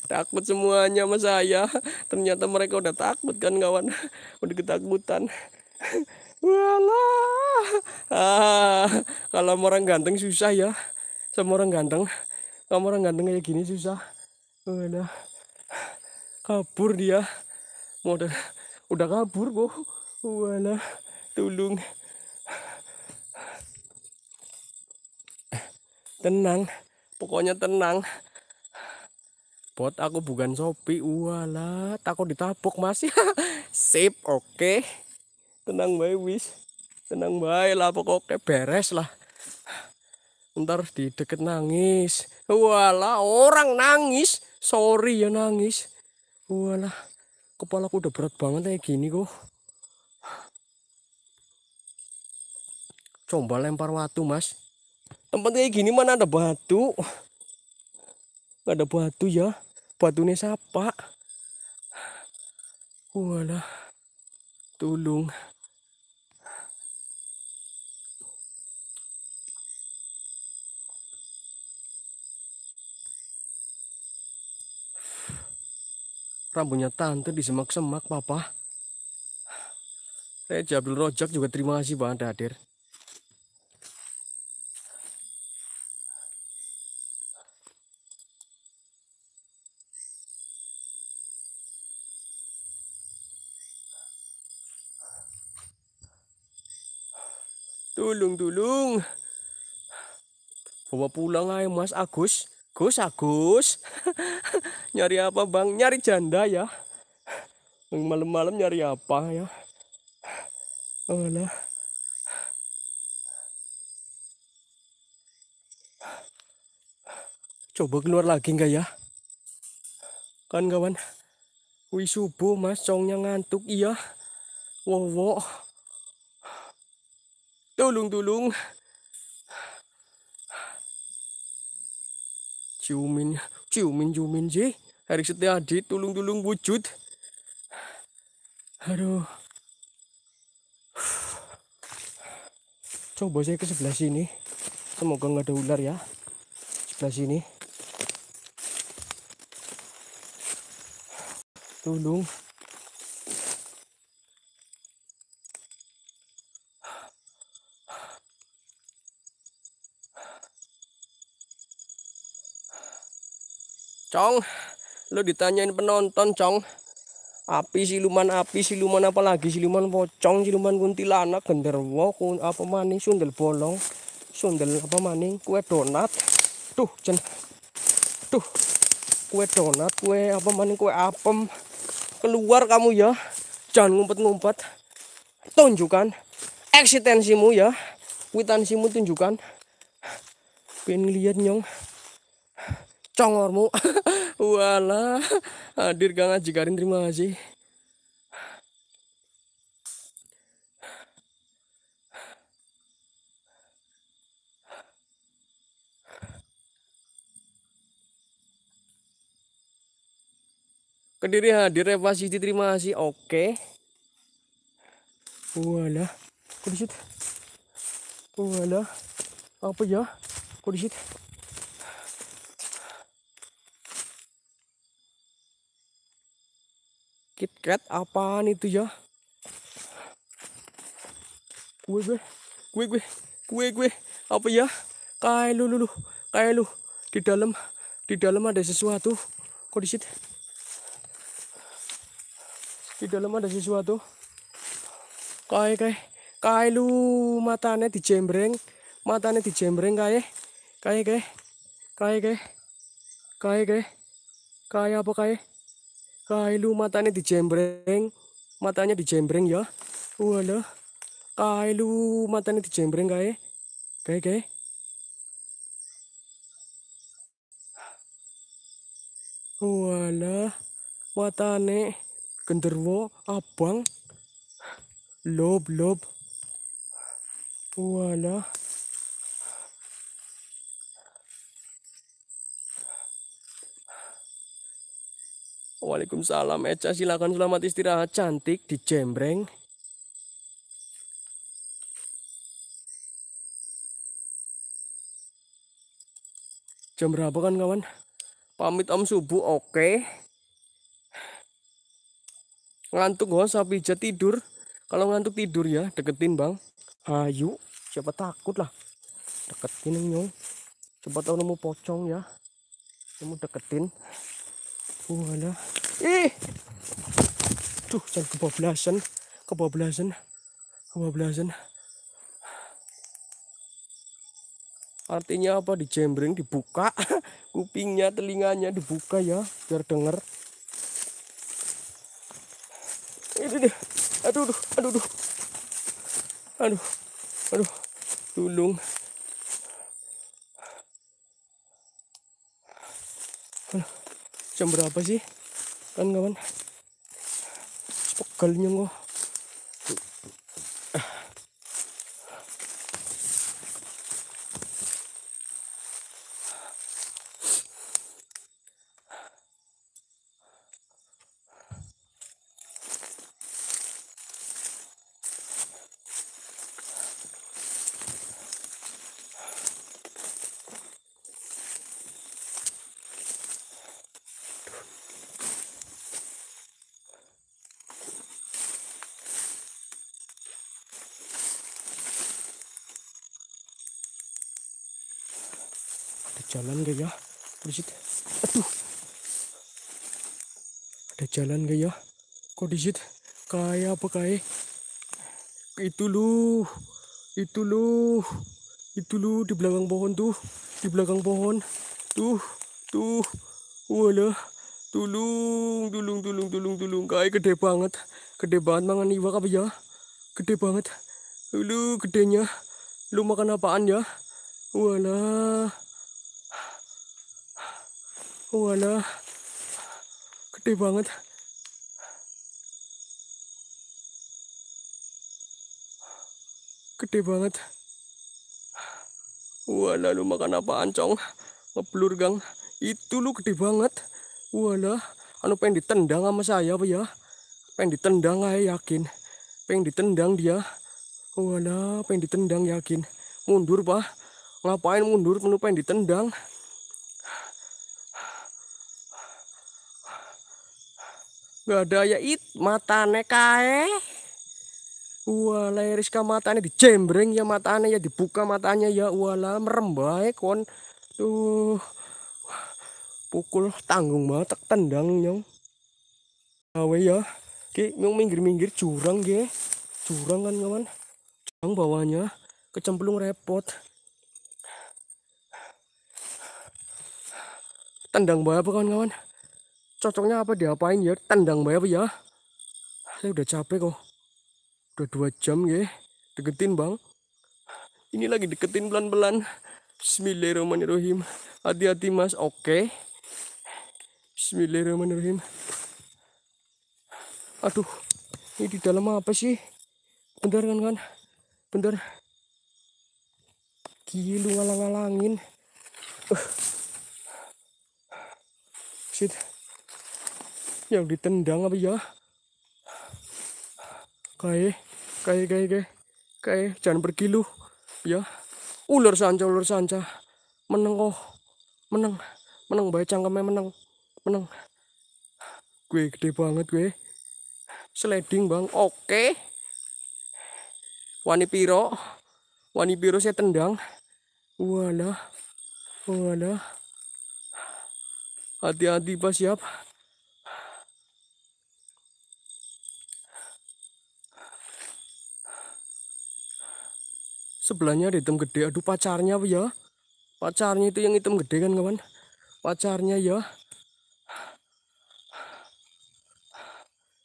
takut semuanya sama saya ternyata mereka udah takut kan kawan udah ketakutan Walah. Ah, kalau orang ganteng susah ya. Sama orang ganteng. kalau orang ganteng kayak gini susah. Udah. Kabur dia. Mau udah, udah kabur kok. Walah. Tolong. Tenang. Pokoknya tenang bot aku bukan sopi wala takut ditabok masih sip oke okay. tenang baik wis tenang baik lah pokoknya beres lah ntar di deket nangis wala orang nangis sorry ya nangis wala Kepala aku udah berat banget kayak gini kok coba lempar watu mas tempat kayak gini mana ada batu nggak ada batu ya Patune sapa? Wala. Tulong. Rambutnya tante di semak semak Papa. Eh Abdul Rojak juga terima kasih banget hadir. dulung. Bawa pulang ayo Mas Agus. Gus Agus. nyari apa Bang? Nyari janda ya. Malam-malam nyari apa ya? Oh Coba keluar lagi enggak ya? Kan kawan. Wih subuh Mas, congnya ngantuk iya. Wow, wow. Tolong, tolong. Ciumin, ciumin, ciumin, J. Hari Setiadi, tolong, tolong wujud. Aduh. Coba saya ke sebelah sini. Semoga nggak ada ular ya. Sebelah sini. Tolong. Cong lo ditanyain penonton Cong api siluman api siluman apa lagi siluman pocong siluman kuntilanak genderwo kun apa maning sundel bolong sundel apa maning kue donat tuh jen tuh kue donat kue apa maning kue apem keluar kamu ya jangan ngumpet-ngumpet tunjukkan eksistensimu ya kuitansimu tunjukkan pengen lihat nyong congormu wala hadir gak ngaji garin terima kasih Kediri hadir Siti terima kasih oke wala kok wala apa ya kok KitKat apaan itu ya Kue gue kue gue kue gue apa ya kayak lu lu lu di dalam di dalam ada sesuatu kok di situ? di dalam ada sesuatu kai kai kayak lu matanya dijembreng matanya di kayak kai kai kai kai kai kayak kayak apa kai Hai lu matanya dijembreng. Matanya dijembreng ya. Wala, kailu lu matanya dijembreng kae. Kae kae. Walah. Matane genderwo abang. Lob lob. Wala. Waalaikumsalam Eca silakan selamat istirahat cantik di jembreng Jam berapa kan kawan? Pamit om subuh oke okay. Ngantuk gua sapi pijat tidur Kalau ngantuk tidur ya deketin bang Ayo siapa takut lah Deketin nyong Coba tau nemu pocong ya Nemu deketin Uh Walah Ih. Eh. tuh jangan kebablasan, kebablasan, kebablasan. Artinya apa? di Dijembreng, dibuka kupingnya, telinganya dibuka ya, biar denger. Ini deh. Aduh, aduh, aduh, aduh. Aduh. Aduh. Tulung. Jam berapa sih? kan gaman pokal nyo ko digit kayak apa kayak itu lu itu lu itu lu di belakang pohon tuh di belakang pohon tuh tuh wala tulung tulung tulung tulung tulung kayak gede banget gede banget mangan iwak apa ya gede banget lu gedenya lu makan apaan ya wala wala gede banget Gede banget. Wala lu makan apaan cong? Ngeblur gang. Itu lu gede banget. Wala, anu pengen ditendang sama saya apa ya? Pengen ditendang saya yakin. Pengen ditendang dia. Wala, pengen ditendang yakin. Mundur pak. Ngapain mundur? Menu pengen ditendang. Gak ada ya it mata nekae. Walah Rizka matanya dijembreng ya matanya ya dibuka matanya ya walah merem bae kon. Tuh. Pukul tanggung matak tendang nyong. Awe ya. Ki nyong minggir-minggir curang ge. curang kan kawan. curang bawahnya kecemplung repot. Tendang bae apa kawan-kawan? Cocoknya apa diapain ya? Tendang bae apa ya? Saya udah capek kok udah dua jam ya deketin bang ini lagi deketin pelan-pelan Bismillahirrahmanirrahim hati-hati mas oke okay. Bismillahirrahmanirrahim aduh ini di dalam apa sih bentar kan kan bentar gilu ngalang-ngalangin uh. Eh. yang ditendang apa ya kayak Kayak, kayak, kayak. Kayak, jangan pergi Ya. Ular sanca, ular sanca. Meneng Oh. Meneng. Meneng, bae cangkeme meneng. Meneng. Gue gede banget gue. sledding Bang. Oke. Wani piro. Wani piro saya tendang. wala, wala, Hati-hati, pas siap. sebelahnya ada hitam gede aduh pacarnya apa ya pacarnya itu yang hitam gede kan kawan pacarnya ya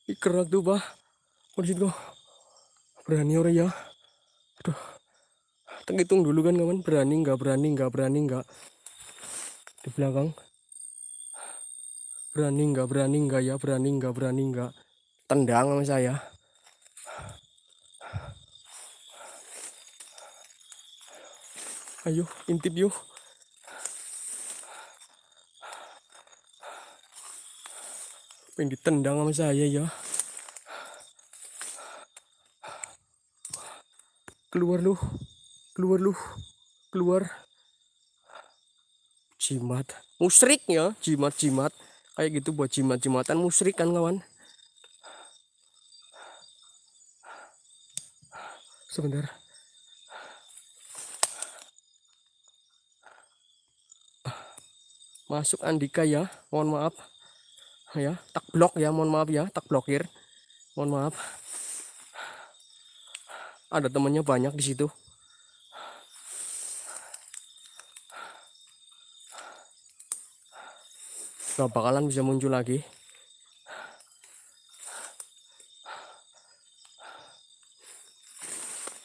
ikerak tuh bah kondisi kok berani ora ya aduh tengitung dulu kan kawan berani nggak berani nggak berani nggak di belakang berani nggak berani nggak ya berani nggak berani nggak tendang sama saya Ayo, intip yuk. Pengen ditendang sama saya ya. Keluar lu. Keluar lu. Keluar. Jimat. Musrik ya, jimat-jimat. Kayak gitu buat jimat-jimatan musrik kan kawan. Sebentar. masuk Andika ya mohon maaf ya tak blok ya mohon maaf ya tak blokir mohon maaf ada temennya banyak di situ nggak bakalan bisa muncul lagi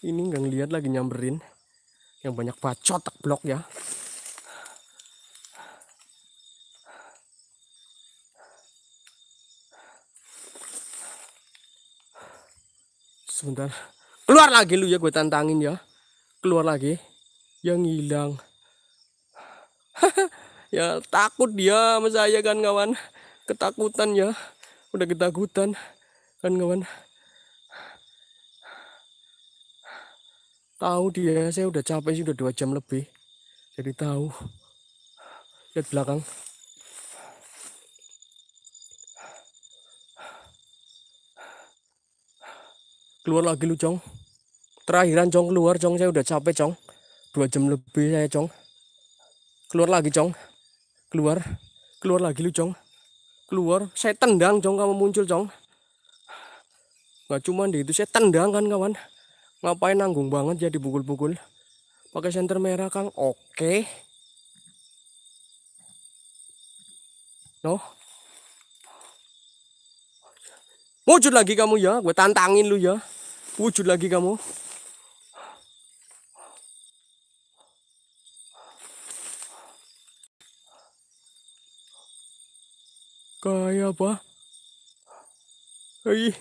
ini nggak ngeliat lagi nyamberin yang banyak bacot tak blok ya sebentar keluar lagi lu ya gue tantangin ya keluar lagi yang hilang ya takut dia sama saya kan kawan ketakutan ya udah ketakutan kan kawan tahu dia saya udah capek sih udah dua jam lebih jadi tahu lihat belakang keluar lagi lu cong terakhiran cong keluar cong saya udah capek cong dua jam lebih saya cong keluar lagi cong keluar keluar lagi lu cong keluar saya tendang cong kamu muncul cong nggak cuma di itu saya tendang kan kawan ngapain nanggung banget ya dibukul-bukul pakai senter merah kang oke okay. no Wujud lagi kamu ya, gue tantangin lu ya. Wujud lagi kamu. Kayak apa? Ih.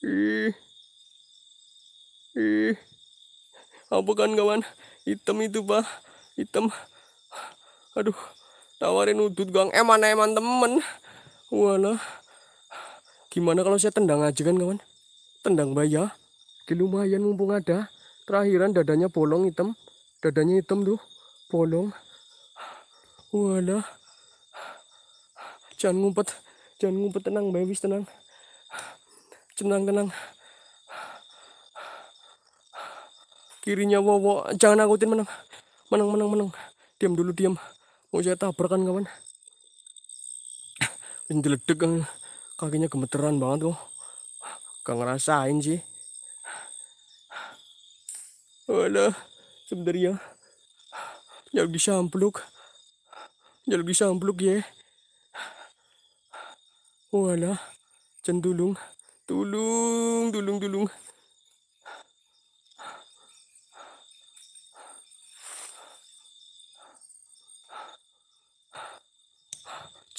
Ih. Ih. Apa kan kawan? Hitam itu, Pak. Hitam. Aduh. Tawarin udut gang. Eman eman temen. wala Gimana kalau saya tendang aja kan kawan? Tendang bayar. Di ya? lumayan mumpung ada. Terakhiran dadanya bolong hitam. Dadanya hitam tuh. Bolong. wala Jangan ngumpet. Jangan ngumpet tenang bayi tenang. Tenang tenang. Kirinya wowo. Jangan ngutin menang. Menang menang menang. Diam dulu diam. Oh saya tabrakan kawan menjeledek kan kakinya gemeteran banget kok oh. gak ngerasain sih Walah, sebenarnya jalur disampluk. Jalur disampluk ya. Walah, oh, cendulung. Tulung, tulung, tulung.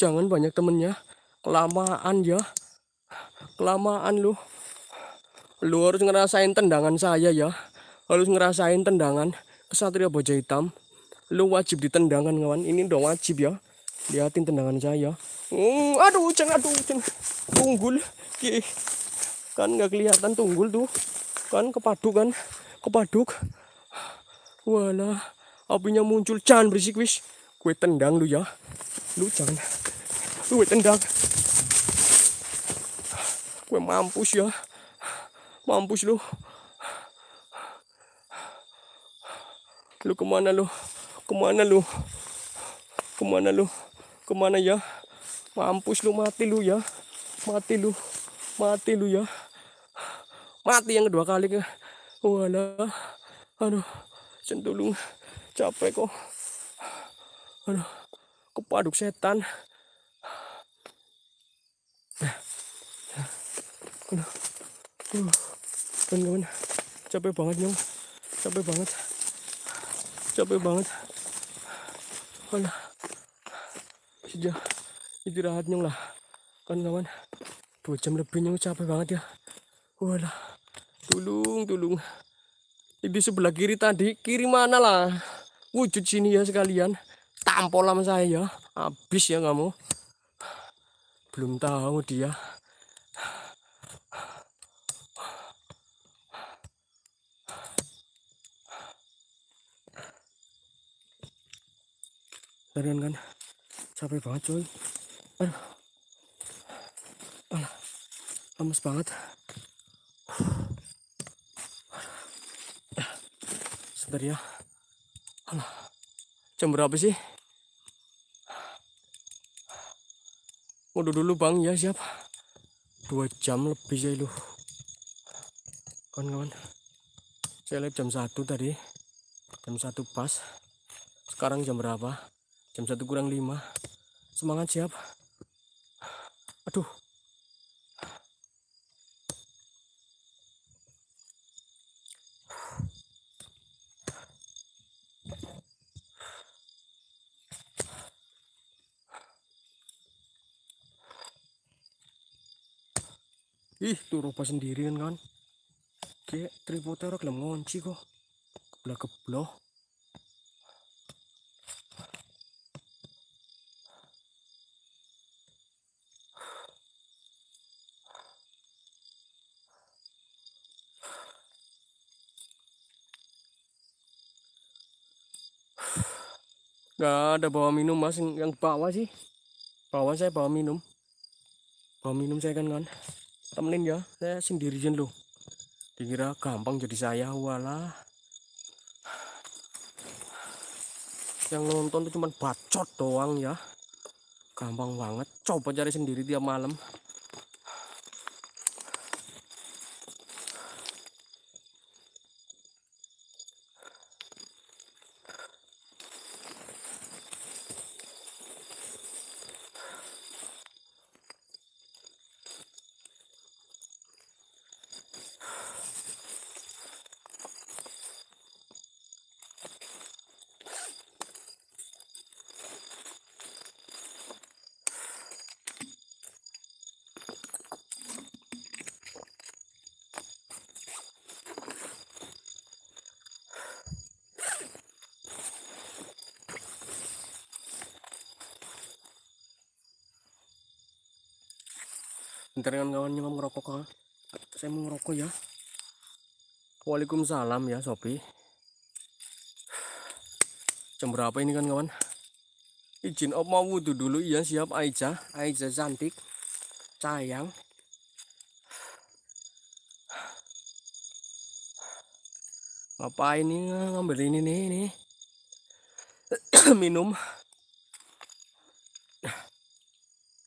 jangan banyak temennya kelamaan ya kelamaan lu lu harus ngerasain tendangan saya ya harus ngerasain tendangan kesatria boja hitam lu wajib ditendangan kawan ini udah wajib ya liatin tendangan saya hmm, aduh jangan aduh jangan tunggul kan nggak kelihatan tunggul tuh kan kepaduk kan kepaduk walah apinya muncul jangan berisik wis gue tendang lu ya lu jangan Duit tendang gue mampus ya mampus lu lu kemana lu kemana lu kemana lu kemana ya mampus lu mati lu ya mati lu mati lu ya mati yang kedua kali ke ya. wala, aduh centulung capek kok aduh kepaduk setan aduh teman-teman hmm. capek banget nyong capek banget capek banget alah sudah istirahat nyong lah kan kawan dua jam lebih nyong capek banget ya walah tulung tulung di sebelah kiri tadi kiri mana lah wujud sini ya sekalian tampol sama saya ya habis ya kamu belum tahu dia kalian kan capek banget coy aduh alah lemes banget sebentar ya alah jam berapa sih Waduh dulu bang ya siap dua jam lebih sih lu kawan-kawan saya lihat jam satu tadi jam satu pas sekarang jam berapa Jam satu kurang lima. Semangat siap. Aduh. Ih, tuh rupa sendirian kan. Kayak tripodnya orang ngonci kok. Kebelah kebelah. Gak ada bawa minum mas yang bawa sih bawa saya bawa minum bawa minum saya kan kan temenin ya saya sendirian loh dikira gampang jadi saya walah yang nonton tuh cuman bacot doang ya gampang banget coba cari sendiri tiap malam Waalaikumsalam ya Sopi Jam berapa ini kan kawan Izin op mau wudhu dulu ya siap Aiza Aiza cantik Sayang Ngapain ini ngambil ini nih ini Minum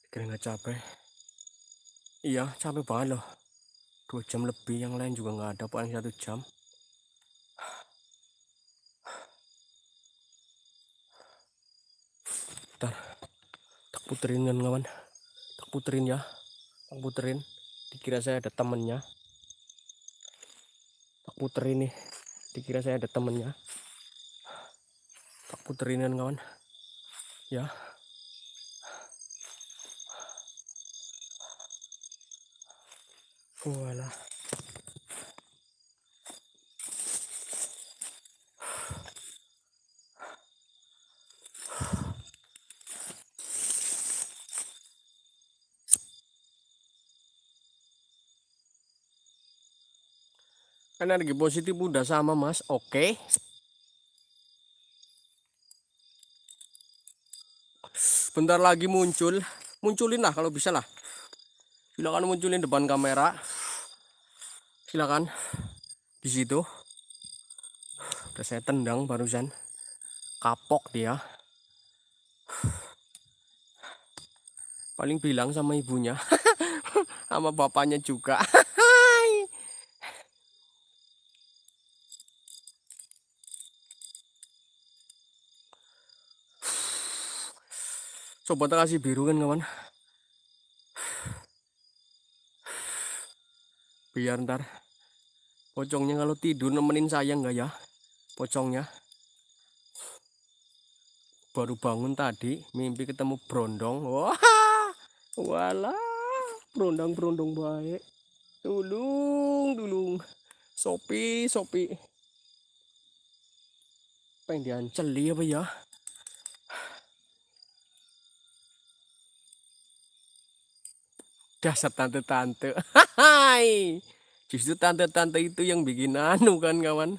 Kira gak capek Iya capek banget loh dua jam lebih yang lain juga nggak ada paling satu jam puterin kan kawan tak puterin ya tak puterin dikira saya ada temennya tak puterin nih dikira saya ada temennya tak puterin kan kawan ya Walah. energi kan positif udah sama mas oke okay. bentar lagi muncul munculin lah kalau bisa lah silakan munculin depan kamera silakan di situ udah saya tendang barusan kapok dia paling bilang sama ibunya sama bapaknya juga coba Sobat kasih biru kan kawan. Biar ntar pocongnya kalau tidur nemenin sayang nggak ya? Pocongnya. Baru bangun tadi mimpi ketemu brondong. Wah, wala brondong-brondong baik. Dulung, dulung. Sopi, sopi. Pengen dianceli apa ya? dasar tante-tante hai justru tante-tante itu yang bikin anu kan kawan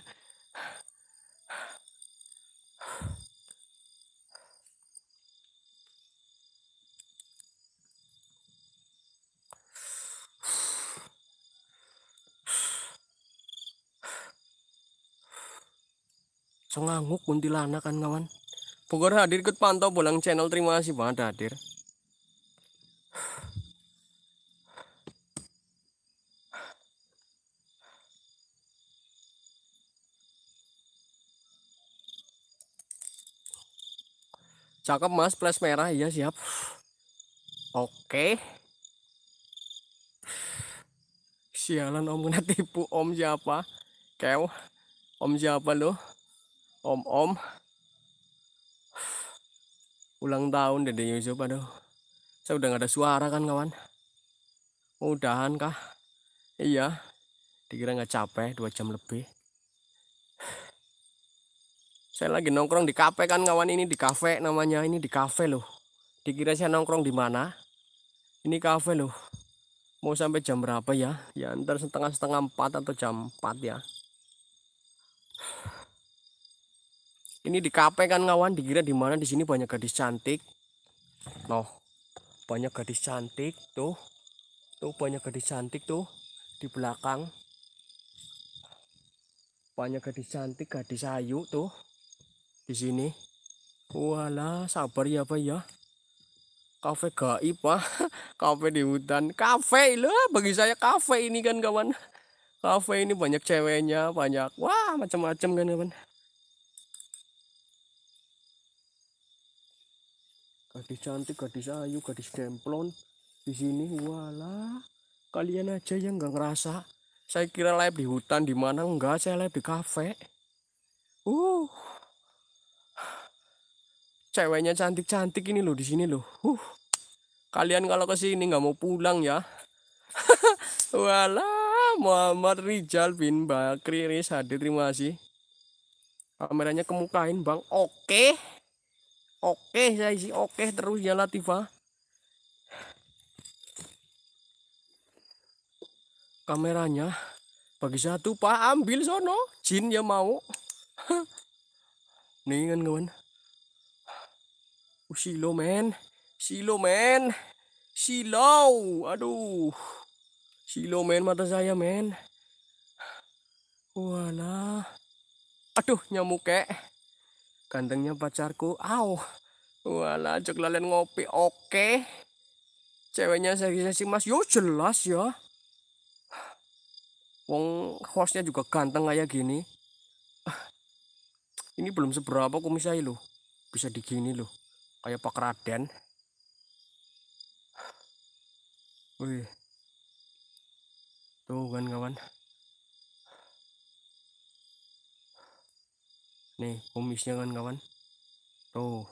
So nganguk kuntilanak kan kawan. Pokoknya hadir ikut pantau bolang channel terima kasih banget hadir. Cakep mas, flash merah. Iya siap. Oke. Sialan om kena tipu. Om siapa? Kew. Om siapa lo? Om-om. Ulang tahun Dede Yusuf. Aduh. Saya udah gak ada suara kan kawan. Mudahan kah? Iya. Dikira gak capek. Dua jam lebih. Saya lagi nongkrong di kafe kan kawan ini di kafe namanya ini di kafe loh. Dikira saya nongkrong di mana? Ini kafe loh. Mau sampai jam berapa ya? Ya antar setengah setengah empat atau jam empat ya. Ini di kafe kan kawan dikira di mana di sini banyak gadis cantik. Noh, banyak gadis cantik tuh. Tuh banyak gadis cantik tuh di belakang. Banyak gadis cantik, gadis ayu tuh di sini. Walah, sabar ya Pak ya. Kafe gaib Pak. Kafe di hutan. Kafe lah bagi saya kafe ini kan kawan. Kafe ini banyak ceweknya, banyak wah macam-macam kan kawan. Gadis cantik, gadis ayu, gadis demplon di sini. Walah, kalian aja yang nggak ngerasa. Saya kira live di hutan di mana enggak, saya live di kafe. Uh ceweknya cantik-cantik ini loh di sini loh. Huh. Kalian kalau ke sini nggak mau pulang ya. Walah, Muhammad Rizal bin Bakri Riz hadir terima kasih. Kameranya kemukain, Bang. Oke. Oke, saya isi oke terus ya Latifah. Kameranya bagi satu Pak ambil sono, jin ya mau. Nih kan kawan. Oh, silo, man. silo man. silo, Aduh. silo man. Mata saya, men. Wala. Aduh, nyamuk, kek. Gantengnya pacarku. Au. Wala, ajak lalian ngopi. Oke. Ceweknya seksi-seksi, mas. Yo, jelas ya. Wong hostnya juga ganteng kayak gini. Ah, ini belum seberapa kumisai saya loh. Bisa digini loh kayak Pak Raden wih tuh kan kawan nih kumisnya kan kawan tuh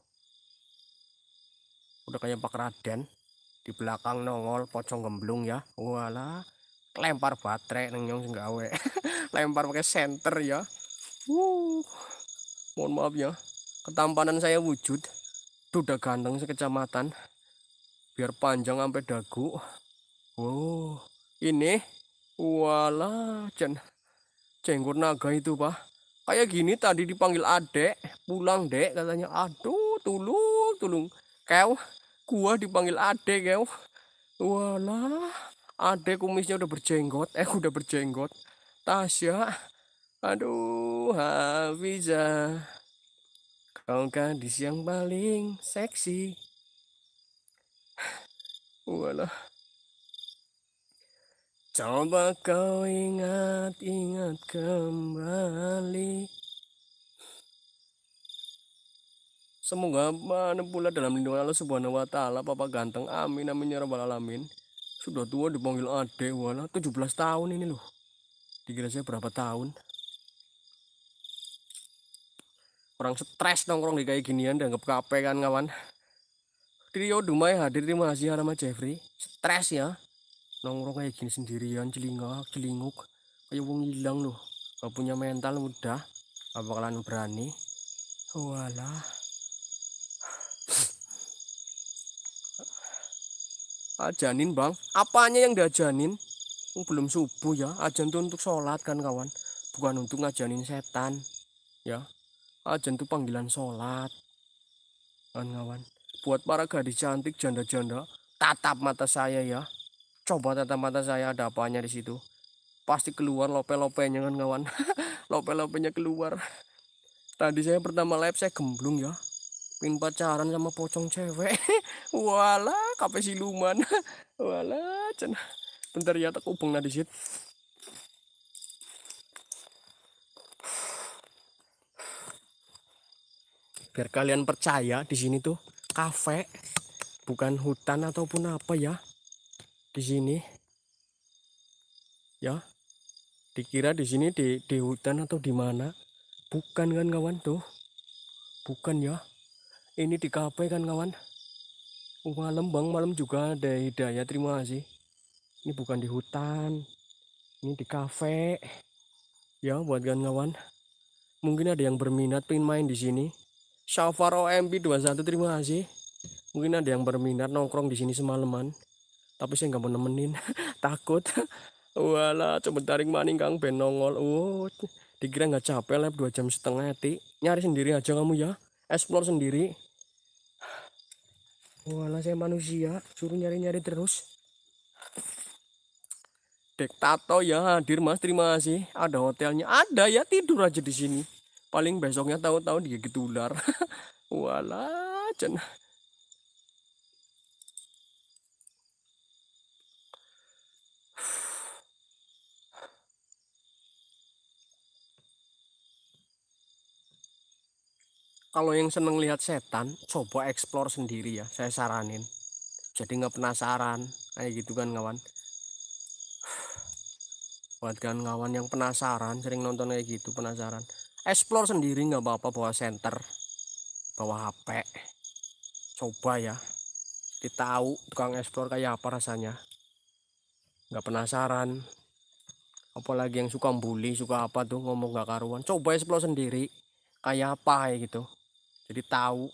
udah kayak Pak Raden di belakang nongol pocong gemblung ya walah lempar baterai neng nengyong singgawe lempar pakai senter ya Wuh. mohon maaf ya ketampanan saya wujud udah ganteng sekecamatan biar panjang sampai dagu wow ini wala cen cenggur naga itu pak kayak gini tadi dipanggil adek pulang dek katanya aduh tulung tulung kau gua dipanggil adek kau wala adek kumisnya udah berjenggot eh udah berjenggot Tasya aduh Hafiza Kau gadis yang paling seksi. Walah. Coba kau ingat-ingat kembali. Semoga mana pula dalam lindungan Allah Subhanahu wa taala, Papa ganteng. Amin amin ya rabbal alamin. Sudah tua dipanggil adek, walah 17 tahun ini loh. Dikira saya berapa tahun? kurang stres nongkrong di kayak ginian dianggap kape kan kawan trio Dumai hadir terima kasih sama Jeffrey stres ya nongkrong kayak gini sendirian celinga, celinguk kayak wong hilang loh gak punya mental udah gak bakalan berani walah ajanin bang apanya yang diajanin belum subuh ya ajan tuh untuk sholat kan kawan bukan untuk ngajanin setan ya ajan tuh panggilan sholat kawan-kawan buat para gadis cantik janda-janda tatap mata saya ya coba tatap mata saya ada apanya di situ pasti keluar lope-lopenya kan kawan lope-lopenya keluar tadi saya pertama live saya gemblung ya pin pacaran sama pocong cewek wala kape siluman wala cen bentar ya tak ubeng nah situ biar kalian percaya di sini tuh kafe bukan hutan ataupun apa ya di sini ya dikira di sini di di hutan atau di mana bukan kan kawan tuh bukan ya ini di kafe kan kawan oh, malam bang malam juga ada hidayah terima kasih ini bukan di hutan ini di kafe ya buat kawan-kawan mungkin ada yang berminat pengen main di sini Shafar OMB 21 terima kasih. Mungkin ada yang berminat nongkrong di sini semalaman. Tapi saya nggak mau nemenin, takut. Wala, coba tarik maning Kang ben nongol. Oh, dikira nggak capek lab 2 jam setengah ti. Nyari sendiri aja kamu ya. Explore sendiri. Wala saya manusia, suruh nyari-nyari terus. Dek Tato ya hadir Mas, terima kasih. Ada hotelnya, ada ya tidur aja di sini paling besoknya tahu-tahu digigit ular wala cen kalau yang seneng lihat setan coba explore sendiri ya saya saranin jadi nggak penasaran kayak gitu kan kawan buat kan kawan yang penasaran sering nonton kayak gitu penasaran explore sendiri nggak apa-apa bawa center, bawa HP coba ya ditahu tukang explore kayak apa rasanya nggak penasaran apalagi yang suka bully suka apa tuh ngomong nggak karuan coba explore sendiri kayak apa ya gitu jadi tahu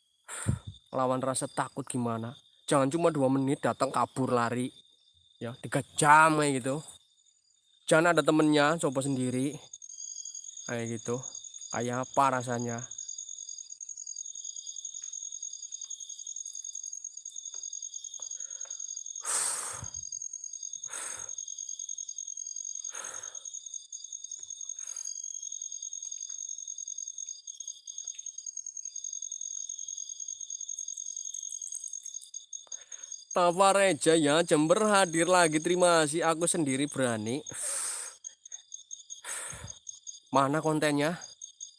lawan rasa takut gimana jangan cuma dua menit datang kabur lari ya tiga jam kayak gitu jangan ada temennya coba sendiri kayak gitu kayak apa rasanya Tawar aja ya Jember hadir lagi terima kasih aku sendiri berani Mana kontennya?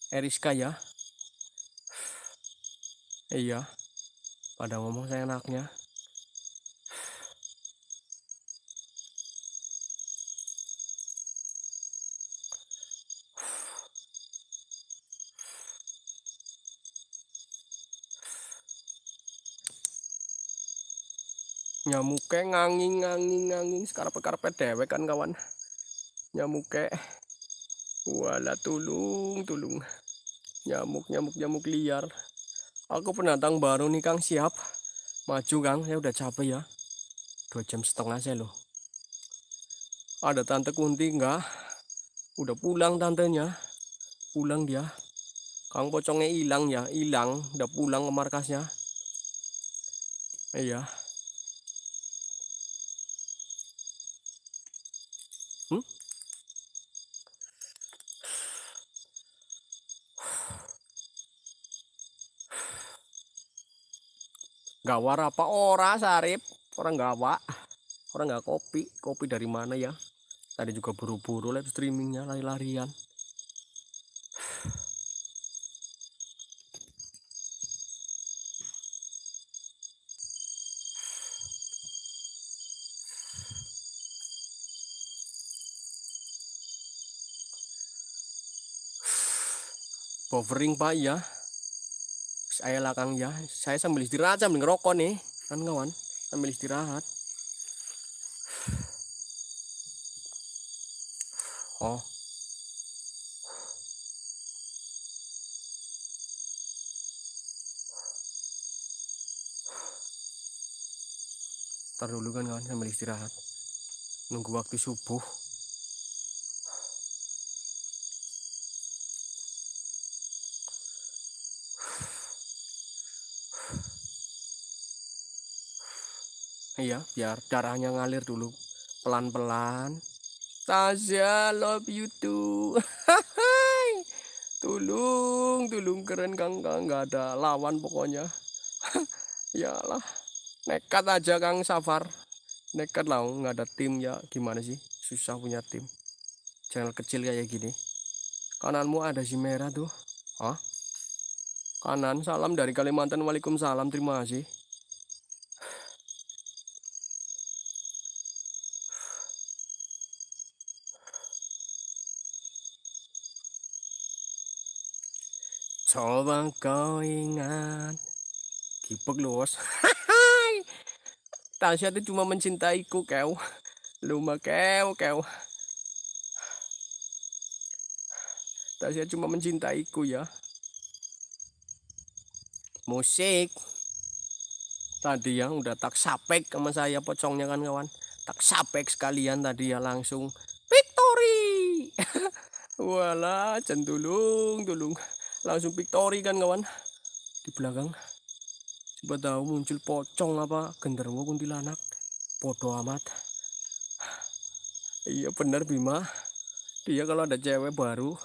Eriska ya? Iya. Pada ngomong saya enaknya. nyamuke nganging nganging nganging sekarang perkara dewek kan kawan nyamuke Wala tulung, tulung. Nyamuk, nyamuk, nyamuk liar. Aku penantang baru nih Kang, siap. Maju Kang, saya udah capek ya. Dua jam setengah saya loh. Ada Tante Kunti enggak? Udah pulang tantenya. Pulang dia. Kang pocongnya hilang ya, hilang. Udah pulang ke markasnya. Iya. gawar apa ora sarip orang gawa orang gak kopi kopi dari mana ya tadi juga buru-buru live streamingnya lari-larian Covering pak ya saya lakang ya saya sambil istirahat sambil ngerokok nih kan kawan sambil istirahat oh ntar dulu kan kawan sambil istirahat nunggu waktu subuh Iya, biar darahnya ngalir dulu pelan-pelan. Tasya love you too. tulung, tulung keren Kang Kang nggak ada lawan pokoknya. Yalah, nekat aja Kang Safar. Nekat lah, oh, nggak ada tim ya gimana sih? Susah punya tim. Channel kecil kayak gini. Kananmu ada si merah tuh. Hah? Kanan salam dari Kalimantan. Waalaikumsalam. Terima kasih. Coba kau ingat Gipek luas Tasya itu cuma mencintaiku kau Luma kau kau Tasya cuma mencintaiku ya Musik Tadi yang udah tak sapek sama saya pocongnya kan kawan Tak sapek sekalian tadi ya langsung Victory Walah centulung tulung langsung victory kan kawan di belakang coba tahu muncul pocong apa genderwo kuntilanak bodoh amat iya bener Bima dia kalau ada cewek baru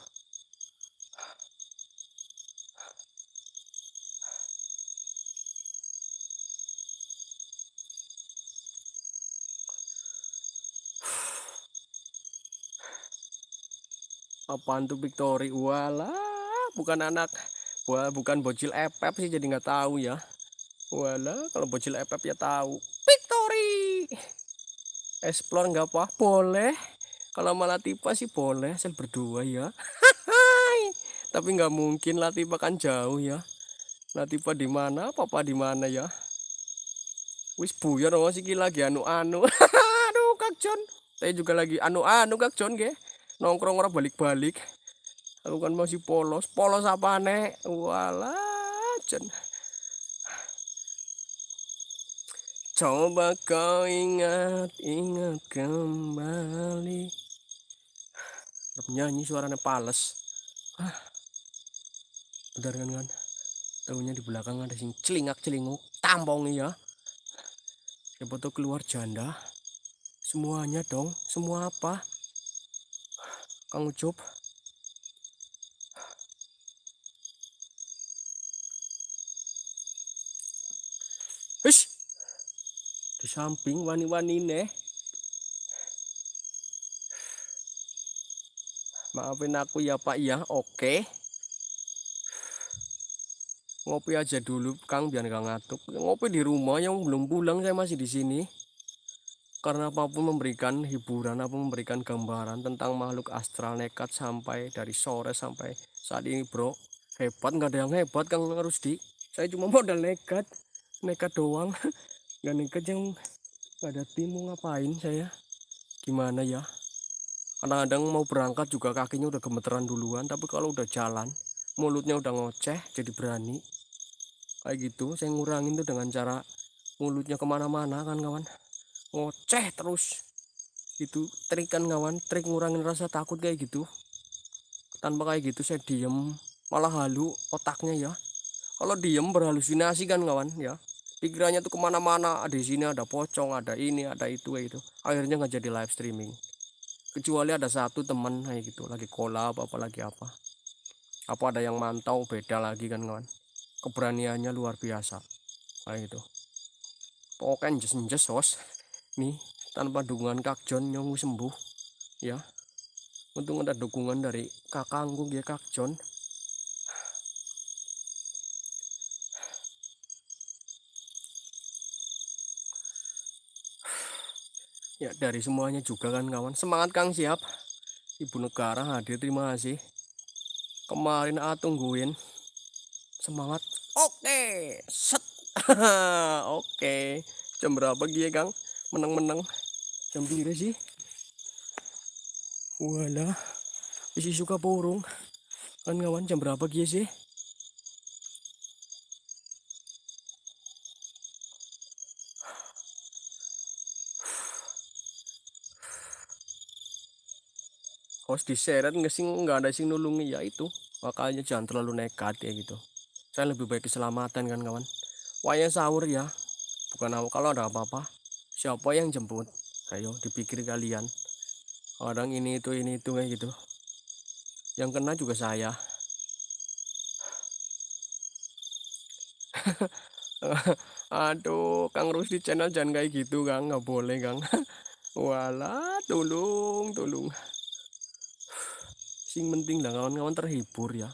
apaan tuh Victory wala bukan anak Wah, bukan bocil epep sih jadi nggak tahu ya. Wala, kalau bocil epep ya tahu. Victory. Explore nggak apa, boleh. Kalau malah tipe sih boleh, saya berdua ya. Tapi nggak mungkin lah tipe kan jauh ya. tipe di mana? Papa di mana ya? Wis ya, oh sih lagi anu-anu. Aduh Kak John, saya juga lagi anu-anu Kak John ge. Nongkrong orang balik-balik. Aku kan masih polos. Polos apa nek? wala jen. Coba kau ingat, ingat kembali. Rep nyanyi suaranya pales. ah. Benar kan kan? Tahunya di belakang ada sing celingak celinguk Tambang ya. Siapa tuh keluar janda? Semuanya dong, semua apa? Kang Ucup. samping wani-wani nih maafin aku ya pak ya oke ngopi aja dulu kang biar gak ngatuk, ngopi di rumah yang belum pulang saya masih di sini karena apapun memberikan hiburan apa memberikan gambaran tentang makhluk astral nekat sampai dari sore sampai saat ini bro hebat nggak ada yang hebat kang harus di, saya cuma modal nekat nekat doang Gak gandeng gak ada tim mau ngapain saya gimana ya kadang-kadang mau berangkat juga kakinya udah gemeteran duluan tapi kalau udah jalan mulutnya udah ngoceh jadi berani kayak gitu saya ngurangin tuh dengan cara mulutnya kemana-mana kan kawan ngoceh terus itu trik kan kawan trik ngurangin rasa takut kayak gitu tanpa kayak gitu saya diem malah halu otaknya ya kalau diem berhalusinasi kan kawan ya pikirannya tuh kemana-mana ada di sini ada pocong ada ini ada itu itu akhirnya nggak jadi live streaming kecuali ada satu teman kayak gitu lagi kolab apa lagi apa apa ada yang mantau beda lagi kan kawan keberaniannya luar biasa kayak gitu pokoknya just jes sos nih tanpa dukungan Kak John nyongu sembuh ya untung ada dukungan dari kakangku ya Kak John ya dari semuanya juga kan kawan semangat Kang siap Ibu Negara hadir terima kasih kemarin aku tungguin semangat oke set oke jam berapa gie ya, Kang menang-menang jam berapa sih wala isi suka burung kan kawan jam berapa gie sih kos diseret nggak sih nggak ada sih nulungi ya itu makanya jangan terlalu nekat ya gitu saya lebih baik keselamatan kan kawan wayang sahur ya bukan aku kalau ada apa-apa siapa yang jemput ayo dipikir kalian orang ini itu ini itu kayak gitu yang kena juga saya aduh Kang rus di channel jangan kayak gitu Kang nggak boleh Kang wala tolong tolong sing penting lah kawan-kawan terhibur ya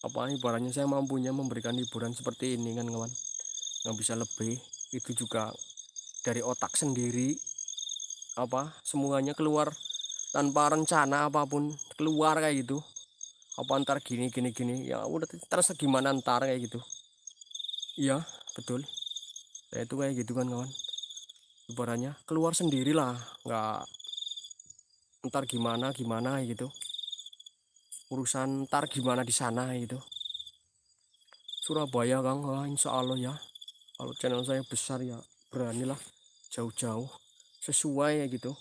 apa ibaratnya saya mampunya memberikan hiburan seperti ini kan kawan nggak bisa lebih itu juga dari otak sendiri apa semuanya keluar tanpa rencana apapun keluar kayak gitu apa ntar gini gini gini ya udah terus gimana ntar kayak gitu iya betul saya itu kayak gitu kan kawan ibaratnya keluar sendirilah nggak ntar gimana gimana gitu urusan ntar gimana di sana gitu Surabaya Kang lah Insya Allah ya kalau channel saya besar ya beranilah jauh-jauh sesuai ya gitu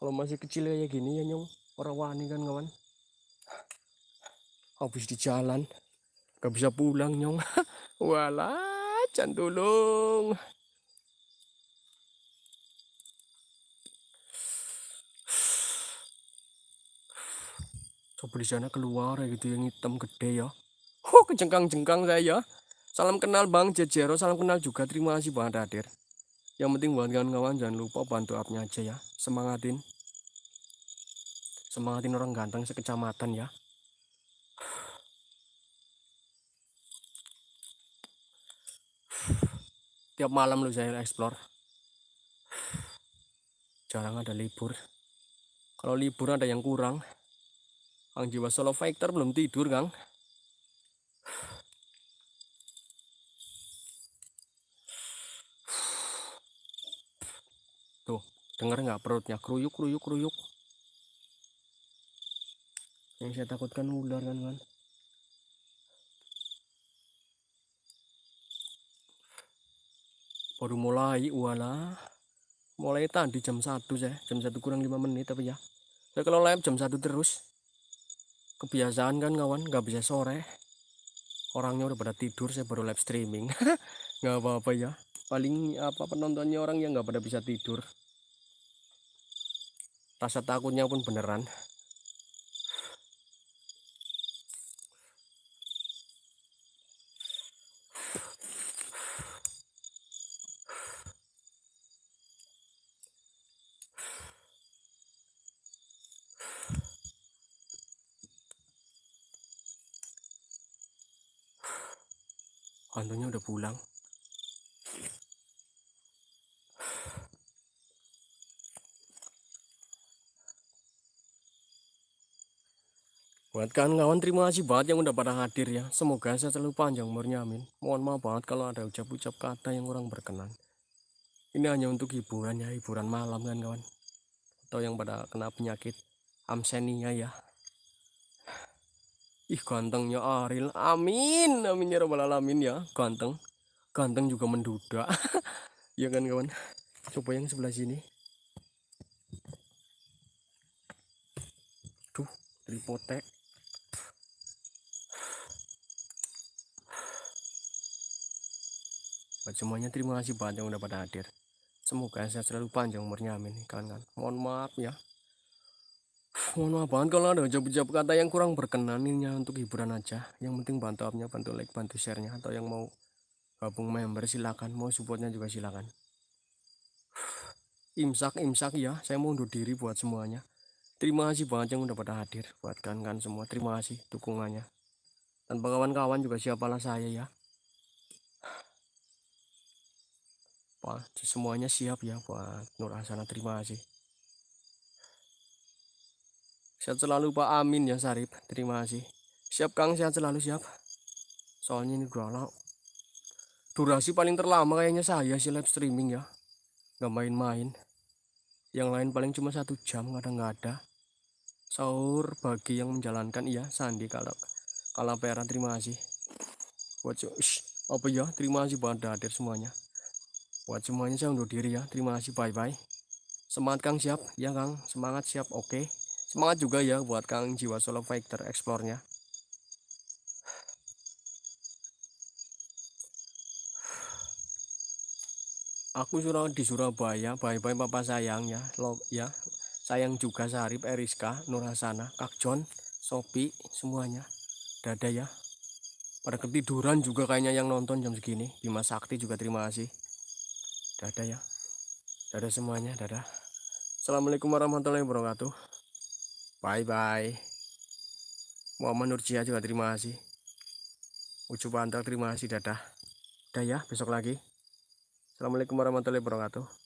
kalau masih kecil ya gini ya nyong orang wani kan kawan habis di jalan gak bisa pulang nyong wala can coba di sana keluar ya gitu yang hitam gede ya oh kejengkang-jengkang saya ya. salam kenal Bang Jejero salam kenal juga terima kasih banget hadir yang penting buat kawan-kawan jangan lupa bantu upnya aja ya semangatin semangatin orang ganteng sekecamatan ya tiap malam lu saya explore jarang ada libur kalau libur ada yang kurang Kang Jiwa Solo Fighter belum tidur, Kang. Tuh, dengar nggak perutnya? Kruyuk, kruyuk, kruyuk. Yang saya takutkan ular kan, kan? Baru mulai, wala. Mulai tadi jam 1 saya, jam 1 kurang 5 menit tapi ya. Saya kalau live jam 1 terus kebiasaan kan kawan nggak bisa sore orangnya udah pada tidur saya baru live streaming nggak apa-apa ya paling apa penontonnya orang yang nggak pada bisa tidur rasa takutnya pun beneran banget kan kawan terima kasih banget yang udah pada hadir ya semoga saya selalu panjang umurnya amin mohon maaf banget kalau ada ucap-ucap kata yang kurang berkenan ini hanya untuk hiburan ya hiburan malam kan kawan atau yang pada kena penyakit amsenia ya ih gantengnya Aril amin amin ya robbal alamin ya ganteng ganteng juga menduda ya kan kawan coba yang sebelah sini tuh tripotek buat semuanya terima kasih banyak yang udah pada hadir semoga saya selalu panjang umurnya amin kawan-kawan mohon maaf ya mohon maaf banget kalau ada ucap-ucap kata yang kurang berkenan ini untuk hiburan aja yang penting bantu upnya bantu like bantu sharenya atau yang mau gabung member silakan mau supportnya juga silakan imsak imsak ya saya mau undur diri buat semuanya terima kasih banget yang udah pada hadir buat kan kan semua terima kasih dukungannya dan kawan-kawan juga siapalah saya ya pak semuanya siap ya pak Nur Hasanah terima kasih sehat selalu Pak Amin ya Sarip terima kasih siap Kang sehat selalu siap soalnya ini galau durasi paling terlama kayaknya saya sih live streaming ya gak main-main yang lain paling cuma satu jam kadang nggak ada sahur bagi yang menjalankan iya Sandi kalau kalau peran terima kasih buat apa ya terima kasih buat hadir semuanya buat semuanya saya undur diri ya terima kasih bye bye semangat Kang siap ya Kang semangat siap oke semangat juga ya buat Kang Jiwa Solo Fighter Explore-nya aku surah di Surabaya bye bye papa sayang ya lo ya sayang juga Sarip Eriska Nur Kak John Sopi semuanya dadah ya pada ketiduran juga kayaknya yang nonton jam segini Bima Sakti juga terima kasih dadah ya dadah semuanya dadah assalamualaikum warahmatullahi wabarakatuh bye bye Muhammad Nurjia juga terima kasih Ucu Pantal terima kasih dadah dadah ya besok lagi assalamualaikum warahmatullahi wabarakatuh